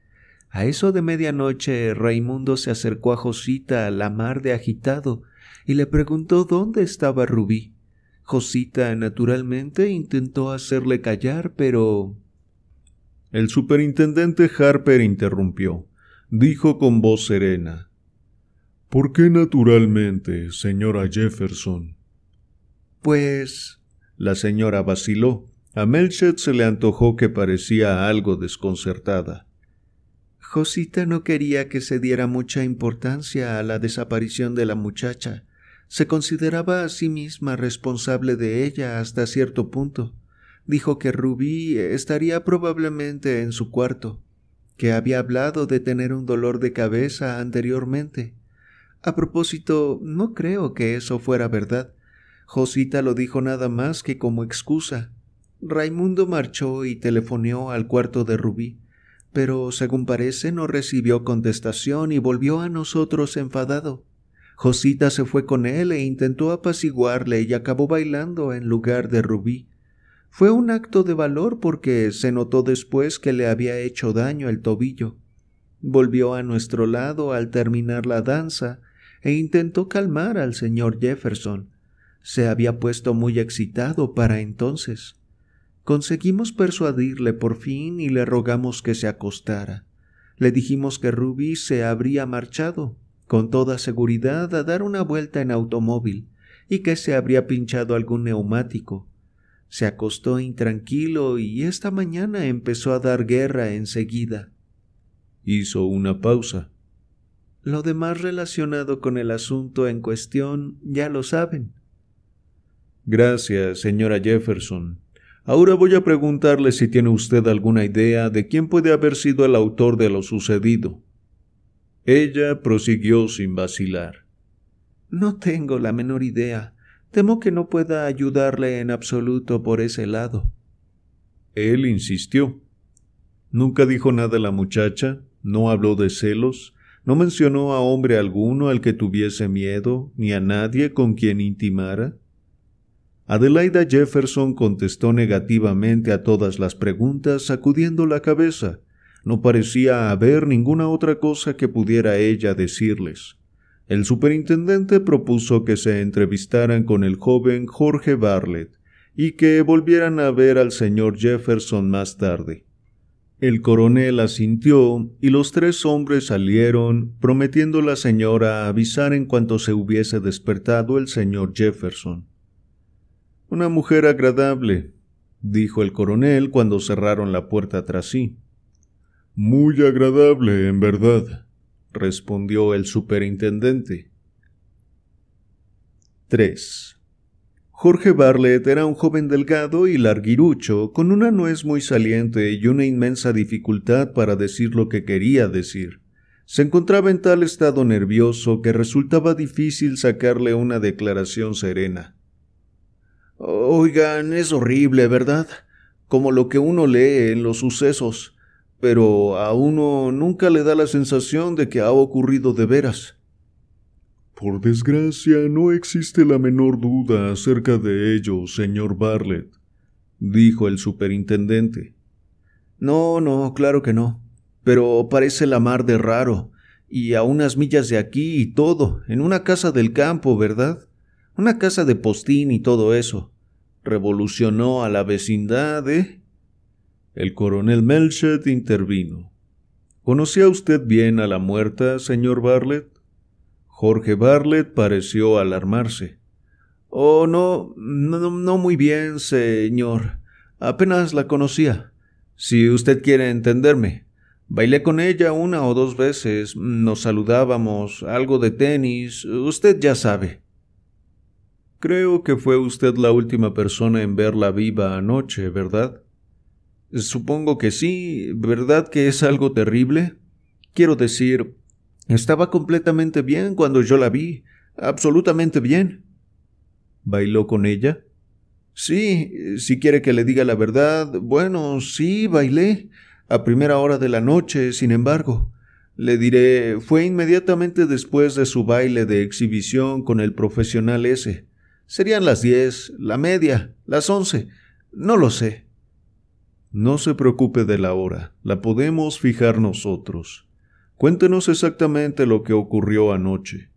Speaker 1: A eso de medianoche Raimundo se acercó a Josita la mar de agitado y le preguntó dónde estaba Rubí. Josita naturalmente intentó hacerle callar, pero... El superintendente Harper interrumpió. Dijo con voz serena ¿Por qué naturalmente, señora Jefferson? Pues. La señora vaciló. A Melchett se le antojó que parecía algo desconcertada. Josita no quería que se diera mucha importancia a la desaparición de la muchacha. Se consideraba a sí misma responsable de ella hasta cierto punto. Dijo que Rubí estaría probablemente en su cuarto, que había hablado de tener un dolor de cabeza anteriormente, a propósito, no creo que eso fuera verdad. Josita lo dijo nada más que como excusa. Raimundo marchó y telefoneó al cuarto de Rubí, pero según parece no recibió contestación y volvió a nosotros enfadado. Josita se fue con él e intentó apaciguarle y acabó bailando en lugar de Rubí. Fue un acto de valor porque se notó después que le había hecho daño el tobillo. Volvió a nuestro lado al terminar la danza e intentó calmar al señor Jefferson. Se había puesto muy excitado para entonces. Conseguimos persuadirle por fin y le rogamos que se acostara. Le dijimos que Ruby se habría marchado, con toda seguridad, a dar una vuelta en automóvil, y que se habría pinchado algún neumático. Se acostó intranquilo y esta mañana empezó a dar guerra enseguida. Hizo una pausa lo demás relacionado con el asunto en cuestión ya lo saben. Gracias, señora Jefferson. Ahora voy a preguntarle si tiene usted alguna idea de quién puede haber sido el autor de lo sucedido. Ella prosiguió sin vacilar. No tengo la menor idea. Temo que no pueda ayudarle en absoluto por ese lado. Él insistió. Nunca dijo nada la muchacha, no habló de celos, no mencionó a hombre alguno al que tuviese miedo, ni a nadie con quien intimara. Adelaida Jefferson contestó negativamente a todas las preguntas, sacudiendo la cabeza. No parecía haber ninguna otra cosa que pudiera ella decirles. El superintendente propuso que se entrevistaran con el joven Jorge Bartlett y que volvieran a ver al señor Jefferson más tarde. El coronel asintió y los tres hombres salieron, prometiendo la señora avisar en cuanto se hubiese despertado el señor Jefferson. Una mujer agradable, dijo el coronel cuando cerraron la puerta tras sí. Muy agradable, en verdad, respondió el superintendente. 3. Jorge Barlet era un joven delgado y larguirucho, con una nuez muy saliente y una inmensa dificultad para decir lo que quería decir. Se encontraba en tal estado nervioso que resultaba difícil sacarle una declaración serena. Oigan, es horrible, ¿verdad? Como lo que uno lee en los sucesos, pero a uno nunca le da la sensación de que ha ocurrido de veras. Por desgracia, no existe la menor duda acerca de ello, señor Barlett", dijo el superintendente. No, no, claro que no. Pero parece la mar de raro. Y a unas millas de aquí y todo, en una casa del campo, ¿verdad? Una casa de postín y todo eso. Revolucionó a la vecindad, ¿eh? El coronel Melchett intervino. ¿Conocía usted bien a la muerta, señor Barlett". Jorge Barlet pareció alarmarse. Oh, no, no, no muy bien, señor. Apenas la conocía. Si usted quiere entenderme. Bailé con ella una o dos veces, nos saludábamos, algo de tenis, usted ya sabe. Creo que fue usted la última persona en verla viva anoche, ¿verdad? Supongo que sí, ¿verdad que es algo terrible? Quiero decir, estaba completamente bien cuando yo la vi, absolutamente bien. ¿Bailó con ella? Sí, si quiere que le diga la verdad, bueno, sí, bailé, a primera hora de la noche, sin embargo. Le diré, fue inmediatamente después de su baile de exhibición con el profesional ese. Serían las diez, la media, las once, no lo sé. No se preocupe de la hora, la podemos fijar nosotros. Cuéntenos exactamente lo que ocurrió anoche.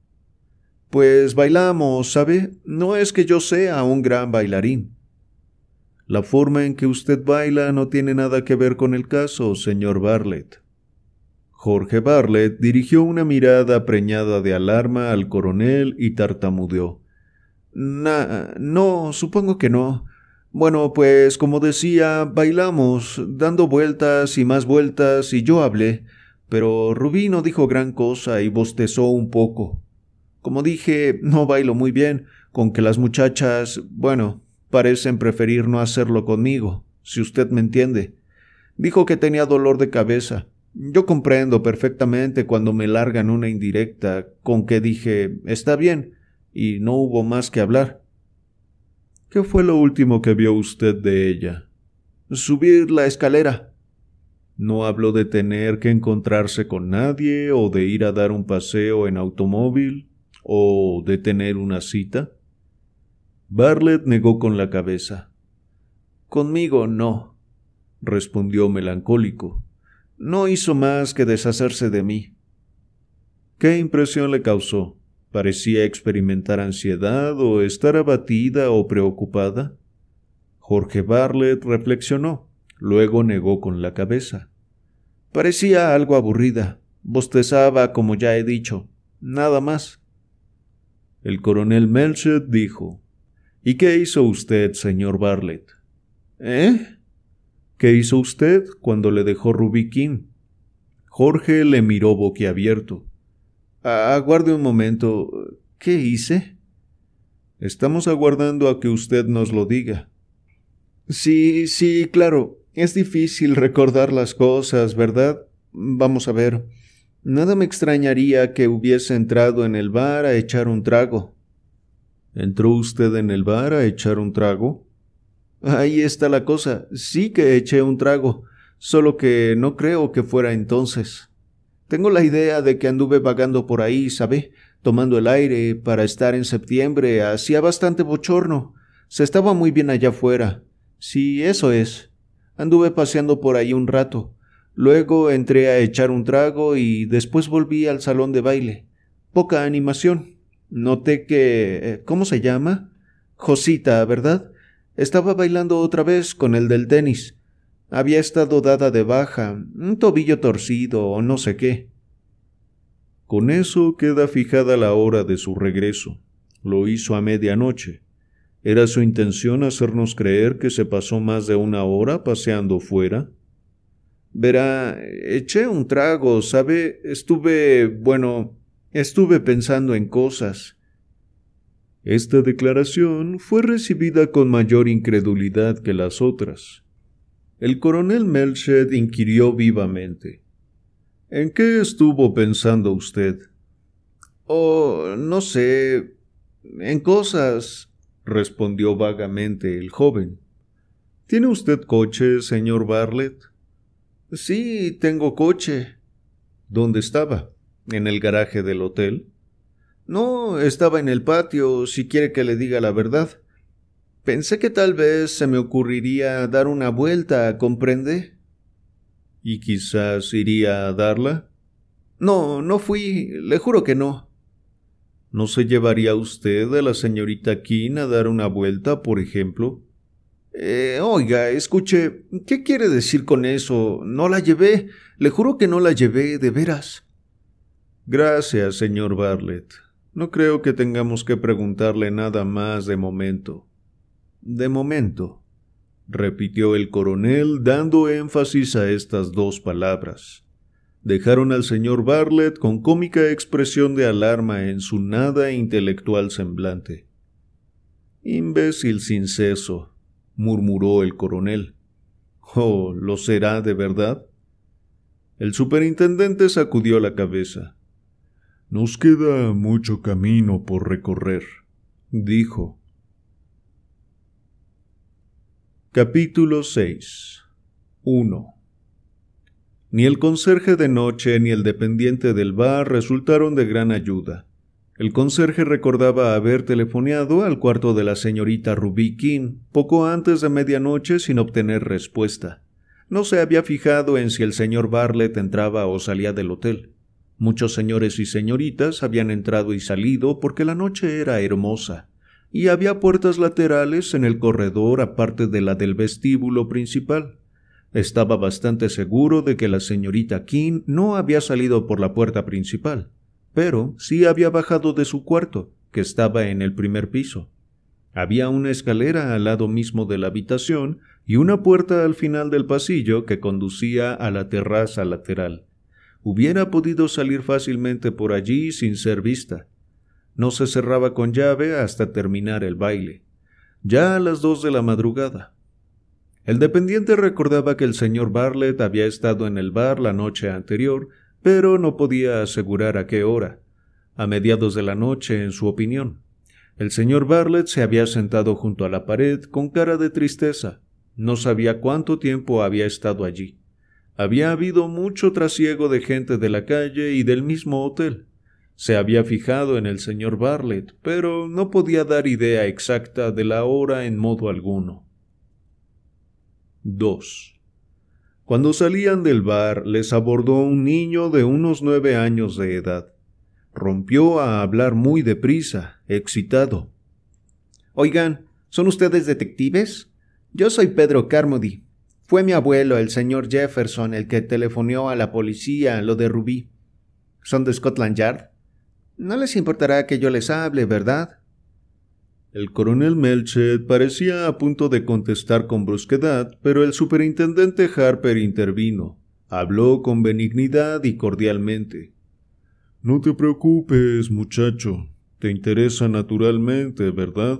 Speaker 1: Pues bailamos, ¿sabe? No es que yo sea un gran bailarín. La forma en que usted baila no tiene nada que ver con el caso, señor Barlett. Jorge Barlett dirigió una mirada preñada de alarma al coronel y tartamudeó. Na, no, supongo que no. Bueno, pues como decía, bailamos, dando vueltas y más vueltas, y yo hablé pero Rubí no dijo gran cosa y bostezó un poco. Como dije, no bailo muy bien, con que las muchachas, bueno, parecen preferir no hacerlo conmigo, si usted me entiende. Dijo que tenía dolor de cabeza. Yo comprendo perfectamente cuando me largan una indirecta, con que dije, está bien, y no hubo más que hablar. ¿Qué fue lo último que vio usted de ella? Subir la escalera, no hablo de tener que encontrarse con nadie o de ir a dar un paseo en automóvil o de tener una cita. Barlett negó con la cabeza. Conmigo no, respondió melancólico. No hizo más que deshacerse de mí. ¿Qué impresión le causó? ¿Parecía experimentar ansiedad o estar abatida o preocupada? Jorge Barlett reflexionó, luego negó con la cabeza. Parecía algo aburrida. Bostezaba, como ya he dicho. Nada más. El coronel Melchett dijo ¿Y qué hizo usted, señor Barlett? ¿Eh? ¿Qué hizo usted cuando le dejó Rubikin? Jorge le miró boquiabierto. Aguarde ah, un momento. ¿Qué hice? Estamos aguardando a que usted nos lo diga. Sí, sí, claro. Es difícil recordar las cosas, ¿verdad? Vamos a ver. Nada me extrañaría que hubiese entrado en el bar a echar un trago. ¿Entró usted en el bar a echar un trago? Ahí está la cosa. Sí que eché un trago, solo que no creo que fuera entonces. Tengo la idea de que anduve vagando por ahí, ¿sabe? Tomando el aire para estar en septiembre. Hacía bastante bochorno. Se estaba muy bien allá afuera. Sí, eso es. Anduve paseando por ahí un rato. Luego entré a echar un trago y después volví al salón de baile. Poca animación. Noté que. Eh, ¿Cómo se llama? Josita, ¿verdad? Estaba bailando otra vez con el del tenis. Había estado dada de baja, un tobillo torcido o no sé qué. Con eso queda fijada la hora de su regreso. Lo hizo a medianoche. ¿Era su intención hacernos creer que se pasó más de una hora paseando fuera? Verá, eché un trago, ¿sabe? Estuve, bueno, estuve pensando en cosas. Esta declaración fue recibida con mayor incredulidad que las otras. El coronel Melchett inquirió vivamente. ¿En qué estuvo pensando usted? Oh, no sé. en cosas respondió vagamente el joven. ¿Tiene usted coche, señor Barlett? Sí, tengo coche. ¿Dónde estaba? ¿En el garaje del hotel? No, estaba en el patio, si quiere que le diga la verdad. Pensé que tal vez se me ocurriría dar una vuelta, ¿comprende? ¿Y quizás iría a darla? No, no fui, le juro que no. ¿No se llevaría usted a la señorita Keane a dar una vuelta, por ejemplo? Eh, oiga, escuche, ¿qué quiere decir con eso? No la llevé. Le juro que no la llevé, de veras. Gracias, señor Bartlett. No creo que tengamos que preguntarle nada más de momento. De momento, repitió el coronel, dando énfasis a estas dos palabras dejaron al señor Barlett con cómica expresión de alarma en su nada intelectual semblante. Imbécil sin seso, murmuró el coronel. Oh, ¿lo será de verdad? El superintendente sacudió la cabeza. Nos queda mucho camino por recorrer, dijo. Capítulo 6 1 ni el conserje de noche ni el dependiente del bar resultaron de gran ayuda. El conserje recordaba haber telefoneado al cuarto de la señorita Rubí poco antes de medianoche sin obtener respuesta. No se había fijado en si el señor Barlett entraba o salía del hotel. Muchos señores y señoritas habían entrado y salido porque la noche era hermosa, y había puertas laterales en el corredor aparte de la del vestíbulo principal. Estaba bastante seguro de que la señorita King no había salido por la puerta principal, pero sí había bajado de su cuarto, que estaba en el primer piso. Había una escalera al lado mismo de la habitación y una puerta al final del pasillo que conducía a la terraza lateral. Hubiera podido salir fácilmente por allí sin ser vista. No se cerraba con llave hasta terminar el baile. Ya a las dos de la madrugada, el dependiente recordaba que el señor Barlett había estado en el bar la noche anterior, pero no podía asegurar a qué hora. A mediados de la noche, en su opinión. El señor Barlett se había sentado junto a la pared con cara de tristeza. No sabía cuánto tiempo había estado allí. Había habido mucho trasiego de gente de la calle y del mismo hotel. Se había fijado en el señor Barlett, pero no podía dar idea exacta de la hora en modo alguno. 2. Cuando salían del bar, les abordó un niño de unos nueve años de edad. Rompió a hablar muy deprisa, excitado. Oigan, ¿son ustedes detectives? Yo soy Pedro Carmody. Fue mi abuelo, el señor Jefferson, el que telefoneó a la policía lo de Rubí. ¿Son de Scotland Yard? No les importará que yo les hable, ¿verdad? El coronel Melchett parecía a punto de contestar con brusquedad, pero el superintendente Harper intervino. Habló con benignidad y cordialmente. No te preocupes, muchacho. Te interesa naturalmente, ¿verdad?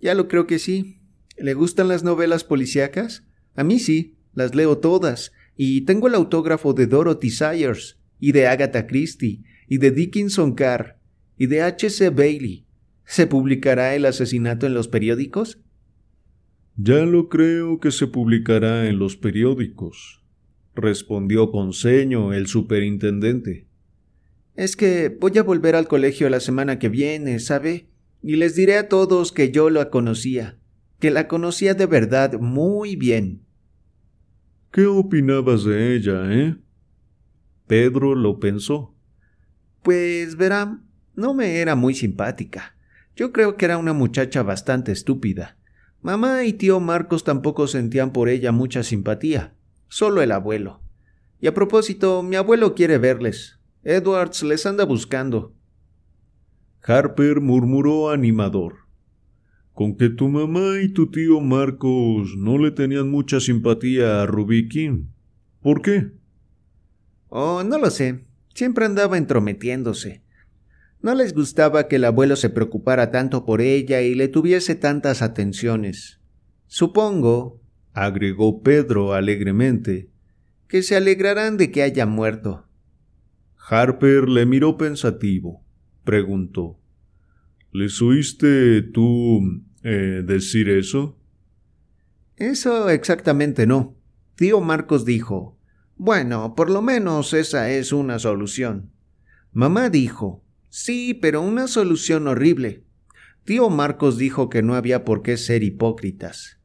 Speaker 1: Ya lo creo que sí. ¿Le gustan las novelas policíacas? A mí sí, las leo todas, y tengo el autógrafo de Dorothy Sayers, y de Agatha Christie, y de Dickinson Carr, y de H.C. Bailey, ¿Se publicará el asesinato en los periódicos? Ya lo creo que se publicará en los periódicos, respondió con ceño el superintendente. Es que voy a volver al colegio la semana que viene, ¿sabe? Y les diré a todos que yo la conocía, que la conocía de verdad muy bien. ¿Qué opinabas de ella, eh? Pedro lo pensó. Pues verán, no me era muy simpática. Yo creo que era una muchacha bastante estúpida. Mamá y tío Marcos tampoco sentían por ella mucha simpatía, solo el abuelo. Y a propósito, mi abuelo quiere verles. Edwards les anda buscando. Harper murmuró animador. Con que tu mamá y tu tío Marcos no le tenían mucha simpatía a Rubikin? ¿Por qué? Oh, no lo sé. Siempre andaba entrometiéndose. No les gustaba que el abuelo se preocupara tanto por ella y le tuviese tantas atenciones. Supongo, agregó Pedro alegremente, que se alegrarán de que haya muerto. Harper le miró pensativo. Preguntó ¿Les oíste tú eh, decir eso? Eso exactamente no. Tío Marcos dijo Bueno, por lo menos esa es una solución. Mamá dijo Sí, pero una solución horrible. Tío Marcos dijo que no había por qué ser hipócritas.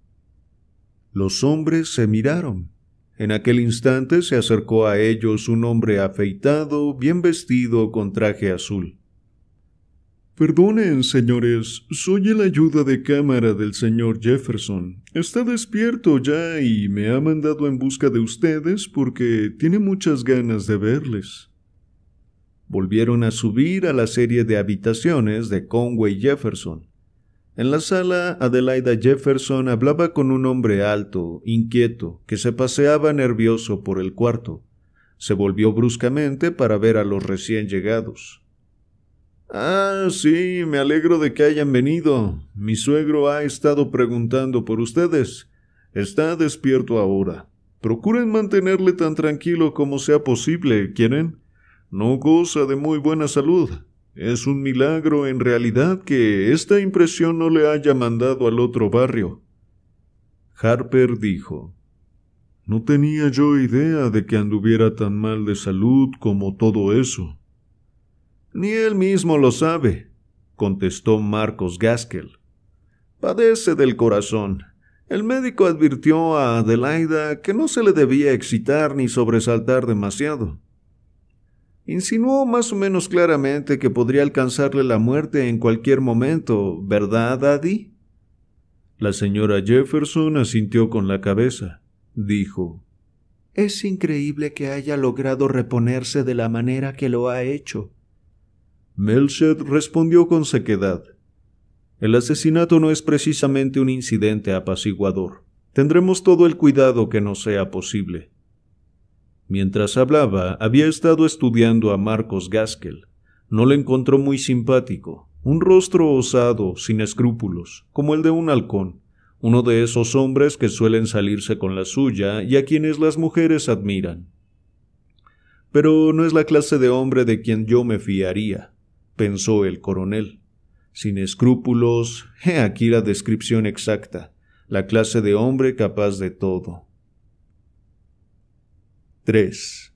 Speaker 1: Los hombres se miraron. En aquel instante se acercó a ellos un hombre afeitado, bien vestido, con traje azul. Perdonen, señores, soy el ayuda de cámara del señor Jefferson. Está despierto ya y me ha mandado en busca de ustedes porque tiene muchas ganas de verles volvieron a subir a la serie de habitaciones de Conway Jefferson. En la sala, Adelaida Jefferson hablaba con un hombre alto, inquieto, que se paseaba nervioso por el cuarto. Se volvió bruscamente para ver a los recién llegados. Ah, sí, me alegro de que hayan venido. Mi suegro ha estado preguntando por ustedes. Está despierto ahora. Procuren mantenerle tan tranquilo como sea posible, ¿quieren? no goza de muy buena salud. Es un milagro en realidad que esta impresión no le haya mandado al otro barrio. Harper dijo No tenía yo idea de que anduviera tan mal de salud como todo eso. Ni él mismo lo sabe, contestó Marcos Gaskell. Padece del corazón. El médico advirtió a Adelaida que no se le debía excitar ni sobresaltar demasiado. Insinuó más o menos claramente que podría alcanzarle la muerte en cualquier momento, ¿verdad, Daddy? La señora Jefferson asintió con la cabeza. Dijo Es increíble que haya logrado reponerse de la manera que lo ha hecho. Melchett respondió con sequedad. El asesinato no es precisamente un incidente apaciguador. Tendremos todo el cuidado que nos sea posible. Mientras hablaba, había estado estudiando a Marcos Gaskell. No le encontró muy simpático, un rostro osado, sin escrúpulos, como el de un halcón, uno de esos hombres que suelen salirse con la suya y a quienes las mujeres admiran. Pero no es la clase de hombre de quien yo me fiaría, pensó el coronel. Sin escrúpulos, he aquí la descripción exacta, la clase de hombre capaz de todo. 3.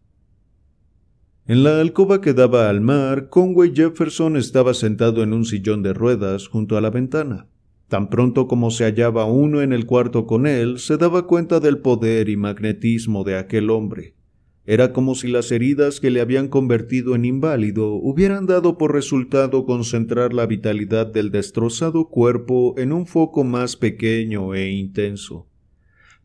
Speaker 1: En la alcoba que daba al mar, Conway Jefferson estaba sentado en un sillón de ruedas junto a la ventana. Tan pronto como se hallaba uno en el cuarto con él, se daba cuenta del poder y magnetismo de aquel hombre. Era como si las heridas que le habían convertido en inválido hubieran dado por resultado concentrar la vitalidad del destrozado cuerpo en un foco más pequeño e intenso.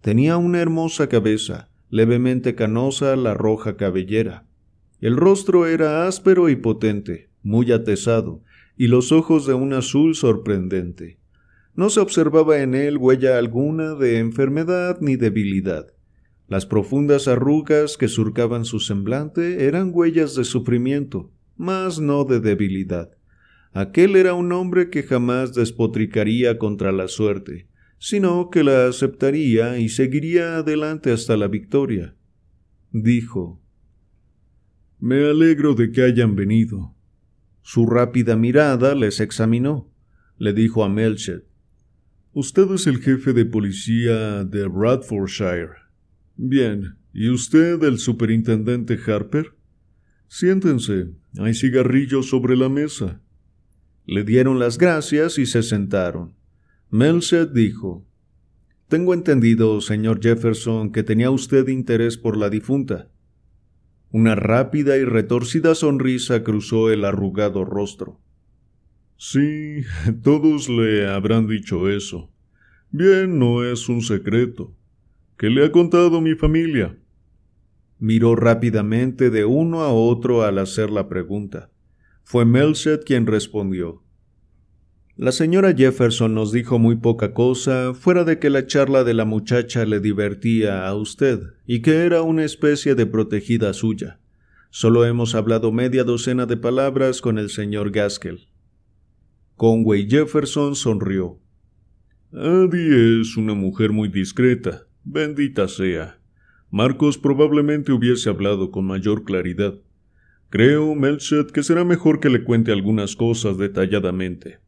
Speaker 1: Tenía una hermosa cabeza, levemente canosa la roja cabellera. El rostro era áspero y potente, muy atesado, y los ojos de un azul sorprendente. No se observaba en él huella alguna de enfermedad ni debilidad. Las profundas arrugas que surcaban su semblante eran huellas de sufrimiento, mas no de debilidad. Aquel era un hombre que jamás despotricaría contra la suerte, sino que la aceptaría y seguiría adelante hasta la victoria. Dijo Me alegro de que hayan venido. Su rápida mirada les examinó. Le dijo a Melchett, Usted es el jefe de policía de Bradfordshire. Bien, ¿y usted el superintendente Harper? Siéntense, hay cigarrillos sobre la mesa. Le dieron las gracias y se sentaron. Melset dijo, Tengo entendido, señor Jefferson, que tenía usted interés por la difunta. Una rápida y retorcida sonrisa cruzó el arrugado rostro. Sí, todos le habrán dicho eso. Bien, no es un secreto. ¿Qué le ha contado mi familia? Miró rápidamente de uno a otro al hacer la pregunta. Fue Melset quien respondió. La señora Jefferson nos dijo muy poca cosa, fuera de que la charla de la muchacha le divertía a usted, y que era una especie de protegida suya. Solo hemos hablado media docena de palabras con el señor Gaskell. Conway Jefferson sonrió. Adi es una mujer muy discreta, bendita sea. Marcos probablemente hubiese hablado con mayor claridad. Creo, Melchett, que será mejor que le cuente algunas cosas detalladamente.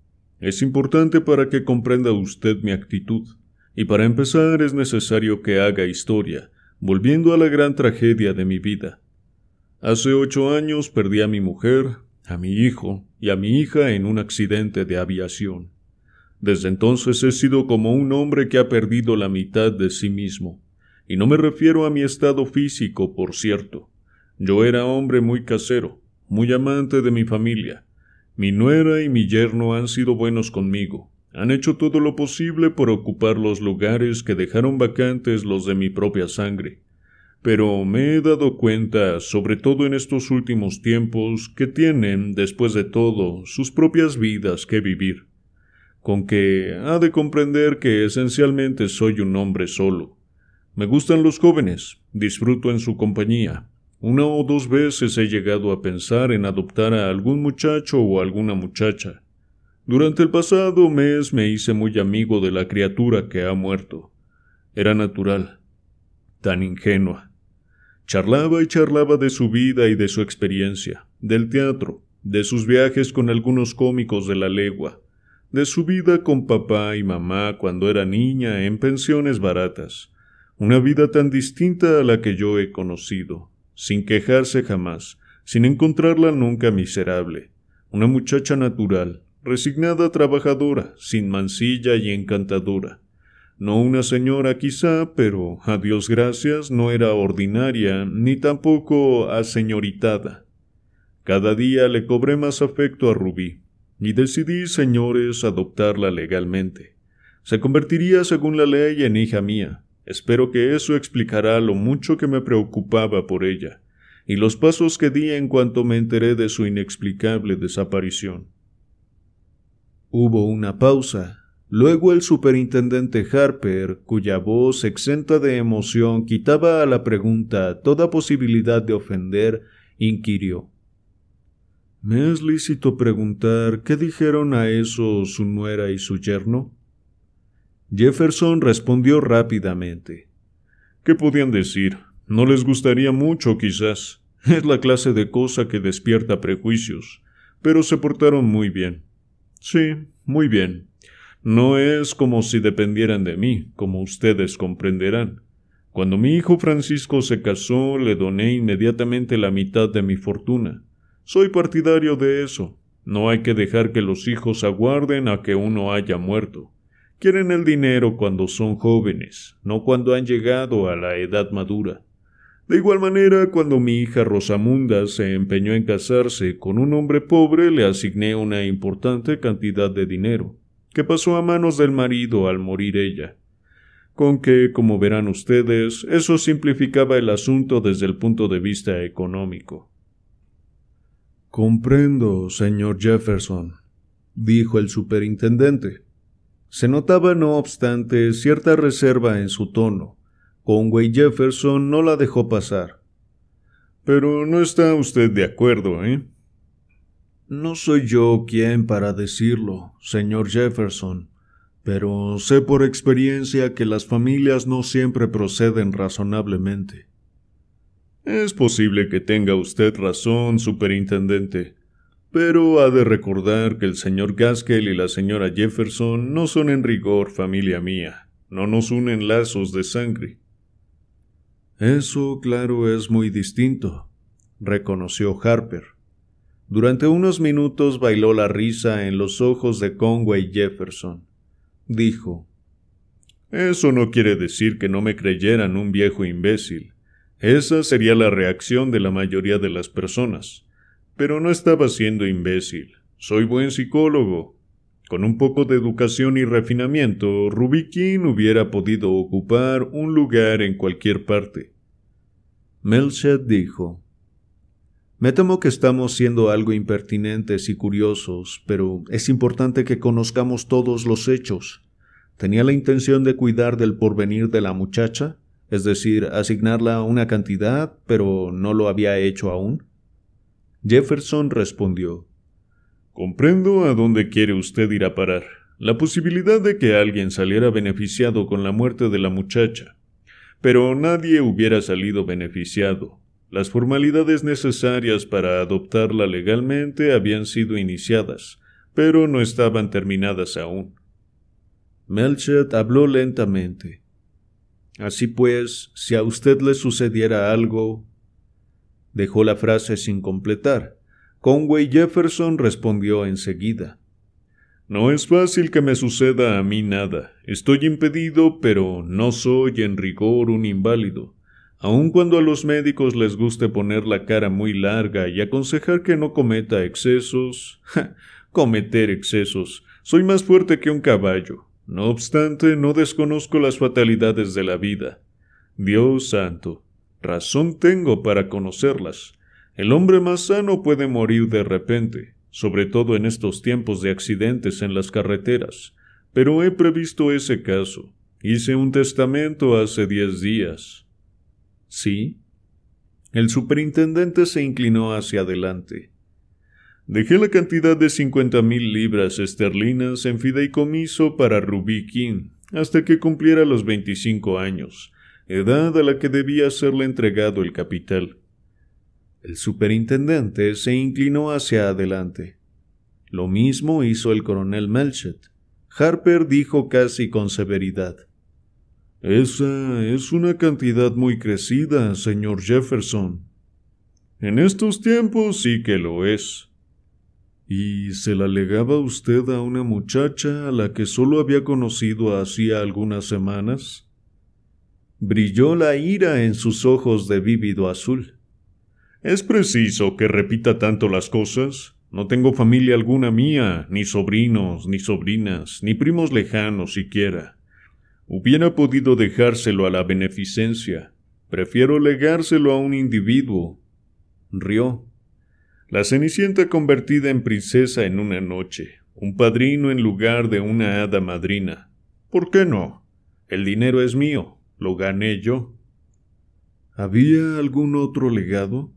Speaker 1: Es importante para que comprenda usted mi actitud. Y para empezar es necesario que haga historia, volviendo a la gran tragedia de mi vida. Hace ocho años perdí a mi mujer, a mi hijo y a mi hija en un accidente de aviación. Desde entonces he sido como un hombre que ha perdido la mitad de sí mismo. Y no me refiero a mi estado físico, por cierto. Yo era hombre muy casero, muy amante de mi familia, mi nuera y mi yerno han sido buenos conmigo. Han hecho todo lo posible por ocupar los lugares que dejaron vacantes los de mi propia sangre. Pero me he dado cuenta, sobre todo en estos últimos tiempos, que tienen, después de todo, sus propias vidas que vivir. Con que ha de comprender que esencialmente soy un hombre solo. Me gustan los jóvenes, disfruto en su compañía, una o dos veces he llegado a pensar en adoptar a algún muchacho o alguna muchacha. Durante el pasado mes me hice muy amigo de la criatura que ha muerto. Era natural, tan ingenua. Charlaba y charlaba de su vida y de su experiencia, del teatro, de sus viajes con algunos cómicos de la legua, de su vida con papá y mamá cuando era niña en pensiones baratas, una vida tan distinta a la que yo he conocido sin quejarse jamás, sin encontrarla nunca miserable, una muchacha natural, resignada trabajadora, sin mancilla y encantadora. No una señora quizá, pero, a Dios gracias, no era ordinaria, ni tampoco aseñoritada. Cada día le cobré más afecto a Rubí, y decidí, señores, adoptarla legalmente. Se convertiría, según la ley, en hija mía, Espero que eso explicará lo mucho que me preocupaba por ella, y los pasos que di en cuanto me enteré de su inexplicable desaparición. Hubo una pausa. Luego el superintendente Harper, cuya voz exenta de emoción quitaba a la pregunta toda posibilidad de ofender, inquirió. ¿Me es lícito preguntar qué dijeron a eso su nuera y su yerno? Jefferson respondió rápidamente. ¿Qué podían decir? No les gustaría mucho, quizás. Es la clase de cosa que despierta prejuicios. Pero se portaron muy bien. Sí, muy bien. No es como si dependieran de mí, como ustedes comprenderán. Cuando mi hijo Francisco se casó, le doné inmediatamente la mitad de mi fortuna. Soy partidario de eso. No hay que dejar que los hijos aguarden a que uno haya muerto. Quieren el dinero cuando son jóvenes, no cuando han llegado a la edad madura. De igual manera, cuando mi hija Rosamunda se empeñó en casarse con un hombre pobre, le asigné una importante cantidad de dinero, que pasó a manos del marido al morir ella. Con que, como verán ustedes, eso simplificaba el asunto desde el punto de vista económico. Comprendo, señor Jefferson, dijo el superintendente. Se notaba, no obstante, cierta reserva en su tono. Conway Jefferson no la dejó pasar. Pero no está usted de acuerdo, ¿eh? No soy yo quien para decirlo, señor Jefferson, pero sé por experiencia que las familias no siempre proceden razonablemente. Es posible que tenga usted razón, superintendente, pero ha de recordar que el señor Gaskell y la señora Jefferson no son en rigor familia mía, no nos unen lazos de sangre. Eso, claro, es muy distinto, reconoció Harper. Durante unos minutos bailó la risa en los ojos de Conway Jefferson. Dijo Eso no quiere decir que no me creyeran un viejo imbécil. Esa sería la reacción de la mayoría de las personas. Pero no estaba siendo imbécil. Soy buen psicólogo. Con un poco de educación y refinamiento, Rubikin hubiera podido ocupar un lugar en cualquier parte. Melchett dijo Me temo que estamos siendo algo impertinentes y curiosos, pero es importante que conozcamos todos los hechos. Tenía la intención de cuidar del porvenir de la muchacha, es decir, asignarla una cantidad, pero no lo había hecho aún. Jefferson respondió Comprendo a dónde quiere usted ir a parar. La posibilidad de que alguien saliera beneficiado con la muerte de la muchacha. Pero nadie hubiera salido beneficiado. Las formalidades necesarias para adoptarla legalmente habían sido iniciadas, pero no estaban terminadas aún. Melchett habló lentamente. Así pues, si a usted le sucediera algo, Dejó la frase sin completar. Conway Jefferson respondió enseguida. No es fácil que me suceda a mí nada. Estoy impedido, pero no soy en rigor un inválido. Aun cuando a los médicos les guste poner la cara muy larga y aconsejar que no cometa excesos, cometer excesos, soy más fuerte que un caballo. No obstante, no desconozco las fatalidades de la vida. Dios santo, Razón tengo para conocerlas. El hombre más sano puede morir de repente, sobre todo en estos tiempos de accidentes en las carreteras. Pero he previsto ese caso. Hice un testamento hace diez días. ¿Sí? El superintendente se inclinó hacia adelante. Dejé la cantidad de cincuenta mil libras esterlinas en fideicomiso para Rubí King hasta que cumpliera los veinticinco años edad a la que debía serle entregado el capital. El superintendente se inclinó hacia adelante. Lo mismo hizo el coronel Melchett. Harper dijo casi con severidad. Esa es una cantidad muy crecida, señor Jefferson. En estos tiempos sí que lo es. ¿Y se la legaba usted a una muchacha a la que solo había conocido hacía algunas semanas? Brilló la ira en sus ojos de vívido azul. ¿Es preciso que repita tanto las cosas? No tengo familia alguna mía, ni sobrinos, ni sobrinas, ni primos lejanos siquiera. Hubiera podido dejárselo a la beneficencia. Prefiero legárselo a un individuo. Rió. La Cenicienta convertida en princesa en una noche, un padrino en lugar de una hada madrina. ¿Por qué no? El dinero es mío. Lo gané yo. ¿Había algún otro legado?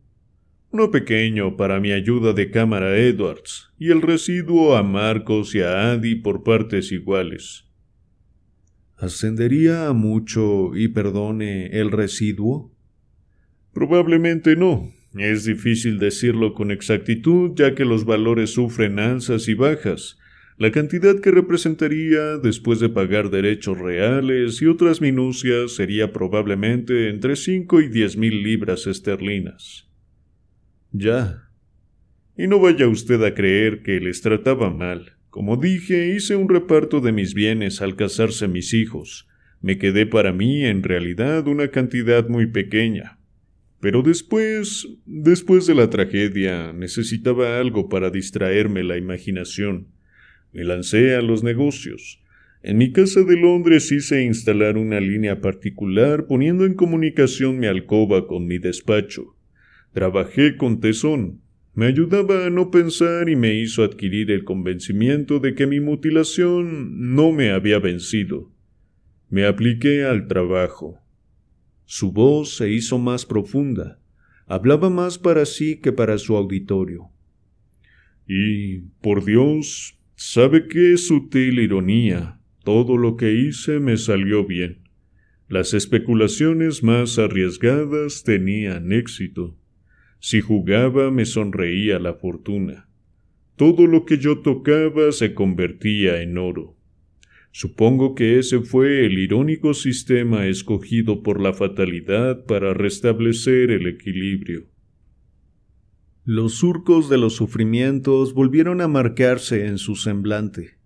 Speaker 1: —No pequeño para mi ayuda de cámara Edwards, y el residuo a Marcos y a Adi por partes iguales. ¿Ascendería a mucho y perdone el residuo? Probablemente no. Es difícil decirlo con exactitud, ya que los valores sufren alzas y bajas, la cantidad que representaría después de pagar derechos reales y otras minucias sería probablemente entre 5 y diez mil libras esterlinas. Ya. Y no vaya usted a creer que les trataba mal. Como dije, hice un reparto de mis bienes al casarse mis hijos. Me quedé para mí, en realidad, una cantidad muy pequeña. Pero después, después de la tragedia, necesitaba algo para distraerme la imaginación. Me lancé a los negocios. En mi casa de Londres hice instalar una línea particular poniendo en comunicación mi alcoba con mi despacho. Trabajé con tesón. Me ayudaba a no pensar y me hizo adquirir el convencimiento de que mi mutilación no me había vencido. Me apliqué al trabajo. Su voz se hizo más profunda. Hablaba más para sí que para su auditorio. Y, por Dios, ¿Sabe qué sutil ironía? Todo lo que hice me salió bien. Las especulaciones más arriesgadas tenían éxito. Si jugaba me sonreía la fortuna. Todo lo que yo tocaba se convertía en oro. Supongo que ese fue el irónico sistema escogido por la fatalidad para restablecer el equilibrio. Los surcos de los sufrimientos volvieron a marcarse en su semblante.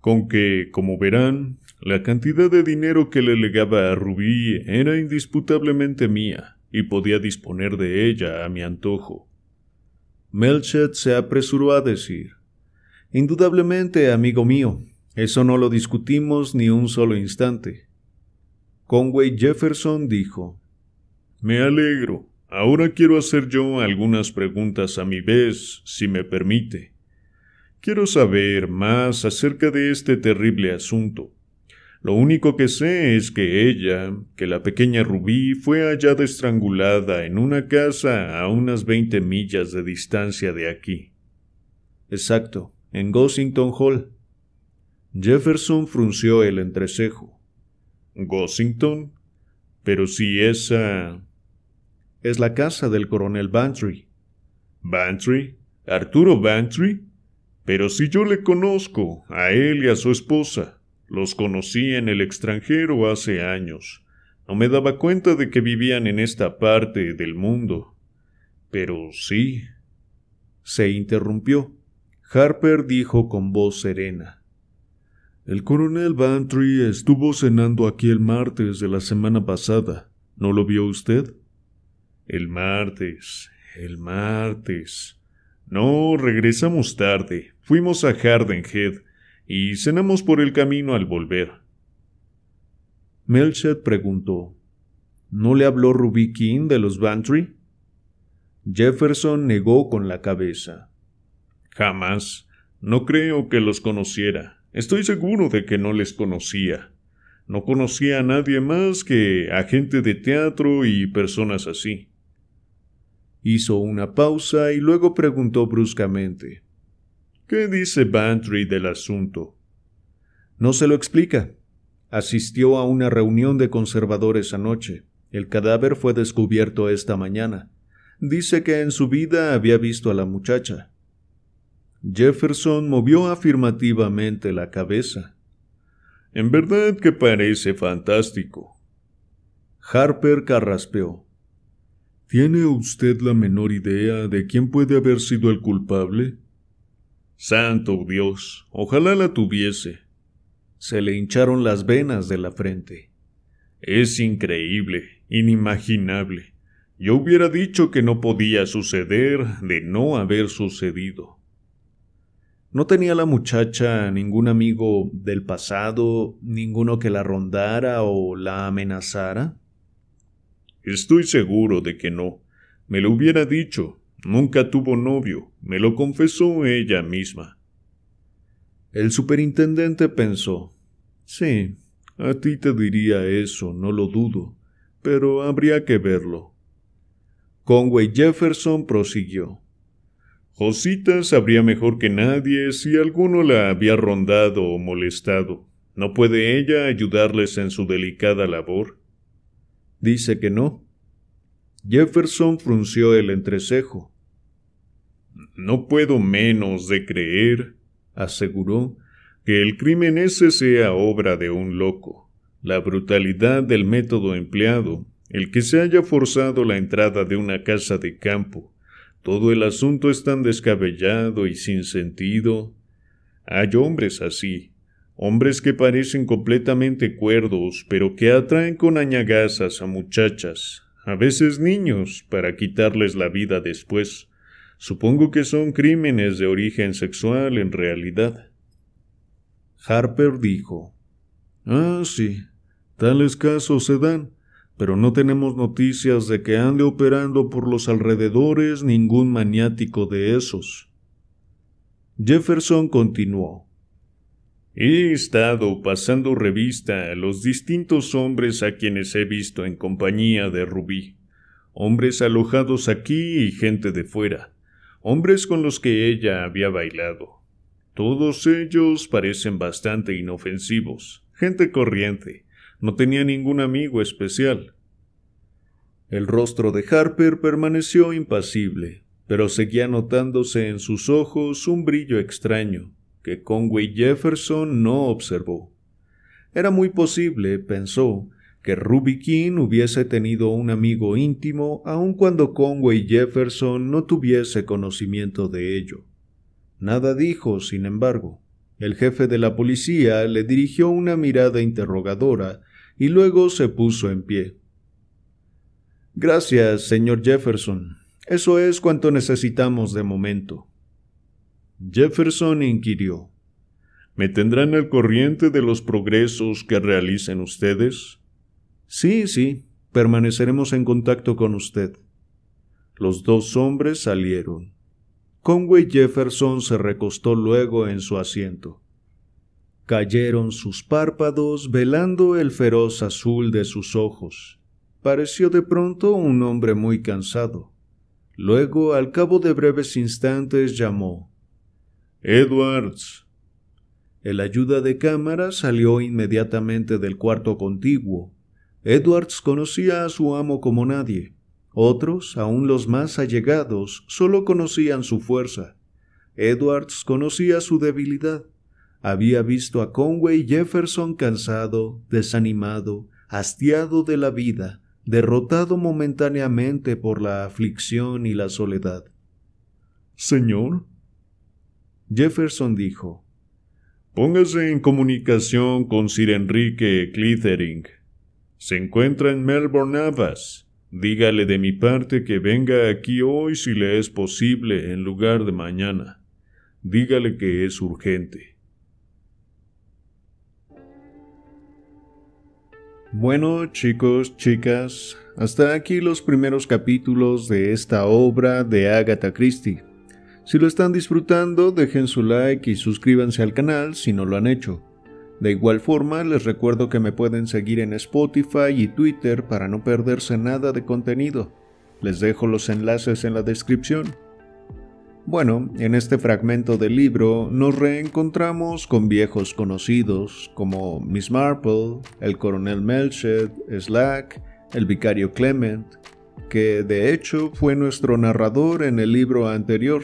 Speaker 1: Con que, como verán, la cantidad de dinero que le legaba a Rubí era indisputablemente mía, y podía disponer de ella a mi antojo. Melchett se apresuró a decir Indudablemente, amigo mío, eso no lo discutimos ni un solo instante. Conway Jefferson dijo Me alegro. Ahora quiero hacer yo algunas preguntas a mi vez, si me permite. Quiero saber más acerca de este terrible asunto. Lo único que sé es que ella, que la pequeña Rubí, fue hallada estrangulada en una casa a unas veinte millas de distancia de aquí. Exacto, en Gosington Hall. Jefferson frunció el entrecejo. ¿Gosington? Pero si esa. Es la casa del coronel Bantry. ¿Bantry? ¿Arturo Bantry? Pero si yo le conozco, a él y a su esposa. Los conocí en el extranjero hace años. No me daba cuenta de que vivían en esta parte del mundo. Pero sí. Se interrumpió. Harper dijo con voz serena. El coronel Bantry estuvo cenando aquí el martes de la semana pasada. ¿No lo vio usted? El martes, el martes. No, regresamos tarde. Fuimos a Hardenhead y cenamos por el camino al volver. Melchett preguntó: ¿No le habló Ruby de los Bantry? Jefferson negó con la cabeza. Jamás. No creo que los conociera. Estoy seguro de que no les conocía. No conocía a nadie más que a gente de teatro y personas así. Hizo una pausa y luego preguntó bruscamente ¿Qué dice Bantry del asunto? No se lo explica. Asistió a una reunión de conservadores anoche. El cadáver fue descubierto esta mañana. Dice que en su vida había visto a la muchacha. Jefferson movió afirmativamente la cabeza. En verdad que parece fantástico. Harper carraspeó. ¿Tiene usted la menor idea de quién puede haber sido el culpable? Santo Dios, ojalá la tuviese. Se le hincharon las venas de la frente. Es increíble, inimaginable. Yo hubiera dicho que no podía suceder de no haber sucedido. No tenía la muchacha ningún amigo del pasado, ninguno que la rondara o la amenazara. Estoy seguro de que no. Me lo hubiera dicho. Nunca tuvo novio. Me lo confesó ella misma. El superintendente pensó. Sí, a ti te diría eso, no lo dudo, pero habría que verlo. Conway Jefferson prosiguió. Josita sabría mejor que nadie si alguno la había rondado o molestado. ¿No puede ella ayudarles en su delicada labor? Dice que no. Jefferson frunció el entrecejo. No puedo menos de creer, aseguró, que el crimen ese sea obra de un loco. La brutalidad del método empleado, el que se haya forzado la entrada de una casa de campo, todo el asunto es tan descabellado y sin sentido. Hay hombres así, hombres que parecen completamente cuerdos, pero que atraen con añagazas a muchachas, a veces niños, para quitarles la vida después. Supongo que son crímenes de origen sexual en realidad. Harper dijo Ah, sí. Tales casos se dan, pero no tenemos noticias de que ande operando por los alrededores ningún maniático de esos. Jefferson continuó. He estado pasando revista a los distintos hombres a quienes he visto en compañía de Rubí, hombres alojados aquí y gente de fuera, hombres con los que ella había bailado. Todos ellos parecen bastante inofensivos, gente corriente, no tenía ningún amigo especial. El rostro de Harper permaneció impasible, pero seguía notándose en sus ojos un brillo extraño, que Conway Jefferson no observó. Era muy posible, pensó, que Ruby hubiese tenido un amigo íntimo aun cuando Conway Jefferson no tuviese conocimiento de ello. Nada dijo, sin embargo. El jefe de la policía le dirigió una mirada interrogadora y luego se puso en pie. Gracias, señor Jefferson. Eso es cuanto necesitamos de momento. Jefferson inquirió. ¿Me tendrán al corriente de los progresos que realicen ustedes? Sí, sí, permaneceremos en contacto con usted. Los dos hombres salieron. Conway Jefferson se recostó luego en su asiento. Cayeron sus párpados velando el feroz azul de sus ojos. Pareció de pronto un hombre muy cansado. Luego, al cabo de breves instantes, llamó Edwards. El ayuda de cámara salió inmediatamente del cuarto contiguo. Edwards conocía a su amo como nadie. Otros, aun los más allegados, solo conocían su fuerza. Edwards conocía su debilidad. Había visto a Conway Jefferson cansado, desanimado, hastiado de la vida, derrotado momentáneamente por la aflicción y la soledad. Señor, Jefferson dijo, Póngase en comunicación con Sir Enrique Clithering. Se encuentra en Melbourne Abbas. Dígale de mi parte que venga aquí hoy si le es posible en lugar de mañana. Dígale que es urgente. Bueno, chicos, chicas, hasta aquí los primeros capítulos de esta obra de Agatha Christie. Si lo están disfrutando, dejen su like y suscríbanse al canal si no lo han hecho. De igual forma, les recuerdo que me pueden seguir en Spotify y Twitter para no perderse nada de contenido. Les dejo los enlaces en la descripción. Bueno, en este fragmento del libro nos reencontramos con viejos conocidos como Miss Marple, el coronel Melchett, Slack, el vicario Clement, que de hecho fue nuestro narrador en el libro anterior.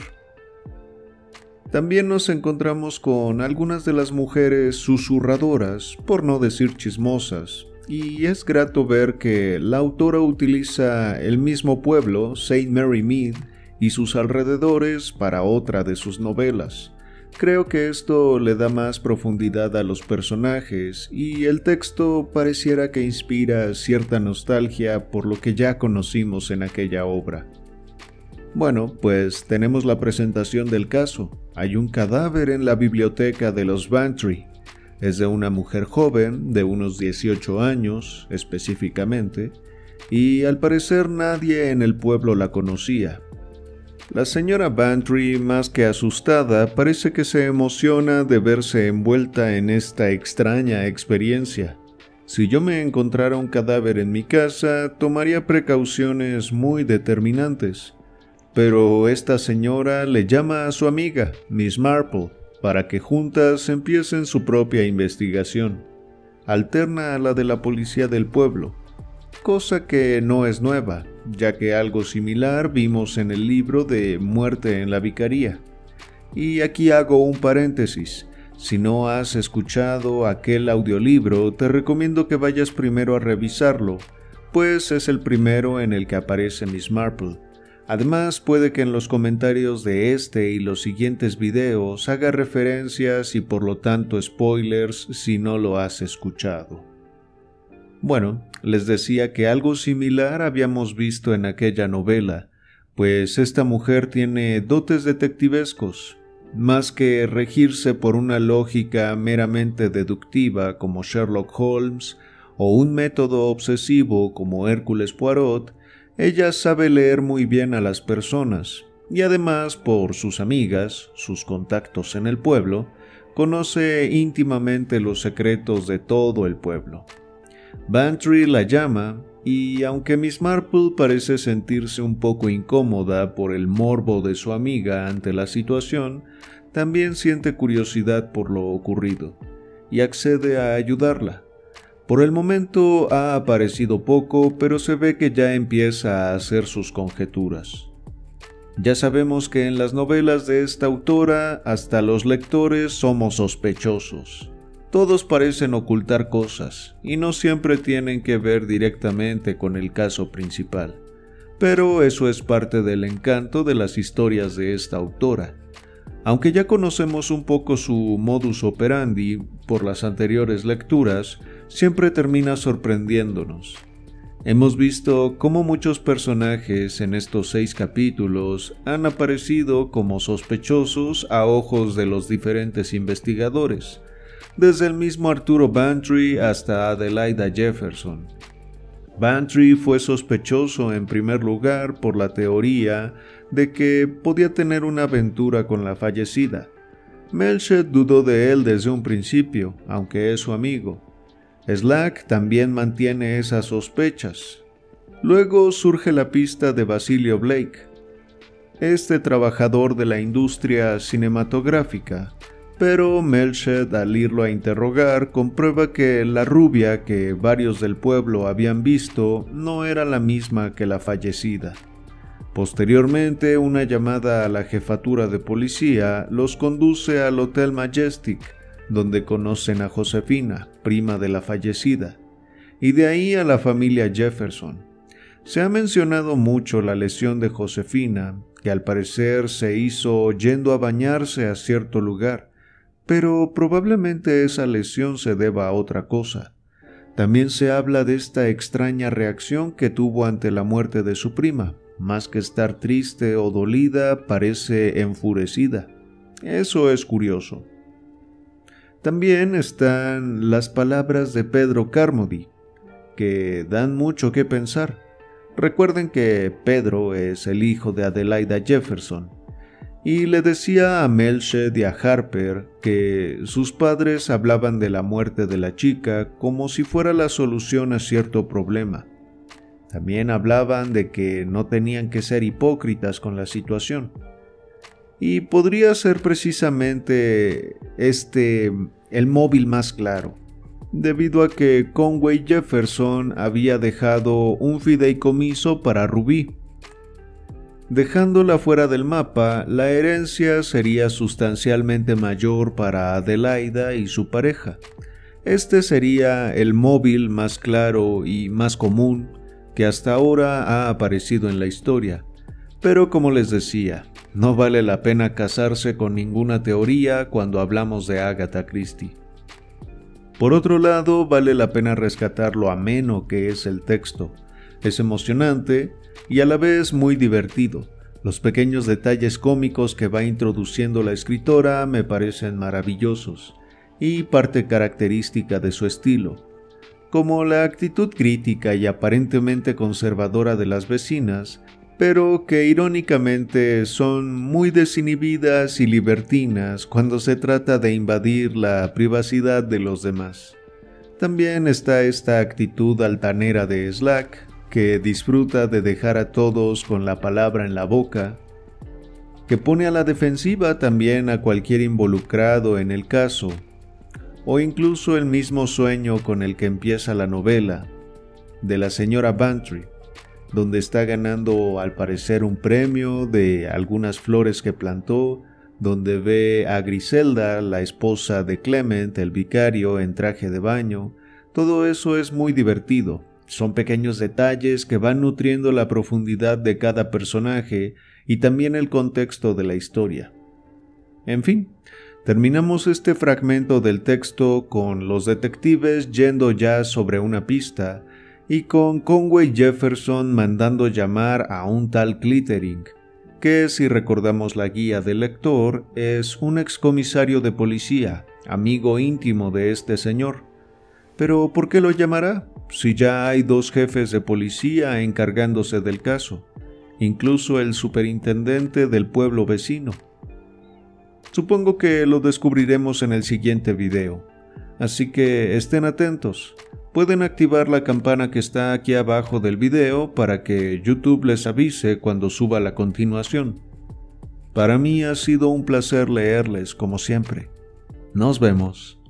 Speaker 1: También nos encontramos con algunas de las mujeres susurradoras, por no decir chismosas, y es grato ver que la autora utiliza el mismo pueblo, St. Mary Mead, y sus alrededores para otra de sus novelas. Creo que esto le da más profundidad a los personajes y el texto pareciera que inspira cierta nostalgia por lo que ya conocimos en aquella obra. Bueno, pues tenemos la presentación del caso. Hay un cadáver en la biblioteca de los Bantry. Es de una mujer joven, de unos 18 años específicamente, y al parecer nadie en el pueblo la conocía. La señora Bantry, más que asustada, parece que se emociona de verse envuelta en esta extraña experiencia. Si yo me encontrara un cadáver en mi casa, tomaría precauciones muy determinantes pero esta señora le llama a su amiga, Miss Marple, para que juntas empiecen su propia investigación, alterna a la de la policía del pueblo, cosa que no es nueva, ya que algo similar vimos en el libro de Muerte en la Vicaría. Y aquí hago un paréntesis. Si no has escuchado aquel audiolibro, te recomiendo que vayas primero a revisarlo, pues es el primero en el que aparece Miss Marple Además, puede que en los comentarios de este y los siguientes videos haga referencias y por lo tanto spoilers si no lo has escuchado. Bueno, les decía que algo similar habíamos visto en aquella novela, pues esta mujer tiene dotes detectivescos, más que regirse por una lógica meramente deductiva como Sherlock Holmes o un método obsesivo como Hércules Poirot, ella sabe leer muy bien a las personas y además por sus amigas, sus contactos en el pueblo, conoce íntimamente los secretos de todo el pueblo. Bantry la llama y aunque Miss Marple parece sentirse un poco incómoda por el morbo de su amiga ante la situación, también siente curiosidad por lo ocurrido y accede a ayudarla. Por el momento ha aparecido poco, pero se ve que ya empieza a hacer sus conjeturas. Ya sabemos que en las novelas de esta autora, hasta los lectores somos sospechosos. Todos parecen ocultar cosas, y no siempre tienen que ver directamente con el caso principal. Pero eso es parte del encanto de las historias de esta autora. Aunque ya conocemos un poco su modus operandi por las anteriores lecturas, siempre termina sorprendiéndonos. Hemos visto cómo muchos personajes en estos seis capítulos han aparecido como sospechosos a ojos de los diferentes investigadores, desde el mismo Arturo Bantry hasta Adelaida Jefferson. Bantry fue sospechoso en primer lugar por la teoría de que podía tener una aventura con la fallecida. Melchett dudó de él desde un principio, aunque es su amigo, Slack también mantiene esas sospechas. Luego surge la pista de Basilio Blake. Este trabajador de la industria cinematográfica, pero Melchett al irlo a interrogar comprueba que la rubia que varios del pueblo habían visto no era la misma que la fallecida. Posteriormente, una llamada a la jefatura de policía los conduce al Hotel Majestic, donde conocen a Josefina, prima de la fallecida, y de ahí a la familia Jefferson. Se ha mencionado mucho la lesión de Josefina, que al parecer se hizo yendo a bañarse a cierto lugar, pero probablemente esa lesión se deba a otra cosa. También se habla de esta extraña reacción que tuvo ante la muerte de su prima. Más que estar triste o dolida, parece enfurecida. Eso es curioso. También están las palabras de Pedro Carmody, que dan mucho que pensar. Recuerden que Pedro es el hijo de Adelaida Jefferson, y le decía a Melshed y a Harper que sus padres hablaban de la muerte de la chica como si fuera la solución a cierto problema. También hablaban de que no tenían que ser hipócritas con la situación. Y podría ser precisamente este el móvil más claro, debido a que Conway Jefferson había dejado un fideicomiso para Rubí. Dejándola fuera del mapa, la herencia sería sustancialmente mayor para Adelaida y su pareja. Este sería el móvil más claro y más común que hasta ahora ha aparecido en la historia. Pero como les decía, no vale la pena casarse con ninguna teoría cuando hablamos de Agatha Christie. Por otro lado, vale la pena rescatar lo ameno que es el texto. Es emocionante y a la vez muy divertido. Los pequeños detalles cómicos que va introduciendo la escritora me parecen maravillosos y parte característica de su estilo. Como la actitud crítica y aparentemente conservadora de las vecinas, pero que irónicamente son muy desinhibidas y libertinas cuando se trata de invadir la privacidad de los demás. También está esta actitud altanera de Slack, que disfruta de dejar a todos con la palabra en la boca, que pone a la defensiva también a cualquier involucrado en el caso, o incluso el mismo sueño con el que empieza la novela, de la señora Bantry, donde está ganando al parecer un premio de algunas flores que plantó, donde ve a Griselda, la esposa de Clement, el vicario, en traje de baño. Todo eso es muy divertido. Son pequeños detalles que van nutriendo la profundidad de cada personaje y también el contexto de la historia. En fin, terminamos este fragmento del texto con los detectives yendo ya sobre una pista, y con Conway Jefferson mandando llamar a un tal Clittering, que si recordamos la guía del lector es un excomisario de policía, amigo íntimo de este señor. Pero ¿por qué lo llamará? Si ya hay dos jefes de policía encargándose del caso, incluso el superintendente del pueblo vecino. Supongo que lo descubriremos en el siguiente video, así que estén atentos pueden activar la campana que está aquí abajo del video para que YouTube les avise cuando suba la continuación. Para mí ha sido un placer leerles como siempre. Nos vemos.